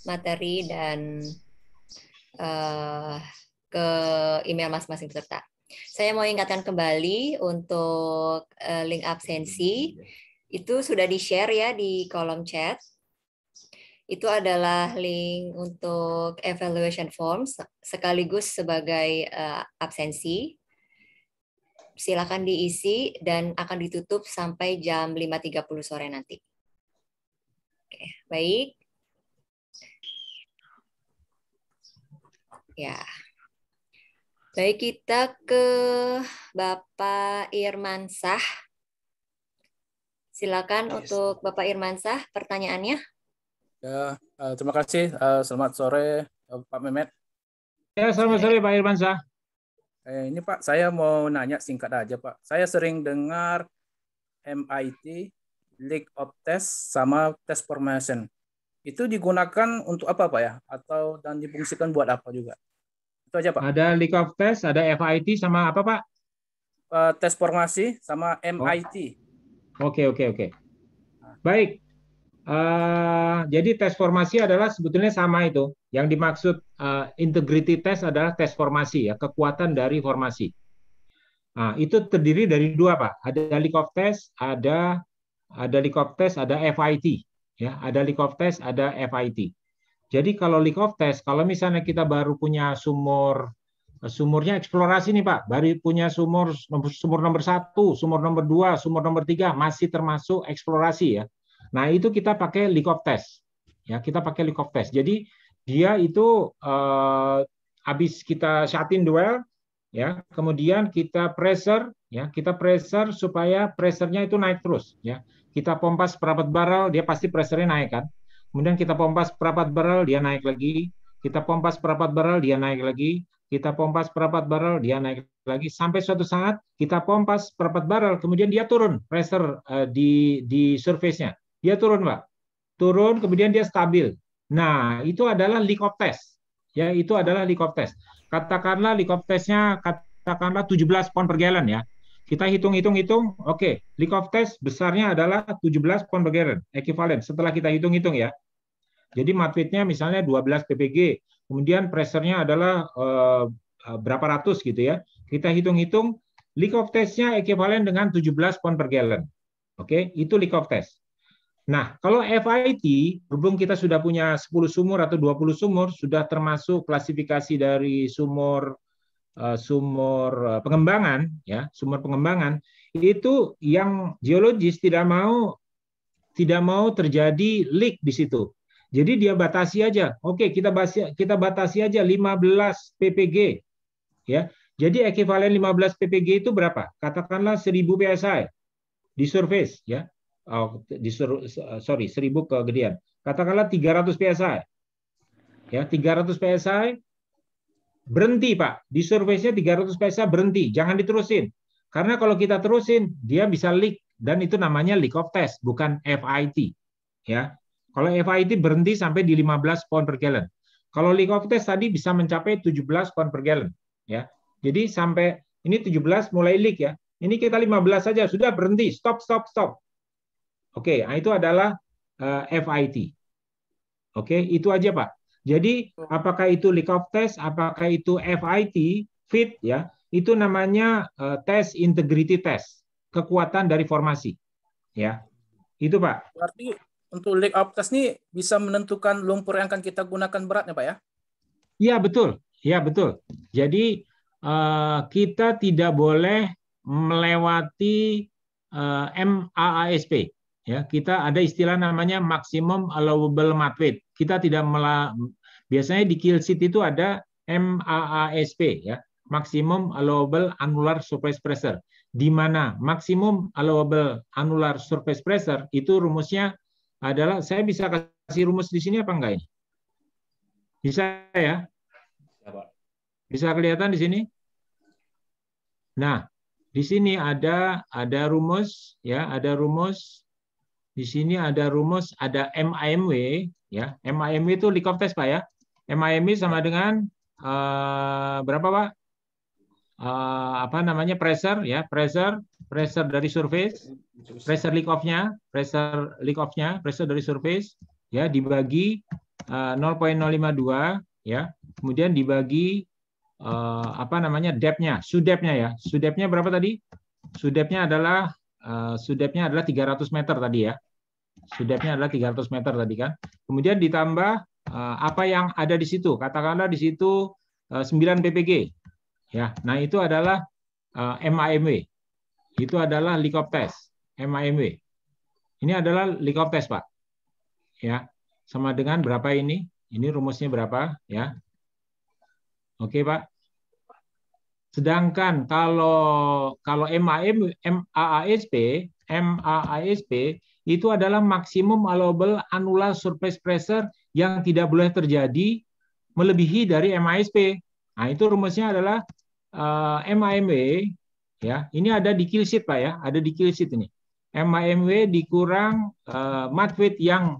S1: materi dan uh, ke email masing-masing peserta. Saya mau ingatkan kembali untuk uh, link absensi itu sudah di-share ya di kolom chat. Itu adalah link untuk evaluation forms sekaligus sebagai uh, absensi. Silakan diisi dan akan ditutup sampai jam 5.30 sore nanti. Oke, baik. Ya. Baik, kita ke Bapak Irmansah. Silakan yes. untuk Bapak Irmansah pertanyaannya.
S3: Ya, eh, terima kasih. Eh, selamat sore eh, Pak Mehmet.
S2: Ya, selamat sore Pak Irmansah.
S3: Eh, ini Pak, saya mau nanya singkat aja Pak. Saya sering dengar MIT, League of Test, sama Test Formation. Itu digunakan untuk apa Pak ya? Atau dan dipungsikan buat apa juga? Itu aja, Pak.
S2: Ada League Test, ada FIT sama apa, Pak?
S3: Uh, tes formasi sama oh. MIT.
S2: Oke, oke, oke. Baik. Uh, jadi tes formasi adalah sebetulnya sama itu. Yang dimaksud uh, integrity test adalah tes formasi ya, kekuatan dari formasi. Nah, itu terdiri dari dua pak. Ada Likov test, ada ada Likov test, ada FIT. Ya, ada Likov test, ada FIT. Jadi kalau leak of test, kalau misalnya kita baru punya sumur eh, sumurnya eksplorasi nih Pak, baru punya sumur sumur nomor satu, sumur nomor dua, sumur nomor tiga masih termasuk eksplorasi ya. Nah itu kita pakai leak of test, ya kita pakai leak of test. Jadi dia itu eh, habis kita shatin duel, ya kemudian kita pressure, ya kita pressure supaya pressernya itu naik terus, ya kita pompa seperempat barrel dia pasti pressernya naik kan kemudian kita pompa seperempat barrel dia naik lagi, kita pompa seperempat barrel dia naik lagi, kita pompa seperempat barrel dia naik lagi sampai suatu saat kita pompa seperempat barrel kemudian dia turun pressure uh, di di surface-nya. Dia turun, Pak. Turun kemudian dia stabil. Nah, itu adalah leak of test. Ya, itu adalah leak of test. Katakanlah leak of test-nya katakanlah 17 pound per gallon ya. Kita hitung-hitung-hitung, oke, okay. Likov test besarnya adalah 17 pon per gallon, ekivalen. Setelah kita hitung-hitung ya. Jadi matritnya misalnya 12 ppg, kemudian pressernya adalah uh, berapa ratus gitu ya. Kita hitung-hitung, of testnya ekivalen dengan 17 pon per gallon. Oke, okay? itu of test. Nah, kalau FIT, berhubung kita sudah punya 10 sumur atau 20 sumur, sudah termasuk klasifikasi dari sumur Eh, sumur eh, pengembangan ya sumur pengembangan itu yang geologis tidak mau tidak mau terjadi leak di situ jadi dia batasi aja oke kita batasi kita batasi aja 15 ppg ya jadi ekivalen 15 ppg itu berapa katakanlah 1000 psi di surface ya oh, di sur, eh, sorry 1000 kegedean katakanlah 300 psi ya 300 psi Berhenti Pak, di surface-nya 300 psa berhenti, jangan diterusin. Karena kalau kita terusin, dia bisa leak dan itu namanya leak of test, bukan FIT. Ya, kalau FIT berhenti sampai di 15 pound per gallon. Kalau leak of test tadi bisa mencapai 17 pound per gallon. Ya, jadi sampai ini 17 mulai leak ya. Ini kita 15 saja sudah berhenti, stop, stop, stop. Oke, nah itu adalah eh, FIT. Oke, itu aja Pak. Jadi hmm. apakah itu Likov test, apakah itu FIT, fit ya, itu namanya uh, eh, tes integrity test, kekuatan dari formasi. Ya. Itu, Pak.
S3: Berarti untuk Likov up test ini bisa menentukan lumpur yang akan kita gunakan
S4: beratnya, Pak ya?
S2: Iya, betul. Iya, betul. Jadi uh, kita tidak boleh melewati uh, eh, MAASP. Ya, kita ada istilah namanya maximum allowable mat weight. Kita tidak Biasanya di kill sheet itu ada MAASP ya, maximum allowable annular surface pressure. Di mana maksimum allowable annular surface pressure itu rumusnya adalah saya bisa kasih rumus di sini apa enggak ini? Bisa ya? Bisa kelihatan di sini? Nah, di sini ada ada rumus ya, ada rumus di sini ada rumus ada MIMW ya. MIMW itu test Pak ya. MIMI sama dengan uh, berapa Pak? Uh, apa namanya pressure ya pressure pressure dari surface pressure leak off-nya pressure leak off pressure dari surface ya dibagi uh, eh, 0.052 ya kemudian dibagi uh, apa namanya depth-nya sudepnya ya sudepnya berapa tadi sudepnya adalah uh, sudepnya adalah 300 meter tadi ya sudepnya adalah 300 meter tadi kan kemudian ditambah Eh, apa yang ada di situ. Katakanlah di situ 9 eh, ppg. Ya, nah itu adalah eh, MAMW. Itu adalah likoptes, MAMW. Ini adalah likoptes, Pak. Ya. Sama dengan berapa ini? Ini rumusnya berapa, ya? Oke, Pak. Sedangkan kalau kalau MAM MAASP, MAASP itu adalah maksimum allowable annular surface pressure yang tidak boleh terjadi melebihi dari MISP. Nah, itu rumusnya adalah uh, eh, MIMW ya. Ini ada di kill sheet Pak ya, ada di kill sheet ini. MIMW dikurang uh, eh, mat weight yang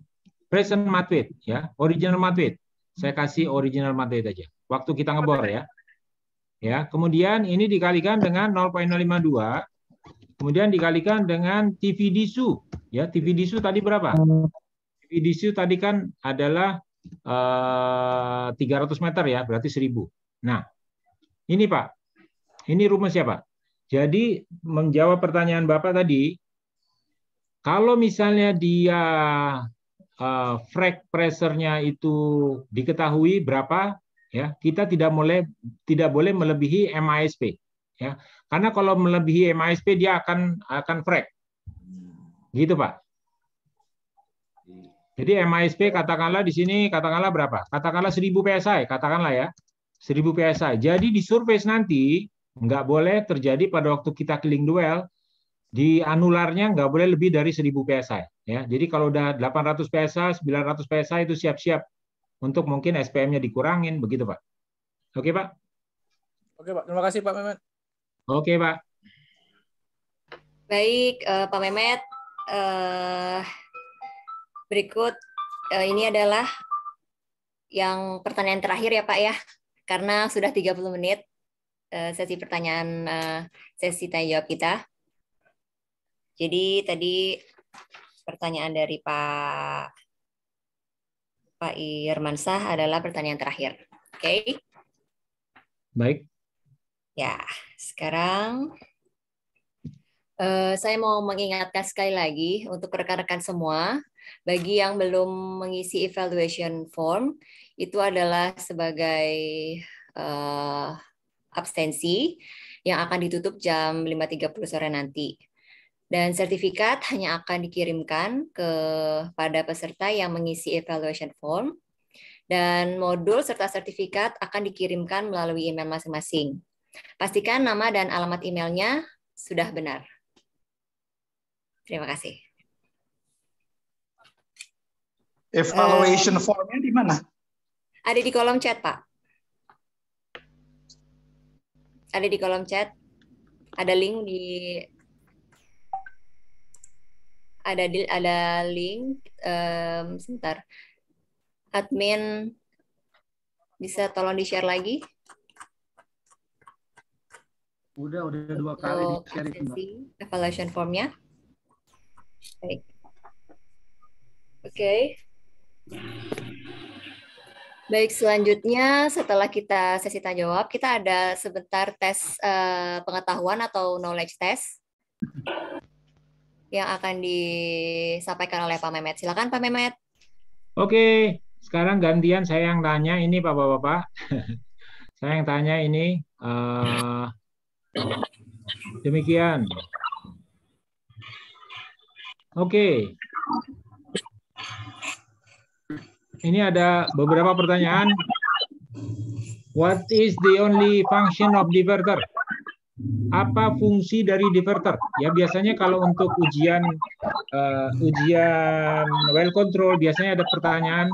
S2: present mat weight ya, original mat weight. Saya kasih original mat weight aja. Waktu kita ngebor ya. Ya, kemudian ini dikalikan dengan 0.052 kemudian dikalikan dengan TV disu ya TV disu tadi berapa Fidisu tadi kan adalah uh, eh, 300 meter ya, berarti 1000. Nah, ini Pak, ini rumus siapa? Ya, Jadi menjawab pertanyaan Bapak tadi, kalau misalnya dia eh, frag pressure itu diketahui berapa, ya kita tidak boleh tidak boleh melebihi MISP, ya. Karena kalau melebihi MISP dia akan akan frag. Gitu Pak. Jadi MISP katakanlah di sini katakanlah berapa? Katakanlah 1000 PSI, katakanlah ya. 1000 PSI. Jadi di surface nanti nggak boleh terjadi pada waktu kita killing duel di anularnya nggak boleh lebih dari 1000 PSI ya. Jadi kalau udah 800 PSI, 900 PSI itu siap-siap untuk mungkin SPM-nya dikurangin begitu, Pak. Oke, Pak? Oke, Pak. Terima kasih, Pak Memet. Oke, Pak.
S1: Baik, uh, Pak Memet. Uh, Berikut uh, ini adalah yang pertanyaan terakhir ya Pak ya, karena sudah 30 menit uh, sesi pertanyaan uh, sesi tanya jawab kita. Jadi tadi pertanyaan dari Pak Pak Irmansah adalah pertanyaan terakhir. Oke. Okay? Baik. Ya, sekarang uh, saya mau mengingatkan sekali lagi untuk rekan-rekan semua bagi yang belum mengisi evaluation form, itu adalah sebagai uh, abstensi yang akan ditutup jam 5.30 sore nanti. Dan sertifikat hanya akan dikirimkan kepada peserta yang mengisi evaluation form. Dan modul serta sertifikat akan dikirimkan melalui email masing-masing. Pastikan nama dan alamat emailnya sudah benar. Terima kasih.
S3: Evaluation uh, formnya
S1: di mana? Ada di kolom chat, Pak. Ada di kolom chat. Ada link di ada di, ada link um, sebentar. Admin bisa tolong di-share lagi?
S3: Udah, udah dua kali di-share
S1: Evaluation formnya. Baik. Oke. Okay. Baik, selanjutnya setelah kita sesi tanya jawab, kita ada sebentar tes uh, pengetahuan atau knowledge test yang akan disampaikan oleh Pak Memet. Silakan Pak Memet.
S2: Oke, sekarang gantian saya yang tanya ini Pak Bapak-bapak. saya yang tanya ini uh, demikian. Oke ini ada beberapa pertanyaan. What is the only function of diverter? Apa fungsi dari diverter? Ya biasanya kalau untuk ujian uh, ujian well control biasanya ada pertanyaan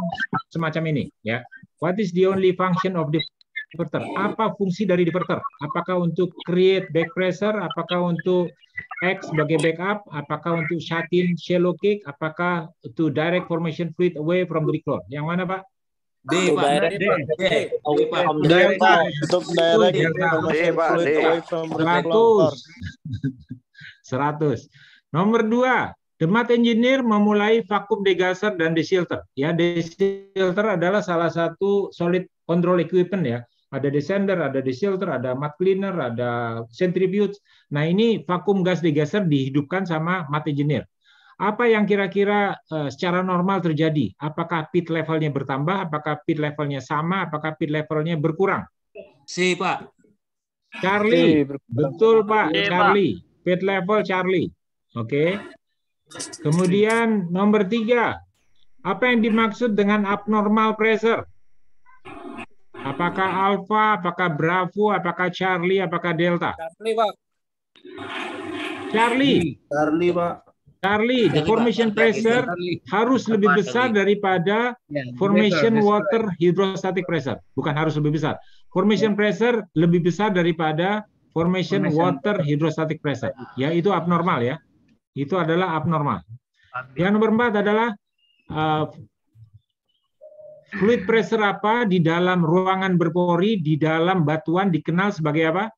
S2: semacam ini. Ya, what is the only function of diverter? Apa fungsi dari diverter? Apakah untuk create back pressure? Apakah untuk X sebagai backup, apakah untuk shut shallow kick, apakah to direct formation fluid away from the record? Yang mana Pak? D, Pak. D, D, Pak. D,
S4: Pak. formation fluid away from the
S2: record. 100. Nomor dua, Demat engineer memulai vakum degaser dan desilter. Ya, desilter adalah salah satu solid control equipment ya ada descender, ada deshelter, ada mud cleaner, ada centrifuge. Nah ini vakum gas degaser dihidupkan sama mud engineer. Apa yang kira-kira eh, secara normal terjadi? Apakah pit levelnya bertambah? Apakah pit levelnya sama? Apakah pit levelnya berkurang? Si Pak. Charlie, si, betul Pak si, Charlie. Pit level Charlie. Oke. Okay. Kemudian nomor tiga, apa yang dimaksud dengan abnormal pressure? Apakah Alpha, apakah Bravo, apakah Charlie, apakah Delta? Charlie, Pak. Charlie. Hmm, Charlie, Pak. Charlie, the formation pressure harus ya, lebih besar daripada formation water hydrostatic pressure. Bukan harus lebih besar. Formation ya. pressure lebih besar daripada formation water hydrostatic pressure. Ya. ya, itu abnormal ya. Itu adalah abnormal. Yang nomor empat adalah uh, Fluid pressure apa di dalam ruangan berpori di dalam batuan dikenal sebagai apa?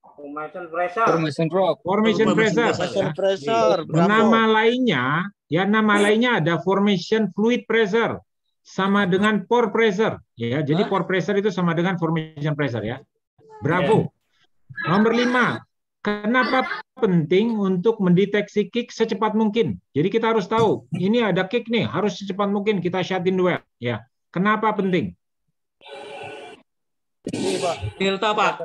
S3: Formation pressure. Formation
S2: Formation, pressure. Formation pressure. nama lainnya ya nama lainnya ada formation fluid pressure sama dengan pore pressure ya. Jadi pore pressure itu sama dengan formation pressure ya. Bravo. Nomor lima, Kenapa penting untuk mendeteksi kick secepat mungkin? Jadi kita harus tahu, ini ada kick nih, harus secepat mungkin kita shut duel, Ya. Kenapa penting?
S3: Delta, Pak.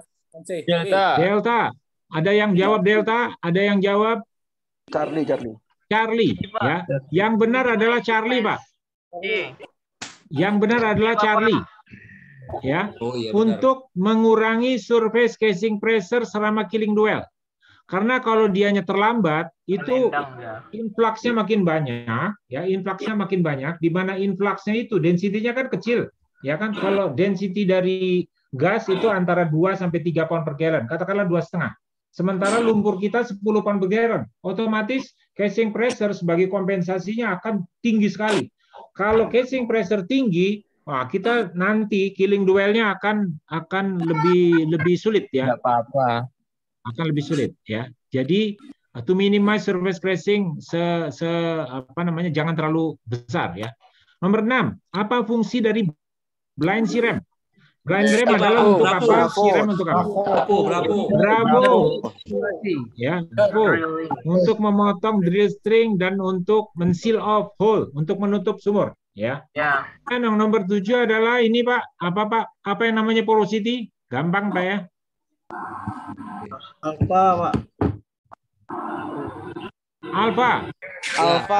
S3: Delta. Delta.
S2: Ada yang jawab Delta, ada yang jawab Charlie, Charlie. Charlie, ya. Yang benar adalah Charlie, Pak. Yang benar adalah Charlie. Ya. Oh, iya, Untuk mengurangi surface casing pressure selama killing duel. Karena kalau dianya terlambat, itu ya. influxnya makin banyak, ya influxnya makin banyak. Di mana influxnya itu densitinya kan kecil, ya kan? Kalau density dari gas itu antara 2 sampai tiga pound per gallon, katakanlah dua setengah. Sementara lumpur kita 10 pound per gallon, otomatis casing pressure sebagai kompensasinya akan tinggi sekali. Kalau casing pressure tinggi, Wah, kita nanti killing duelnya akan akan lebih lebih sulit ya. Tidak apa-apa akan lebih sulit ya. Jadi uh, to minimize surface crashing se, se apa namanya jangan terlalu besar ya. Nomor 6, apa fungsi dari blind sirem? Blind sirem adalah untuk apa? Sirem untuk apa? Bravo, bravo. Bravo. Ya, bravo. Untuk memotong drill string dan untuk menseal off hole, untuk menutup sumur, ya. Ya. Dan yang nomor 7 adalah ini Pak, apa Pak? Apa yang namanya porosity? Gampang Pak ya. Alfa, Pak. Alfa. Alfa.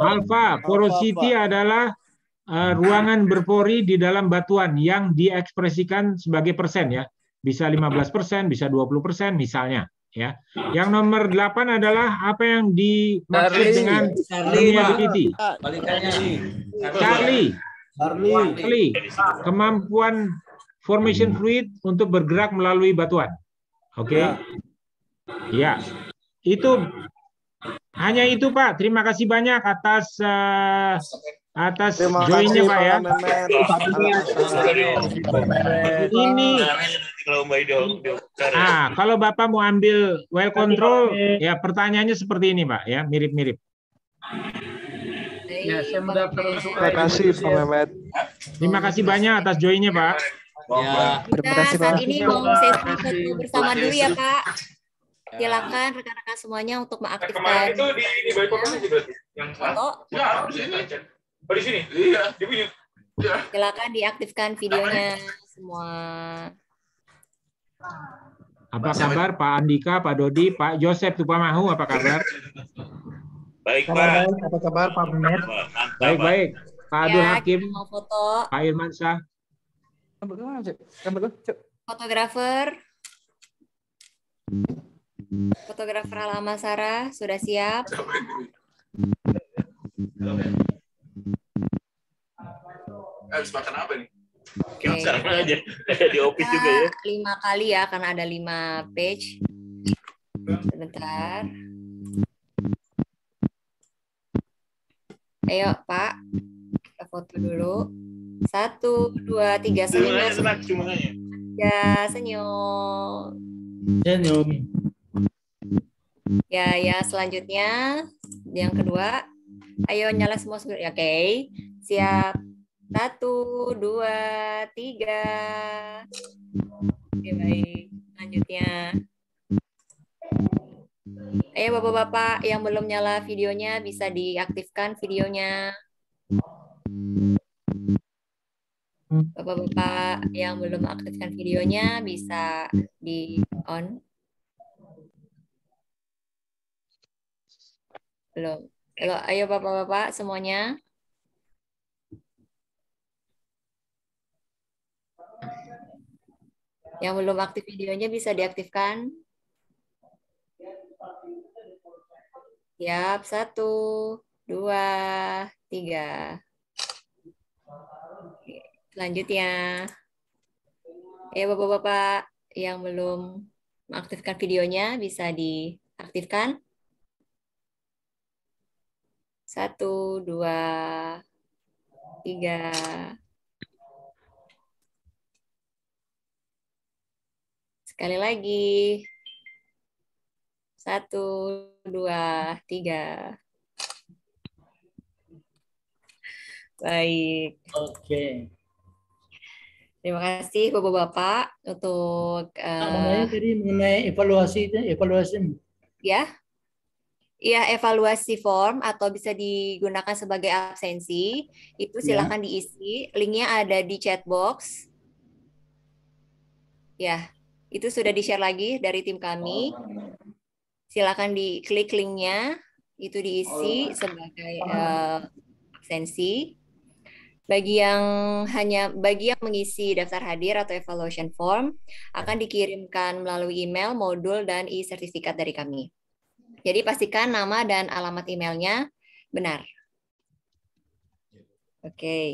S2: Alfa. Porosity adalah uh, ruangan berpori di dalam batuan yang diekspresikan sebagai persen ya. Bisa 15 persen, bisa 20 persen misalnya. Ya. Yang nomor 8 adalah apa yang dimaksud Charlie. dengan permeability. Charlie. Charlie. Charlie. Kemampuan formation hmm. fluid untuk bergerak melalui batuan. Oke. Okay? Ya. Yeah. Itu hanya itu Pak. Terima kasih banyak atas uh, atas joinnya Pak ya. Ini Nah, kalau Bapak mau ambil well control ya pertanyaannya seperti ini Pak ya, mirip-mirip.
S3: Ya, saya Terima kasih Pak Mehmet.
S2: Terima kasih banyak atas joinnya Pak. Ya. Kita saat ini mau sesi foto bersama dulu ya
S1: Pak. Ya. Silakan rekan-rekan semuanya untuk mengaktifkan. Nah,
S4: itu di, di balik papan ya. sih berarti. Yang foto. Ya, harus Oh, di sini. Iya, di punya.
S1: Silakan diaktifkan videonya semua.
S2: Apa kabar Pak Andika, Pak Dodi, Pak Joseph Tupamahu, apa kabar? Baik, Pak. Apa kabar Pak Bumet? Baik, baik. Pak Abdul ya, Hakim, mau
S1: foto.
S2: Pak Irman Syah.
S1: Rambut gue mana, Cuk? Rambut gue, Cuk. Fotografer. Fotografer lama Sarah sudah siap. Eh,
S4: habis makan apa nih? Okay. aja di office juga ya.
S1: Lima kali ya karena ada lima page. Sebentar. Ayo Pak, kita foto dulu. Satu, dua, tiga, senyum. Ya, senyum. Senyum. Ya, ya, selanjutnya yang kedua. Ayo nyala semua Ya, Oke, okay. siap. Satu, dua, tiga. Oke, baik. Selanjutnya. Ayo bapak-bapak yang belum nyala videonya bisa diaktifkan videonya. Bapak-bapak yang belum aktifkan videonya bisa di on. Belum. Halo, ayo bapak-bapak semuanya. Yang belum aktif videonya bisa diaktifkan. Siap, satu, dua, tiga selanjutnya. Ya Bapak-Bapak yang belum mengaktifkan videonya bisa diaktifkan. Satu, dua, tiga. Sekali lagi. Satu, dua, tiga. Baik. Oke. Okay. Terima kasih Bapak-bapak untuk uh, tadi mengenai evaluasi evaluasi ya. Ya, evaluasi form atau bisa digunakan sebagai absensi. Itu ya. silakan ya. diisi. Linknya ada di chat box. Ya, itu sudah di-share lagi dari tim kami. Silakan diklik linknya. Itu diisi oh, sebagai uh, absensi. Bagi yang hanya bagi yang mengisi daftar hadir atau evaluation form akan dikirimkan melalui email, modul dan e-sertifikat dari kami. Jadi pastikan nama dan alamat emailnya benar. Oke. Okay.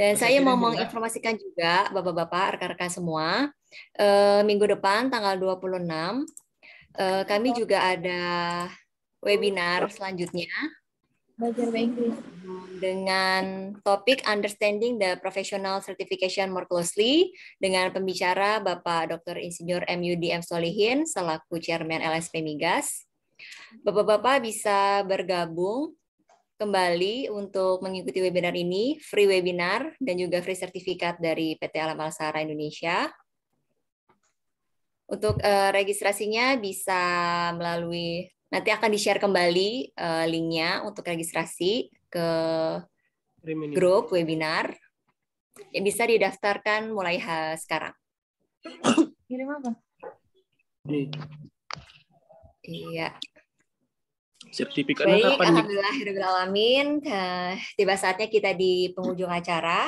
S1: Dan saya mau menginformasikan juga Bapak-bapak, rekan-rekan semua, eh, minggu depan tanggal 26 eh, kami juga ada webinar selanjutnya.
S4: Belajar bahasa Inggris
S1: dengan topik Understanding the Professional Certification More Closely dengan pembicara Bapak Dr. Insinyur MUDM M. Solihin selaku Chairman LSP Migas. Bapak-bapak bisa bergabung kembali untuk mengikuti webinar ini, free webinar dan juga free sertifikat dari PT Alam Alsara Indonesia. Untuk uh, registrasinya bisa melalui nanti akan di-share kembali eh, linknya untuk registrasi ke grup webinar yang bisa didaftarkan mulai sekarang. Kirim apa? Iya.
S4: Sertifikat Baik, kapan?
S1: Alhamdulillah, alamin. Tiba saatnya kita di penghujung acara.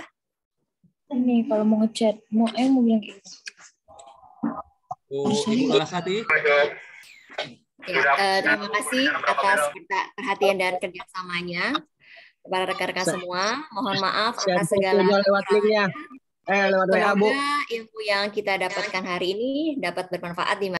S1: Ini kalau mau ngechat, mau eh mau bilang gitu. Oh, oh ya, eh, terima kasih atas perhatian dan kerjasamanya para rekan-rekan semua. Mohon maaf atas segala lewat
S3: linknya. Eh, lewat Semoga
S1: ilmu yang kita dapatkan hari ini dapat bermanfaat di